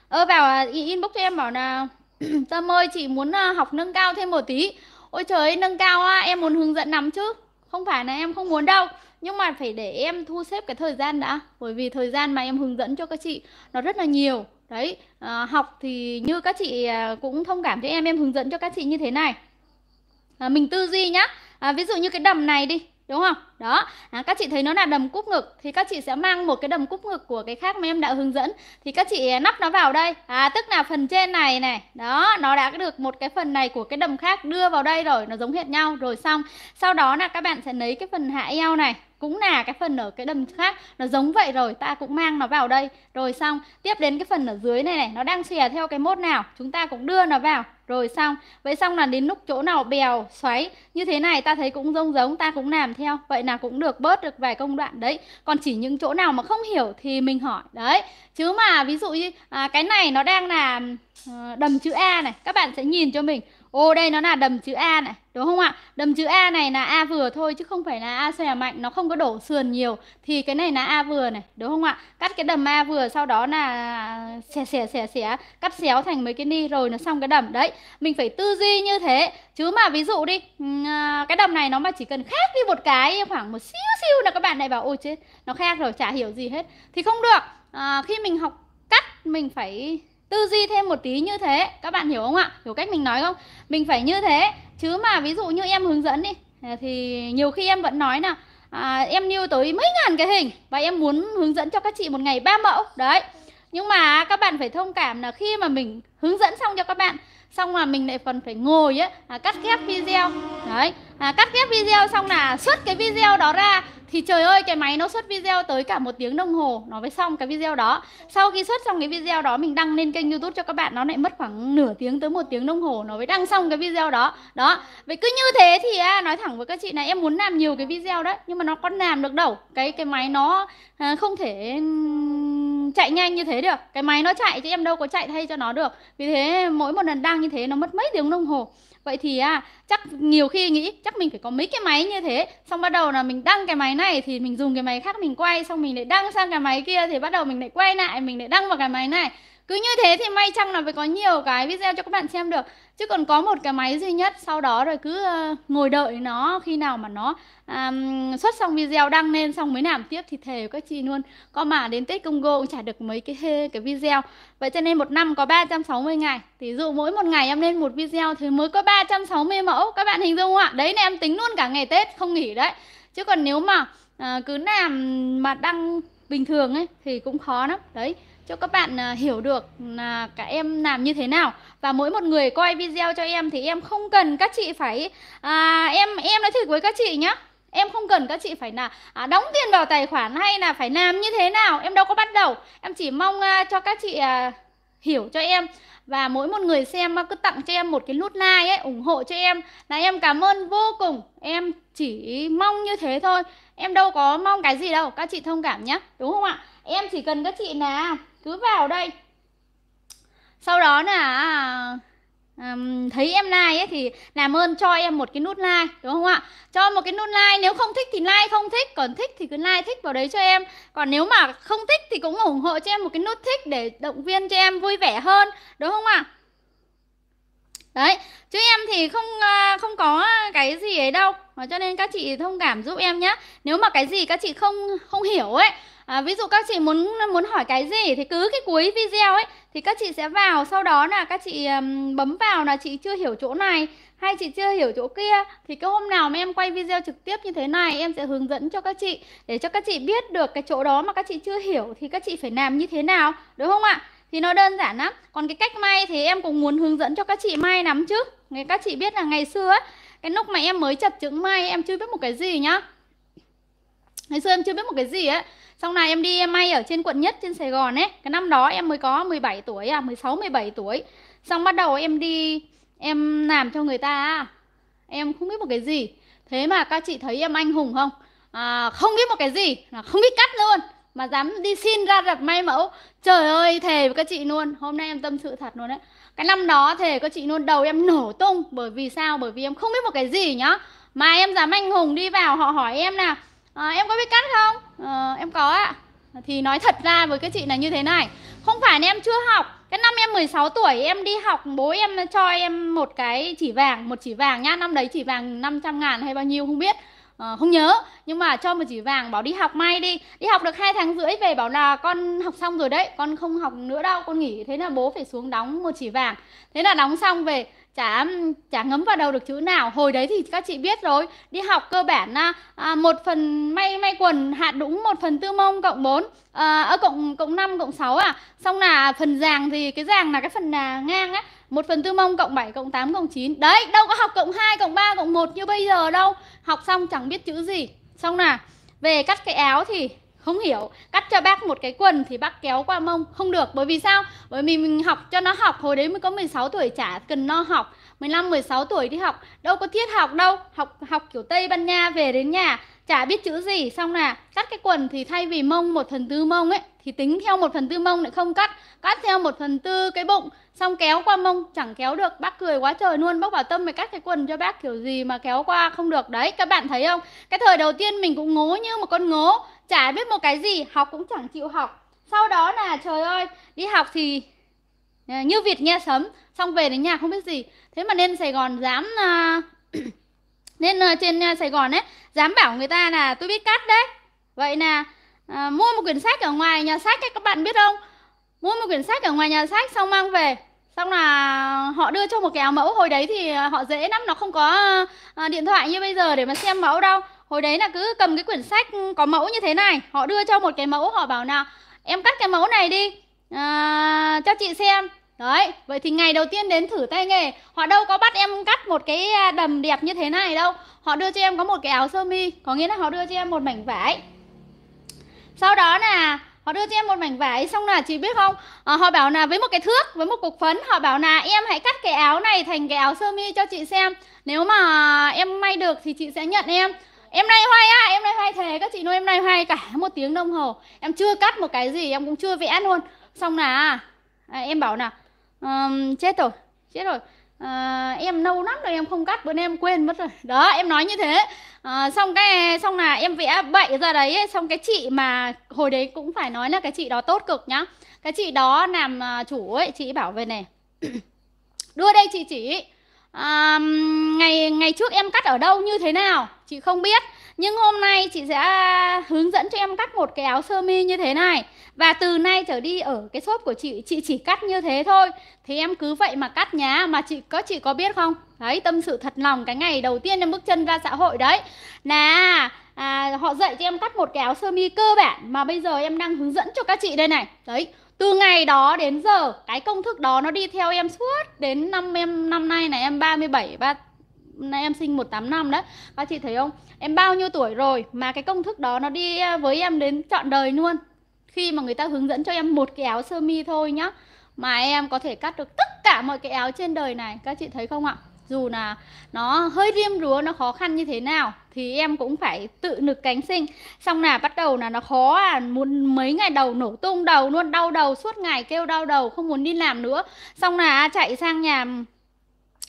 ơ vào à, inbox cho em bảo là tâm ơi chị muốn à, học nâng cao thêm một tí ôi trời nâng cao á, em muốn hướng dẫn lắm chứ không phải là em không muốn đâu nhưng mà phải để em thu xếp cái thời gian đã bởi vì thời gian mà em hướng dẫn cho các chị nó rất là nhiều đấy à, học thì như các chị à, cũng thông cảm cho em em hướng dẫn cho các chị như thế này à, mình tư duy nhá à, ví dụ như cái đầm này đi đúng không đó à, các chị thấy nó là đầm cúp ngực thì các chị sẽ mang một cái đầm cúp ngực của cái khác mà em đã hướng dẫn thì các chị à, nắp nó vào đây à, tức là phần trên này này đó nó đã được một cái phần này của cái đầm khác đưa vào đây rồi nó giống hệt nhau rồi xong sau đó là các bạn sẽ lấy cái phần hạ eo này cũng là cái phần ở cái đầm khác nó giống vậy rồi ta cũng mang nó vào đây rồi xong tiếp đến cái phần ở dưới này này nó đang xòe theo cái mốt nào chúng ta cũng đưa nó vào rồi xong vậy xong là đến lúc chỗ nào bèo xoáy như thế này ta thấy cũng giống giống ta cũng làm theo vậy là cũng được bớt được vài công đoạn đấy còn chỉ những chỗ nào mà không hiểu thì mình hỏi đấy chứ mà ví dụ như à, cái này nó đang là ờ, đầm chữ A này các bạn sẽ nhìn cho mình Ô đây nó là đầm chữ A này, đúng không ạ? Đầm chữ A này là A vừa thôi chứ không phải là A xòe mạnh, nó không có đổ sườn nhiều. Thì cái này là A vừa này, đúng không ạ? Cắt cái đầm A vừa sau đó là xẻ xẻ xẻ xẻ, cắt xéo thành mấy cái ni rồi nó xong cái đầm. Đấy, mình phải tư duy như thế. Chứ mà ví dụ đi, ừ, à, cái đầm này nó mà chỉ cần khác đi một cái khoảng một xíu xíu là các bạn lại bảo ôi chết, nó khác rồi chả hiểu gì hết. Thì không được. À, khi mình học cắt mình phải Tư duy thêm một tí như thế Các bạn hiểu không ạ? Hiểu cách mình nói không? Mình phải như thế Chứ mà ví dụ như em hướng dẫn đi à, Thì nhiều khi em vẫn nói là à, Em lưu tới mấy ngàn cái hình Và em muốn hướng dẫn cho các chị một ngày ba mẫu Đấy Nhưng mà các bạn phải thông cảm là khi mà mình hướng dẫn xong cho các bạn Xong mà mình lại phần phải ngồi ấy, à, Cắt ghép video Đấy à, Cắt ghép video xong là xuất cái video đó ra thì trời ơi cái máy nó xuất video tới cả một tiếng đồng hồ nó mới xong cái video đó sau khi xuất xong cái video đó mình đăng lên kênh youtube cho các bạn nó lại mất khoảng nửa tiếng tới một tiếng đồng hồ nó mới đăng xong cái video đó đó vậy cứ như thế thì à, nói thẳng với các chị này em muốn làm nhiều cái video đấy nhưng mà nó con làm được đâu cái cái máy nó à, không thể chạy nhanh như thế được cái máy nó chạy chứ em đâu có chạy thay cho nó được vì thế mỗi một lần đăng như thế nó mất mấy tiếng đồng hồ Vậy thì à, chắc nhiều khi nghĩ chắc mình phải có mấy cái máy như thế Xong bắt đầu là mình đăng cái máy này thì mình dùng cái máy khác mình quay Xong mình lại đăng sang cái máy kia thì bắt đầu mình lại quay lại Mình lại đăng vào cái máy này cứ như thế thì may chăng là phải có nhiều cái video cho các bạn xem được chứ còn có một cái máy duy nhất sau đó rồi cứ uh, ngồi đợi nó khi nào mà nó um, xuất xong video đăng lên xong mới làm tiếp thì thề các chị luôn có mà đến tết công cô cũng chả được mấy cái hê cái video vậy cho nên một năm có 360 ngày thì dụ mỗi một ngày em lên một video thì mới có 360 mẫu các bạn hình dung không ạ đấy là em tính luôn cả ngày tết không nghỉ đấy chứ còn nếu mà uh, cứ làm mà đăng bình thường ấy thì cũng khó lắm đấy cho các bạn à, hiểu được là cả em làm như thế nào và mỗi một người coi video cho em thì em không cần các chị phải à, em em nói thiệt với các chị nhá em không cần các chị phải là à, đóng tiền vào tài khoản hay là phải làm như thế nào em đâu có bắt đầu em chỉ mong à, cho các chị à, hiểu cho em và mỗi một người xem à, cứ tặng cho em một cái nút like ấy ủng hộ cho em là em cảm ơn vô cùng em chỉ mong như thế thôi em đâu có mong cái gì đâu các chị thông cảm nhé đúng không ạ em chỉ cần các chị là cứ vào đây sau đó là um, thấy em like ấy thì làm ơn cho em một cái nút like đúng không ạ cho một cái nút like nếu không thích thì like không thích còn thích thì cứ like thích vào đấy cho em còn nếu mà không thích thì cũng ủng hộ cho em một cái nút thích để động viên cho em vui vẻ hơn đúng không ạ đấy chứ em thì không à, không có cái gì ấy đâu cho nên các chị thông cảm giúp em nhé nếu mà cái gì các chị không không hiểu ấy à, ví dụ các chị muốn muốn hỏi cái gì thì cứ cái cuối video ấy thì các chị sẽ vào sau đó là các chị um, bấm vào là chị chưa hiểu chỗ này hay chị chưa hiểu chỗ kia thì cái hôm nào mà em quay video trực tiếp như thế này em sẽ hướng dẫn cho các chị để cho các chị biết được cái chỗ đó mà các chị chưa hiểu thì các chị phải làm như thế nào đúng không ạ thì nó đơn giản lắm còn cái cách may thì em cũng muốn hướng dẫn cho các chị may lắm chứ Nghe các chị biết là ngày xưa cái lúc mà em mới chập chững may em chưa biết một cái gì nhá ngày xưa em chưa biết một cái gì ấy sau này em đi em may ở trên quận nhất trên Sài Gòn ấy Cái năm đó em mới có 17 tuổi à 16, 17 tuổi Xong bắt đầu em đi Em làm cho người ta à. Em không biết một cái gì Thế mà các chị thấy em anh hùng không à, Không biết một cái gì Không biết cắt luôn mà dám đi xin ra đặt may mẫu trời ơi thề với các chị luôn hôm nay em tâm sự thật luôn đấy cái năm đó thề các chị luôn đầu em nổ tung bởi vì sao bởi vì em không biết một cái gì nhá mà em dám anh hùng đi vào họ hỏi em nào à, em có biết cắt không à, em có ạ thì nói thật ra với các chị là như thế này không phải em chưa học cái năm em 16 tuổi em đi học bố em cho em một cái chỉ vàng một chỉ vàng nhá năm đấy chỉ vàng 500 ngàn hay bao nhiêu không biết à, không nhớ nhưng mà cho một chỉ vàng bảo đi học may đi đi học được hai tháng rưỡi về bảo là con học xong rồi đấy con không học nữa đâu con nghỉ thế là bố phải xuống đóng một chỉ vàng thế là đóng xong về chả chả ngấm vào đầu được chữ nào hồi đấy thì các chị biết rồi đi học cơ bản là à, một phần may may quần hạt đúng một phần tư mông cộng 4 à, ở cộng cộng năm cộng sáu à xong là phần giàng thì cái giàng là cái phần là ngang á một phần tư mông cộng 7 cộng 8 cộng 9 đấy đâu có học cộng 2 cộng 3 cộng 1 như bây giờ đâu học xong chẳng biết chữ gì xong là về cắt cái áo thì không hiểu cắt cho bác một cái quần thì bác kéo qua mông không được bởi vì sao bởi vì mình học cho nó học hồi đấy mới có 16 tuổi chả cần no học 15 16 tuổi đi học đâu có thiết học đâu học học kiểu Tây Ban Nha về đến nhà chả biết chữ gì xong là cắt cái quần thì thay vì mông một phần tư mông ấy thì tính theo một phần tư mông lại không cắt cắt theo một phần tư cái bụng xong kéo qua mông chẳng kéo được bác cười quá trời luôn bác bảo tâm mày cắt cái quần cho bác kiểu gì mà kéo qua không được đấy các bạn thấy không cái thời đầu tiên mình cũng ngố như một con ngố chả biết một cái gì học cũng chẳng chịu học sau đó là trời ơi đi học thì ờ, như việt nghe sấm xong về đến nhà không biết gì thế mà nên sài gòn dám nên à, ờ, trên à, sài gòn ấy dám bảo người ta là tôi biết cắt đấy vậy là ờ, mua một quyển sách ở ngoài nhà sách ấy, các bạn biết không mua một quyển sách ở ngoài nhà sách xong mang về xong là họ đưa cho một cái áo mẫu hồi đấy thì họ dễ lắm nó không có điện thoại như bây giờ để mà xem mẫu đâu hồi đấy là cứ cầm cái quyển sách có mẫu như thế này họ đưa cho một cái mẫu họ bảo là em cắt cái mẫu này đi à, cho chị xem đấy vậy thì ngày đầu tiên đến thử tay nghề họ đâu có bắt em cắt một cái à, đầm đẹp như thế này đâu họ đưa cho em có một cái áo sơ mi có nghĩa là họ đưa cho em một mảnh vải sau đó là họ đưa cho em một mảnh vải xong là chị biết không à, họ bảo là với một cái thước với một cục phấn họ bảo là em hãy cắt cái áo này thành cái áo sơ mi cho chị xem nếu mà em may được thì chị sẽ nhận em em nay hoay á à, em nay hoay thề các chị nuôi em nay hoay cả một tiếng đồng hồ em chưa cắt một cái gì em cũng chưa vẽ luôn xong là à, em bảo là um, chết rồi chết rồi à, em lâu lắm rồi em không cắt bữa nay em quên mất rồi đó em nói như thế à, xong cái xong là em vẽ bậy ra đấy xong cái chị mà hồi đấy cũng phải nói là cái chị đó tốt cực nhá cái chị đó làm à, chủ ấy chị bảo về này đưa đây chị chỉ à, ngày ngày trước em cắt ở đâu như thế nào chị không biết nhưng hôm nay chị sẽ à, hướng dẫn cho em cắt một cái áo sơ mi như thế này và từ nay trở đi ở cái shop của chị chị chỉ cắt như thế thôi thì em cứ vậy mà cắt nhá mà chị có chị có biết không đấy tâm sự thật lòng cái ngày đầu tiên em bước chân ra xã hội đấy là à, họ dạy cho em cắt một cái áo sơ mi cơ bản mà bây giờ em đang hướng dẫn cho các chị đây này đấy từ ngày đó đến giờ cái công thức đó nó đi theo em suốt đến năm em năm nay này em 37 ba nay em sinh 185 đấy các chị thấy không em bao nhiêu tuổi rồi mà cái công thức đó nó đi à, với em đến trọn đời luôn khi mà người ta hướng dẫn cho em một cái áo sơ mi thôi nhá mà em có thể cắt được tất cả mọi cái áo trên đời này các chị thấy không ạ dù là nó hơi riêm rúa nó khó khăn như thế nào thì em cũng phải tự nực cánh sinh xong là bắt đầu là nó khó à muốn mấy ngày đầu nổ tung đầu luôn đau đầu suốt ngày kêu đau đầu không muốn đi làm nữa xong là chạy sang nhà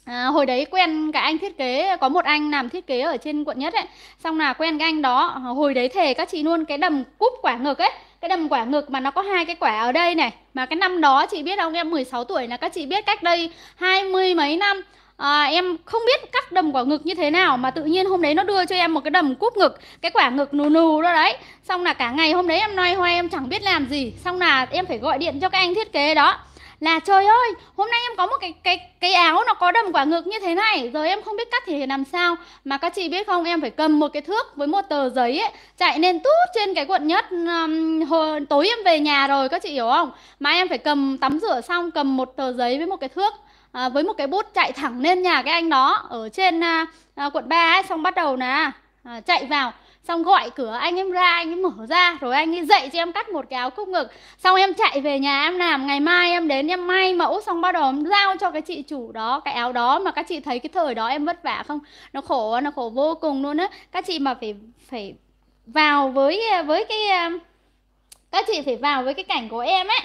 À, hồi đấy quen cả anh thiết kế có một anh làm thiết kế ở trên quận nhất ấy xong là quen cái anh đó hồi đấy thề các chị luôn cái đầm cúp quả ngực ấy cái đầm quả ngực mà nó có hai cái quả ở đây này mà cái năm đó chị biết ông em 16 tuổi là các chị biết cách đây hai mươi mấy năm à, em không biết cắt đầm quả ngực như thế nào mà tự nhiên hôm đấy nó đưa cho em một cái đầm cúp ngực cái quả ngực nù nù đó đấy xong là cả ngày hôm đấy em loay hoay em chẳng biết làm gì xong là em phải gọi điện cho các anh thiết kế đó là trời ơi hôm nay em có một cái cái cái áo nó có đầm quả ngực như thế này rồi em không biết cắt thì làm sao mà các chị biết không em phải cầm một cái thước với một tờ giấy ấy chạy lên tút trên cái quận nhất um, hồi tối em về nhà rồi các chị hiểu không mà em phải cầm tắm rửa xong cầm một tờ giấy với một cái thước à, với một cái bút chạy thẳng lên nhà cái anh đó ở trên à, à, quận 3 ấy xong bắt đầu là à, chạy vào xong gọi cửa anh em ra anh em mở ra rồi anh ấy dậy cho em cắt một cái áo cúc ngực xong em chạy về nhà em làm ngày mai em đến em may mẫu xong bắt đầu em giao cho cái chị chủ đó cái áo đó mà các chị thấy cái thời đó em vất vả không nó khổ nó khổ vô cùng luôn á các chị mà phải phải vào với à, với cái à, các chị phải vào với cái cảnh của em ấy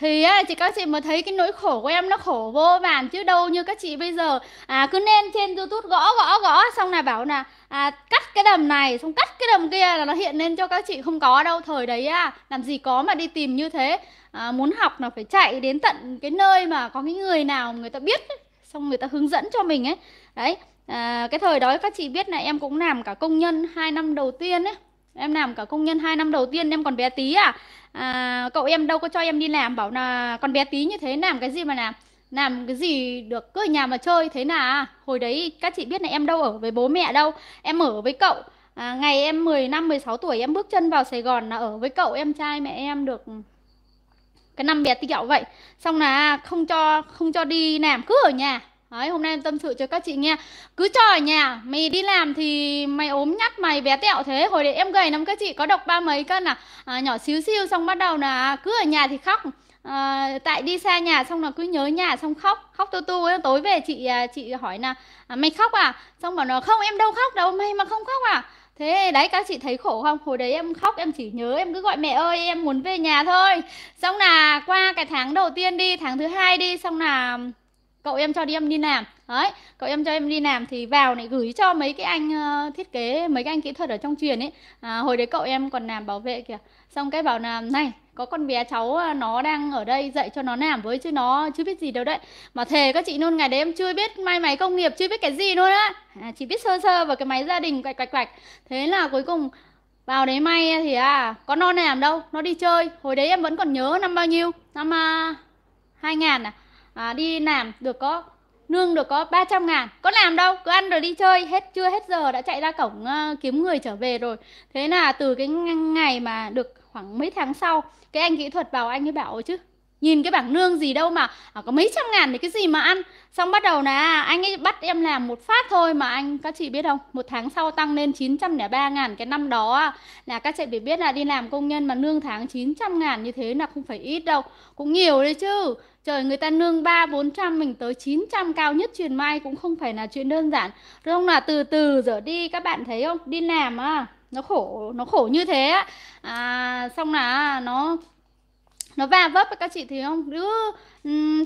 thì chị các chị mà thấy cái nỗi khổ của em nó khổ vô vàn chứ đâu như các chị bây giờ à, cứ nên trên youtube gõ gõ gõ xong là bảo là à, cắt cái đầm này xong cắt cái đầm kia là nó hiện lên cho các chị không có đâu thời đấy à, làm gì có mà đi tìm như thế à, muốn học là phải chạy đến tận cái nơi mà có cái người nào người ta biết ấy, xong người ta hướng dẫn cho mình ấy đấy à, cái thời đó các chị biết là em cũng làm cả công nhân hai năm đầu tiên ấy em làm cả công nhân hai năm đầu tiên em còn bé tí à à, cậu em đâu có cho em đi làm bảo là con bé tí như thế làm cái gì mà làm làm cái gì được cứ ở nhà mà chơi thế là hồi đấy các chị biết là em đâu ở với bố mẹ đâu em ở với cậu à, ngày em 10 năm 16 tuổi em bước chân vào Sài Gòn là ở với cậu em trai mẹ em được cái năm bé tí kẹo vậy xong là không cho không cho đi làm cứ ở nhà Đấy, hôm nay em tâm sự cho các chị nghe Cứ chờ ở nhà, mày đi làm thì mày ốm nhắc mày bé tẹo thế Hồi đấy em gầy lắm các chị, có độc ba mấy cân à, à Nhỏ xíu xiu xong bắt đầu là cứ ở nhà thì khóc à, Tại đi xa nhà xong là cứ nhớ nhà xong khóc Khóc tu tu tối về chị à, chị hỏi là à, Mày khóc à? Xong bảo nó không em đâu khóc đâu, mày mà không khóc à? Thế đấy các chị thấy khổ không? Hồi đấy em khóc em chỉ nhớ em cứ gọi mẹ ơi em muốn về nhà thôi Xong là qua cái tháng đầu tiên đi, tháng thứ hai đi Xong là cậu em cho đi em đi làm đấy cậu em cho em đi làm thì vào này gửi cho mấy cái anh ờ, thiết kế mấy cái anh kỹ thuật ở trong truyền ấy à, hồi đấy cậu em còn làm bảo vệ kìa xong cái bảo làm này có con bé cháu ờ, nó đang ở đây dạy cho nó làm với chứ nó chưa biết gì đâu đấy mà thề các chị luôn ngày đấy em chưa biết may máy công nghiệp chưa biết cái gì luôn á à, chỉ biết sơ sơ vào cái máy gia đình quạch quạch quạch thế là cuối cùng vào đấy may thì à có non làm đâu nó đi chơi hồi đấy em vẫn còn nhớ năm bao nhiêu năm à, ngàn à à, đi làm được có nương được có 300 ngàn có làm đâu cứ ăn rồi đi chơi hết chưa hết giờ đã chạy ra cổng uh, kiếm người trở về rồi thế là từ cái ngày mà được khoảng mấy tháng sau cái anh kỹ thuật vào anh ấy bảo chứ nhìn cái bảng nương gì đâu mà à, có mấy trăm ngàn thì cái gì mà ăn xong bắt đầu là anh ấy bắt em làm một phát thôi mà anh các chị biết không một tháng sau tăng lên 903 ngàn cái năm đó là các chị biết là đi làm công nhân mà lương tháng 900 ngàn như thế là không phải ít đâu cũng nhiều đấy chứ Trời người ta nương 3 400 mình tới 900 cao nhất truyền mai cũng không phải là chuyện đơn giản. Đúng không là từ từ giờ đi các bạn thấy không? Đi làm à nó khổ nó khổ như thế á. À xong là nó nó va vấp với các chị thì không? Cứ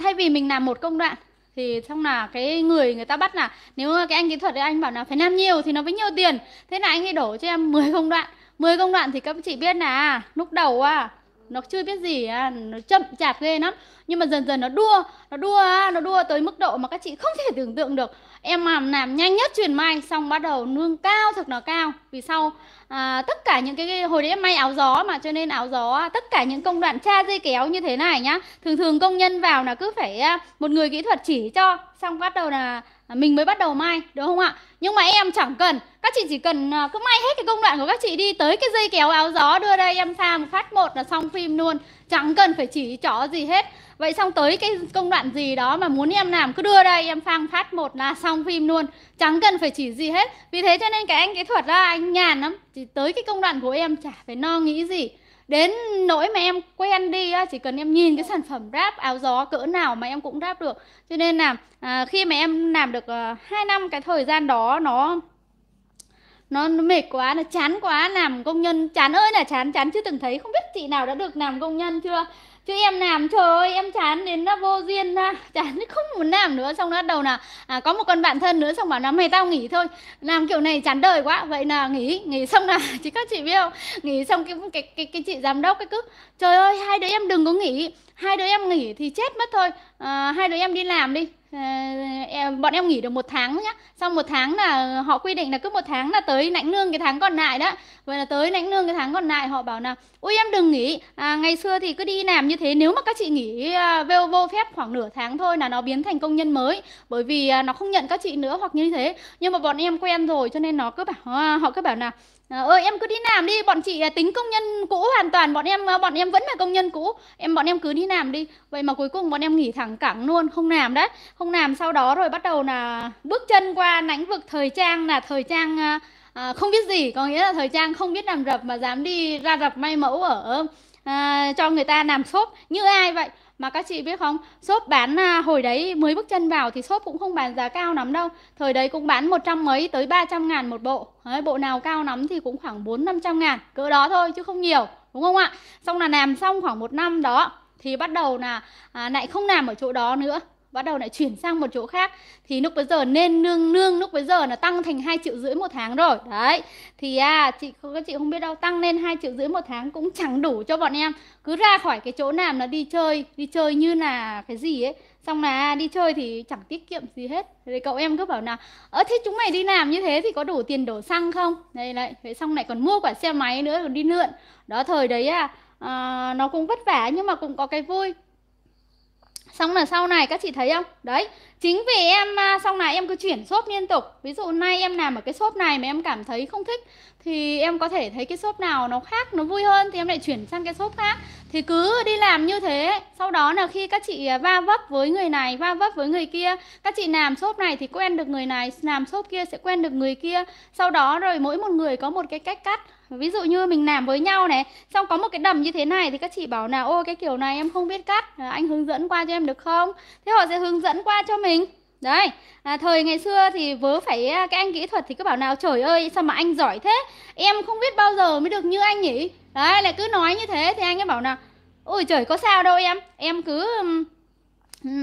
thay vì mình làm một công đoạn thì xong là cái người người ta bắt là nếu cái anh kỹ thuật đấy anh bảo là phải làm nhiều thì nó mới nhiều tiền thế là anh ấy đổ cho em 10 công đoạn 10 công đoạn thì các chị biết là lúc đầu à nó chưa biết gì à, nó chậm chạp ghê lắm nhưng mà dần dần nó đua nó đua nó đua tới mức độ mà các chị không thể tưởng tượng được em làm làm nhanh nhất truyền may xong bắt đầu nương cao thật là cao vì sau à, tất cả những cái hồi đấy em may áo gió mà cho nên áo gió tất cả những công đoạn tra dây kéo như thế này nhá thường thường công nhân vào là cứ phải à, một người kỹ thuật chỉ cho xong bắt đầu là À, mình mới bắt đầu may đúng không ạ nhưng mà em chẳng cần các chị chỉ cần à, cứ may hết cái công đoạn của các chị đi tới cái dây kéo áo gió đưa đây em pha một phát một là xong phim luôn chẳng cần phải chỉ trỏ gì hết vậy xong tới cái công đoạn gì đó mà muốn em làm cứ đưa đây em phang phát một là xong phim luôn chẳng cần phải chỉ gì hết vì thế cho nên cái anh kỹ thuật là anh nhàn lắm chỉ tới cái công đoạn của em chả phải no nghĩ gì đến nỗi mà em quay ăn đi á, chỉ cần em nhìn cái sản phẩm ráp áo gió cỡ nào mà em cũng ráp được cho nên là à, khi mà em làm được à, năm cái thời gian đó nó nó mệt quá nó chán quá làm công nhân chán ơi là chán chán chưa từng thấy không biết chị nào đã được làm công nhân chưa chứ em làm trời ơi em chán đến nó vô duyên ra chán không muốn làm nữa xong nó bắt đầu là à, có một con bạn thân nữa xong bảo là mày tao nghỉ thôi làm kiểu này chán đời quá vậy là nghỉ nghỉ xong là chỉ các chị biết không nghỉ xong cái cái cái, cái chị giám đốc cái cứ trời ơi hai đứa em đừng có nghỉ hai đứa em nghỉ thì chết mất thôi à, hai đứa em đi làm đi Ờ, ờ, bọn em nghỉ được một tháng nhá sau một tháng là họ quy định là cứ một tháng là tới lãnh lương cái tháng còn lại đó vậy là tới lãnh lương cái tháng còn lại họ bảo là ui em đừng nghỉ à, ngày xưa thì cứ đi làm như thế nếu mà các chị nghỉ à, vô vô phép khoảng nửa tháng thôi là nó biến thành công nhân mới bởi vì à, nó không nhận các chị nữa hoặc như thế nhưng mà bọn em quen rồi cho nên nó cứ bảo à, họ cứ bảo là Ờ, ơi em cứ đi làm đi bọn chị à, tính công nhân cũ hoàn toàn bọn em à, bọn em vẫn là công nhân cũ em bọn em cứ đi làm đi vậy mà cuối cùng bọn em nghỉ thẳng cẳng luôn không làm đấy không làm sau đó rồi bắt đầu là bước chân qua lãnh vực thời trang là thời trang à, à, không biết gì có nghĩa là thời trang không biết làm rập mà dám đi ra rập may mẫu ở à, cho người ta làm xốp như ai vậy mà các chị biết không, shop bán à, hồi đấy mới bước chân vào thì shop cũng không bán giá cao lắm đâu. Thời đấy cũng bán 100 mấy tới 300 ngàn một bộ. Đấy, bộ nào cao lắm thì cũng khoảng 4-500 ngàn. Cỡ đó thôi chứ không nhiều. Đúng không ạ? Xong là làm xong khoảng một năm đó thì bắt đầu là à, lại không làm ở chỗ đó nữa bắt đầu lại chuyển sang một chỗ khác thì lúc bây giờ nên nương nương lúc bây giờ nó tăng thành hai triệu rưỡi một tháng rồi đấy thì à chị các chị không biết đâu tăng lên hai triệu rưỡi một tháng cũng chẳng đủ cho bọn em cứ ra khỏi cái chỗ nào là đi chơi đi chơi như là cái gì ấy xong là à, đi chơi thì chẳng tiết kiệm gì hết thì cậu em cứ bảo là ơ thế chúng mày đi làm như thế thì có đủ tiền đổ xăng không đây lại thế xong lại còn mua quả xe máy nữa còn đi lượn đó thời đấy à, à nó cũng vất vả nhưng mà cũng có cái vui Xong là sau này các chị thấy không? Đấy, chính vì em à, sau này em cứ chuyển shop liên tục Ví dụ nay em làm ở cái shop này mà em cảm thấy không thích Thì em có thể thấy cái shop nào nó khác, nó vui hơn Thì em lại chuyển sang cái shop khác Thì cứ đi làm như thế Sau đó là khi các chị à, va vấp với người này, va vấp với người kia Các chị làm shop này thì quen được người này, làm shop kia sẽ quen được người kia Sau đó rồi mỗi một người có một cái cách cắt ví dụ như mình làm với nhau này xong có một cái đầm như thế này thì các chị bảo là ô cái kiểu này em không biết cắt à, anh hướng dẫn qua cho em được không thế họ sẽ hướng dẫn qua cho mình Đấy, à, thời ngày xưa thì vớ phải à, các anh kỹ thuật thì cứ bảo nào trời ơi sao mà anh giỏi thế Em không biết bao giờ mới được như anh nhỉ Đấy, lại cứ nói như thế thì anh ấy bảo nào, Ôi trời có sao đâu em, em cứ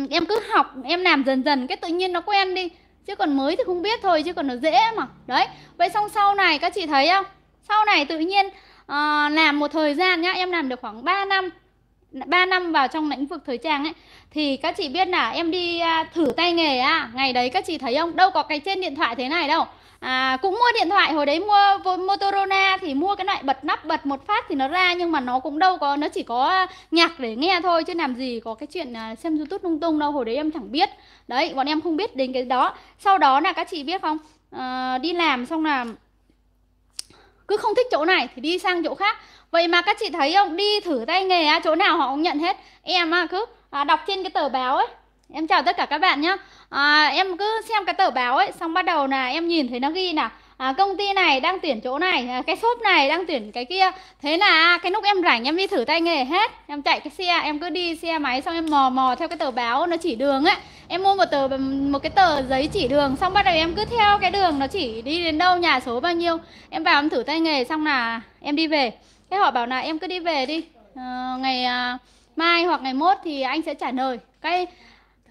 em cứ học, em làm dần dần cái tự nhiên nó quen đi Chứ còn mới thì không biết thôi chứ còn nó dễ mà Đấy, vậy xong sau này các chị thấy không sau này tự nhiên uh, làm một thời gian nhá em làm được khoảng 3 năm 3 năm vào trong lĩnh vực thời trang ấy thì các chị biết là em đi uh, thử tay nghề à ngày đấy các chị thấy không đâu có cái trên điện thoại thế này đâu à, cũng mua điện thoại hồi đấy mua Motorola thì mua cái loại bật nắp bật một phát thì nó ra nhưng mà nó cũng đâu có nó chỉ có nhạc để nghe thôi chứ làm gì có cái chuyện à, xem YouTube lung tung đâu hồi đấy em chẳng biết đấy bọn em không biết đến cái đó sau đó là các chị biết không à, đi làm xong là cứ không thích chỗ này thì đi sang chỗ khác vậy mà các chị thấy không đi thử tay nghề á chỗ nào họ cũng nhận hết em à cứ à, đọc trên cái tờ báo ấy em chào tất cả các bạn nhé à, em cứ xem cái tờ báo ấy xong bắt đầu là em nhìn thấy nó ghi nào à, công ty này đang tuyển chỗ này à, cái shop này đang tuyển cái kia thế là cái lúc em rảnh em đi thử tay nghề hết em chạy cái xe em cứ đi xe máy xong em mò mò theo cái tờ báo nó chỉ đường ấy em mua một tờ một cái tờ giấy chỉ đường xong bắt đầu em cứ theo cái đường nó chỉ đi đến đâu nhà số bao nhiêu em vào em thử tay nghề xong là em đi về cái họ bảo là em cứ đi về đi à, ngày à, mai hoặc ngày mốt thì anh sẽ trả lời cái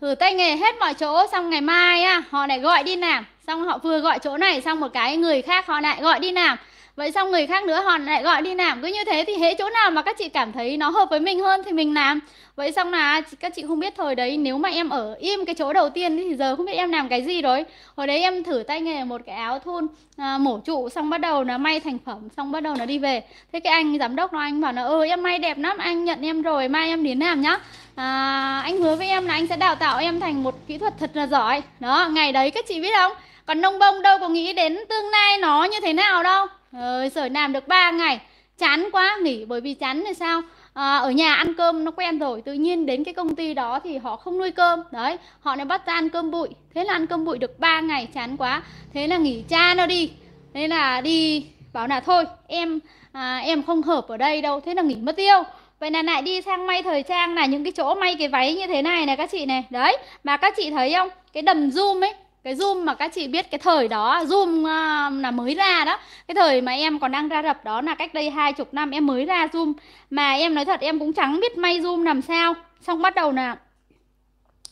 thử tay nghề hết mọi chỗ xong ngày mai á, họ lại gọi đi làm xong họ vừa gọi chỗ này xong một cái người khác họ lại gọi đi làm vậy xong người khác nữa họ lại gọi đi làm cứ như thế thì hễ chỗ nào mà các chị cảm thấy nó hợp với mình hơn thì mình làm vậy xong là các chị không biết thời đấy nếu mà em ở im cái chỗ đầu tiên thì giờ không biết em làm cái gì rồi hồi đấy em thử tay nghề một cái áo thun à, mổ trụ xong bắt đầu là may thành phẩm xong bắt đầu nó đi về thế cái anh giám đốc nó anh bảo là ừ ờ, em may đẹp lắm anh nhận em rồi mai em đến làm nhá à, anh hứa với em là anh sẽ đào tạo em thành một kỹ thuật thật là giỏi đó ngày đấy các chị biết không còn nông bông đâu có nghĩ đến tương lai nó như thế nào đâu ơi sởi làm được 3 ngày chán quá nghỉ bởi vì chán thì sao à, ở nhà ăn cơm nó quen rồi tự nhiên đến cái công ty đó thì họ không nuôi cơm đấy họ lại bắt ra ăn cơm bụi thế là ăn cơm bụi được 3 ngày chán quá thế là nghỉ cha nó đi thế là đi bảo là thôi em à, em không hợp ở đây đâu thế là nghỉ mất tiêu vậy là lại đi sang may thời trang là những cái chỗ may cái váy như thế này này các chị này đấy mà các chị thấy không cái đầm zoom ấy cái zoom mà các chị biết cái thời đó zoom uh, là mới ra đó cái thời mà em còn đang ra rập đó là cách đây hai chục năm em mới ra zoom mà em nói thật em cũng chẳng biết may zoom làm sao xong bắt đầu là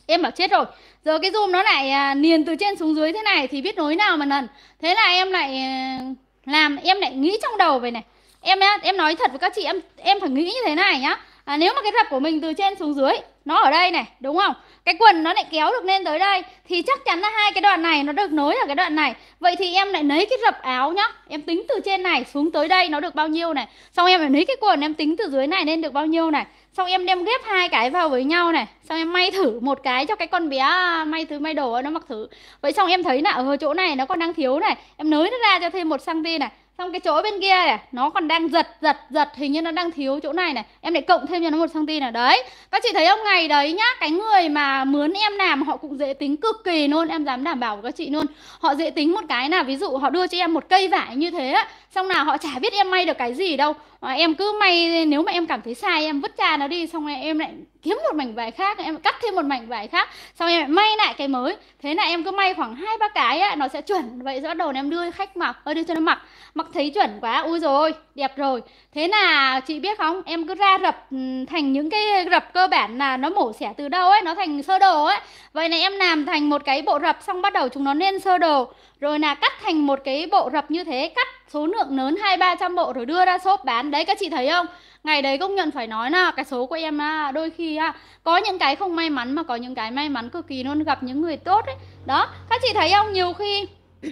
em bảo chết rồi giờ cái zoom nó lại à, niền từ trên xuống dưới thế này thì biết nối nào mà lần thế là em lại ờ, làm em lại nghĩ trong đầu về này em em nói thật với các chị em em phải nghĩ như thế này nhá à, nếu mà cái rập của mình từ trên xuống dưới nó ở đây này đúng không cái quần nó lại kéo được lên tới đây thì chắc chắn là hai cái đoạn này nó được nối ở cái đoạn này vậy thì em lại lấy cái rập áo nhá em tính từ trên này xuống tới đây nó được bao nhiêu này xong em lại lấy cái quần em tính từ dưới này lên được bao nhiêu này xong em đem ghép hai cái vào với nhau này xong em may thử một cái cho cái con bé à, may thứ may đồ nó mặc thử vậy xong em thấy là ở chỗ này nó còn đang thiếu này em nới nó ra cho thêm một cm này xong cái chỗ bên kia này nó còn đang giật giật giật hình như nó đang thiếu chỗ này này em lại cộng thêm cho nó một thông tin này đấy các chị thấy ông ngày đấy nhá cái người mà mướn em làm họ cũng dễ tính cực kỳ luôn em dám đảm bảo với các chị luôn họ dễ tính một cái là ví dụ họ đưa cho em một cây vải như thế á xong nào họ chả biết em may được cái gì đâu Ờ, em cứ may nếu mà em cảm thấy sai em vứt cha nó đi xong rồi em lại kiếm một mảnh vải khác em cắt thêm một mảnh vải khác xong em lại may lại cái mới thế là em cứ may khoảng hai ba cái ấy, nó sẽ chuẩn vậy bắt đầu em đưa khách mặc ơi ờ, đưa cho nó mặc mặc thấy chuẩn quá ui rồi đẹp rồi thế là chị biết không em cứ ra rập ừ, thành những cái rập cơ bản là nó mổ xẻ từ đâu ấy nó thành sơ đồ ấy vậy là em làm thành một cái bộ rập xong bắt đầu chúng nó lên sơ đồ rồi là cắt thành một cái bộ rập như thế cắt số lượng lớn hai ba trăm bộ rồi đưa ra shop bán đấy các chị thấy không ngày đấy công nhận phải nói là cái số của em à, đôi khi à, có những cái không may mắn mà có những cái may mắn cực kỳ luôn gặp những người tốt ấy đó các chị thấy không nhiều khi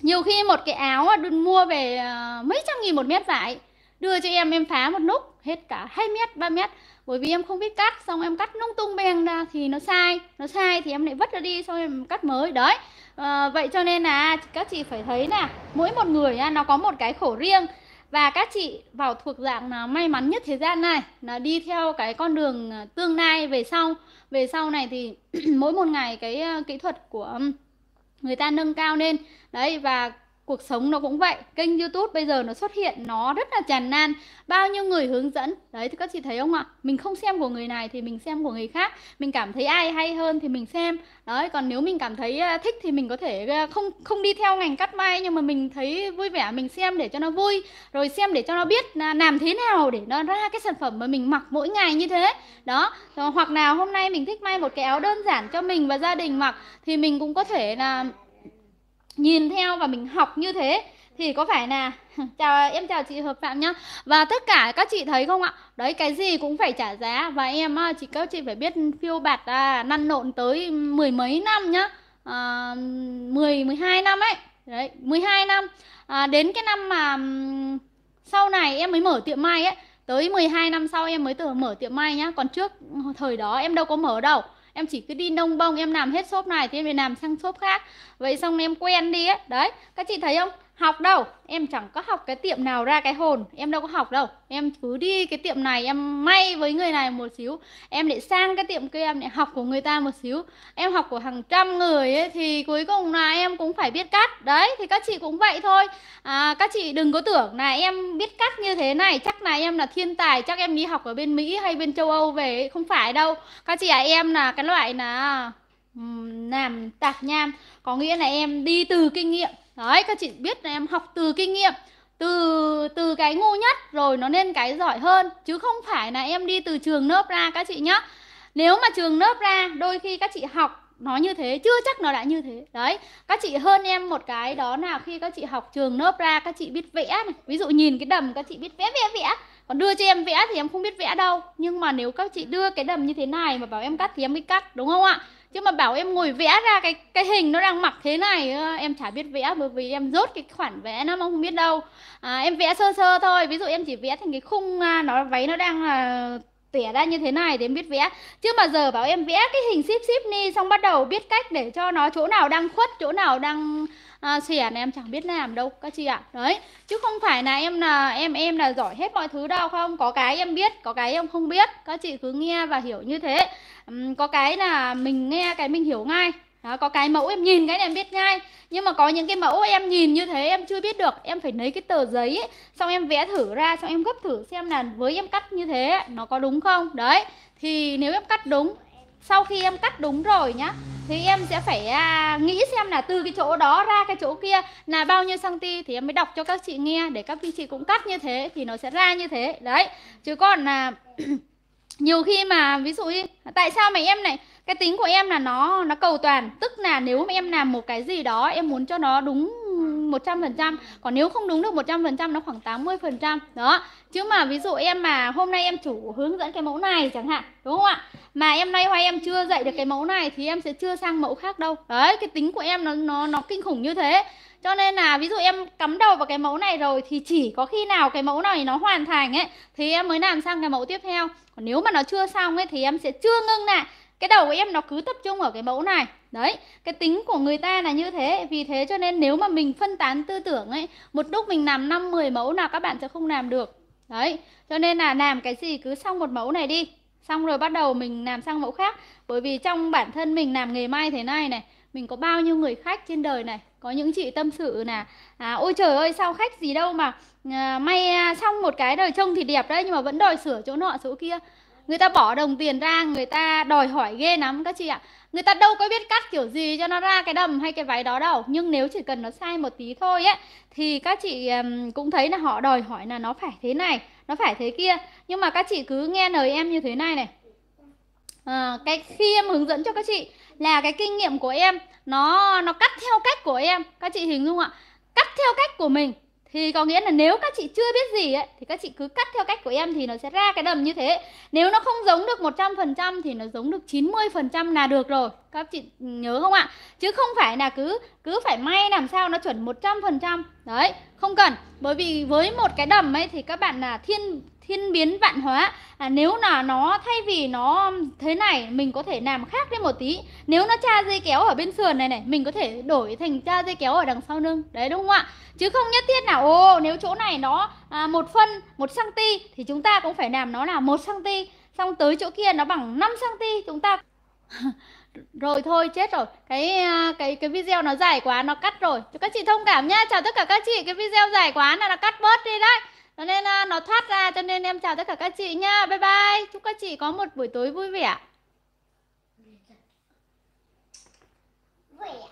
nhiều khi một cái áo à, đừng mua về mấy trăm nghìn một mét vải đưa cho em em phá một lúc hết cả hai mét ba mét bởi vì em không biết cắt xong em cắt lung tung beng ra thì nó sai nó sai thì em lại vứt ra đi xong em cắt mới đấy à, Vậy cho nên là các chị phải thấy nè Mỗi một người nha, nó có một cái khổ riêng và các chị vào thuộc dạng là may mắn nhất thế gian này là đi theo cái con đường ờ, tương lai về sau về sau này thì mỗi một ngày cái ờ, kỹ thuật của người ta nâng cao lên đấy và cuộc sống nó cũng vậy kênh youtube bây giờ nó xuất hiện nó rất là tràn nan bao nhiêu người hướng dẫn đấy thì các chị thấy không ạ mình không xem của người này thì mình xem của người khác mình cảm thấy ai hay hơn thì mình xem đấy còn nếu mình cảm thấy à, thích thì mình có thể à, không không đi theo ngành cắt may nhưng mà mình thấy vui vẻ mình xem để cho nó vui rồi xem để cho nó biết làm thế nào để nó ra cái sản phẩm mà mình mặc mỗi ngày như thế đó hoặc nào hôm nay mình thích may một cái áo đơn giản cho mình và gia đình mặc thì mình cũng có thể là nhìn theo và mình học như thế thì có phải là chào em chào chị hợp phạm nhá và tất cả các chị thấy không ạ đấy cái gì cũng phải trả giá và em chỉ các chị phải biết phiêu bạt à, năn nộn tới mười mấy năm nhá à, mười hai năm ấy đấy mười hai năm à, đến cái năm mà sau này em mới mở tiệm may ấy tới 12 năm sau em mới tự mở tiệm may nhá còn trước thời đó em đâu có mở đâu em chỉ cứ đi nông bông em làm hết shop này thì em lại làm sang shop khác vậy xong em quen đi ấy đấy các chị thấy không học đâu em chẳng có học cái tiệm nào ra cái hồn em đâu có học đâu em cứ đi cái tiệm này em may với người này một xíu em lại sang cái tiệm kia em lại học của người ta một xíu em học của hàng trăm người ấy thì cuối cùng là em cũng phải biết cắt đấy thì các chị cũng vậy thôi à, các chị đừng có tưởng là em biết cắt như thế này chắc là em là thiên tài chắc em đi học ở bên mỹ hay bên châu âu về không phải đâu các chị à em là cái loại là làm tạp nham có nghĩa là em đi từ kinh nghiệm đấy các chị biết là em học từ kinh nghiệm từ từ cái ngu nhất rồi nó nên cái giỏi hơn chứ không phải là em đi từ trường lớp ra các chị nhá nếu mà trường lớp ra đôi khi các chị học nó như thế chưa chắc nó đã như thế đấy các chị hơn em một cái đó là khi các chị học trường lớp ra các chị biết vẽ này ví dụ nhìn cái đầm các chị biết vẽ vẽ vẽ còn đưa cho em vẽ thì em không biết vẽ đâu nhưng mà nếu các chị đưa cái đầm như thế này mà bảo em cắt thì em biết cắt đúng không ạ chứ mà bảo em ngồi vẽ ra cái cái hình nó đang mặc thế này em chả biết vẽ bởi vì em rốt cái khoản vẽ nó mà không biết đâu à, em vẽ sơ sơ thôi ví dụ em chỉ vẽ thành cái khung à, nó váy nó đang là tỉa ra như thế này thì em biết vẽ chứ mà giờ bảo em vẽ cái hình ship ship ni xong bắt đầu biết cách để cho nó chỗ nào đang khuất chỗ nào đang à, xẻ này em chẳng biết làm đâu các chị ạ đấy chứ không phải là em là em em là giỏi hết mọi thứ đâu không có cái em biết có cái em không biết các chị cứ nghe và hiểu như thế có cái là mình nghe cái mình hiểu ngay đó, có cái mẫu em nhìn cái này em biết ngay nhưng mà có những cái mẫu em nhìn như thế em chưa biết được em phải lấy cái tờ giấy ấy, xong em vẽ thử ra xong em gấp thử xem là với em cắt như thế nó có đúng không đấy thì nếu em cắt đúng sau khi em cắt đúng rồi nhá thì em sẽ phải à, nghĩ xem là từ cái chỗ đó ra cái chỗ kia là bao nhiêu cm thì em mới đọc cho các chị nghe để các chị cũng cắt như thế thì nó sẽ ra như thế đấy chứ còn là nhiều khi mà ví dụ như tại sao mà em này cái tính của em là nó nó cầu toàn tức là nếu mà em làm một cái gì đó em muốn cho nó đúng 100% còn nếu không đúng được 100% nó khoảng 80% đó chứ mà ví dụ em mà hôm nay em chủ hướng dẫn cái mẫu này chẳng hạn đúng không ạ mà em nay hoa em chưa dạy được cái mẫu này thì em sẽ chưa sang mẫu khác đâu đấy cái tính của em nó nó nó kinh khủng như thế cho nên là ví dụ em cắm đầu vào cái mẫu này rồi thì chỉ có khi nào cái mẫu này nó hoàn thành ấy thì em mới làm sang cái mẫu tiếp theo còn nếu mà nó chưa xong ấy thì em sẽ chưa ngưng lại cái đầu của em nó cứ tập trung ở cái mẫu này đấy cái tính của người ta là như thế vì thế cho nên nếu mà mình phân tán tư tưởng ấy một lúc mình làm năm 10 mẫu nào các bạn sẽ không làm được đấy cho nên là làm cái gì cứ xong một mẫu này đi xong rồi bắt đầu mình làm sang mẫu khác bởi vì trong bản thân mình làm nghề may thế này này mình có bao nhiêu người khách trên đời này có những chị tâm sự là à, ôi trời ơi sao khách gì đâu mà à, may à, xong một cái đời trông thì đẹp đấy nhưng mà vẫn đòi sửa chỗ nọ chỗ kia người ta bỏ đồng tiền ra người ta đòi hỏi ghê lắm các chị ạ người ta đâu có biết cắt kiểu gì cho nó ra cái đầm hay cái váy đó đâu nhưng nếu chỉ cần nó sai một tí thôi ấy thì các chị cũng thấy là họ đòi hỏi là nó phải thế này nó phải thế kia nhưng mà các chị cứ nghe lời em như thế này này à, cái khi em hướng dẫn cho các chị là cái kinh nghiệm của em nó nó cắt theo cách của em các chị hình dung ạ cắt theo cách của mình thì có nghĩa là nếu các chị chưa biết gì ấy, thì các chị cứ cắt theo cách của em thì nó sẽ ra cái đầm như thế. Nếu nó không giống được 100% thì nó giống được 90% là được rồi. Các chị nhớ không ạ? Chứ không phải là cứ cứ phải may làm sao nó chuẩn 100%. Đấy, không cần. Bởi vì với một cái đầm ấy thì các bạn là thiên thiên biến vạn hóa à, nếu là nó thay vì nó thế này mình có thể làm khác đi một tí nếu nó tra dây kéo ở bên sườn này này mình có thể đổi thành tra dây kéo ở đằng sau lưng đấy đúng không ạ chứ không nhất thiết nào ô nếu chỗ này nó à, một phân một cm thì chúng ta cũng phải làm nó là một cm xong tới chỗ kia nó bằng 5 cm chúng ta rồi thôi chết rồi cái à, cái cái video nó dài quá nó cắt rồi các chị thông cảm nhá chào tất cả các chị cái video dài quá là nó cắt bớt đi đấy cho nên à, nó thoát ra cho nên em chào tất cả các chị nha. Bye bye. Chúc các chị có một buổi tối vui vẻ. Vui vẻ. À?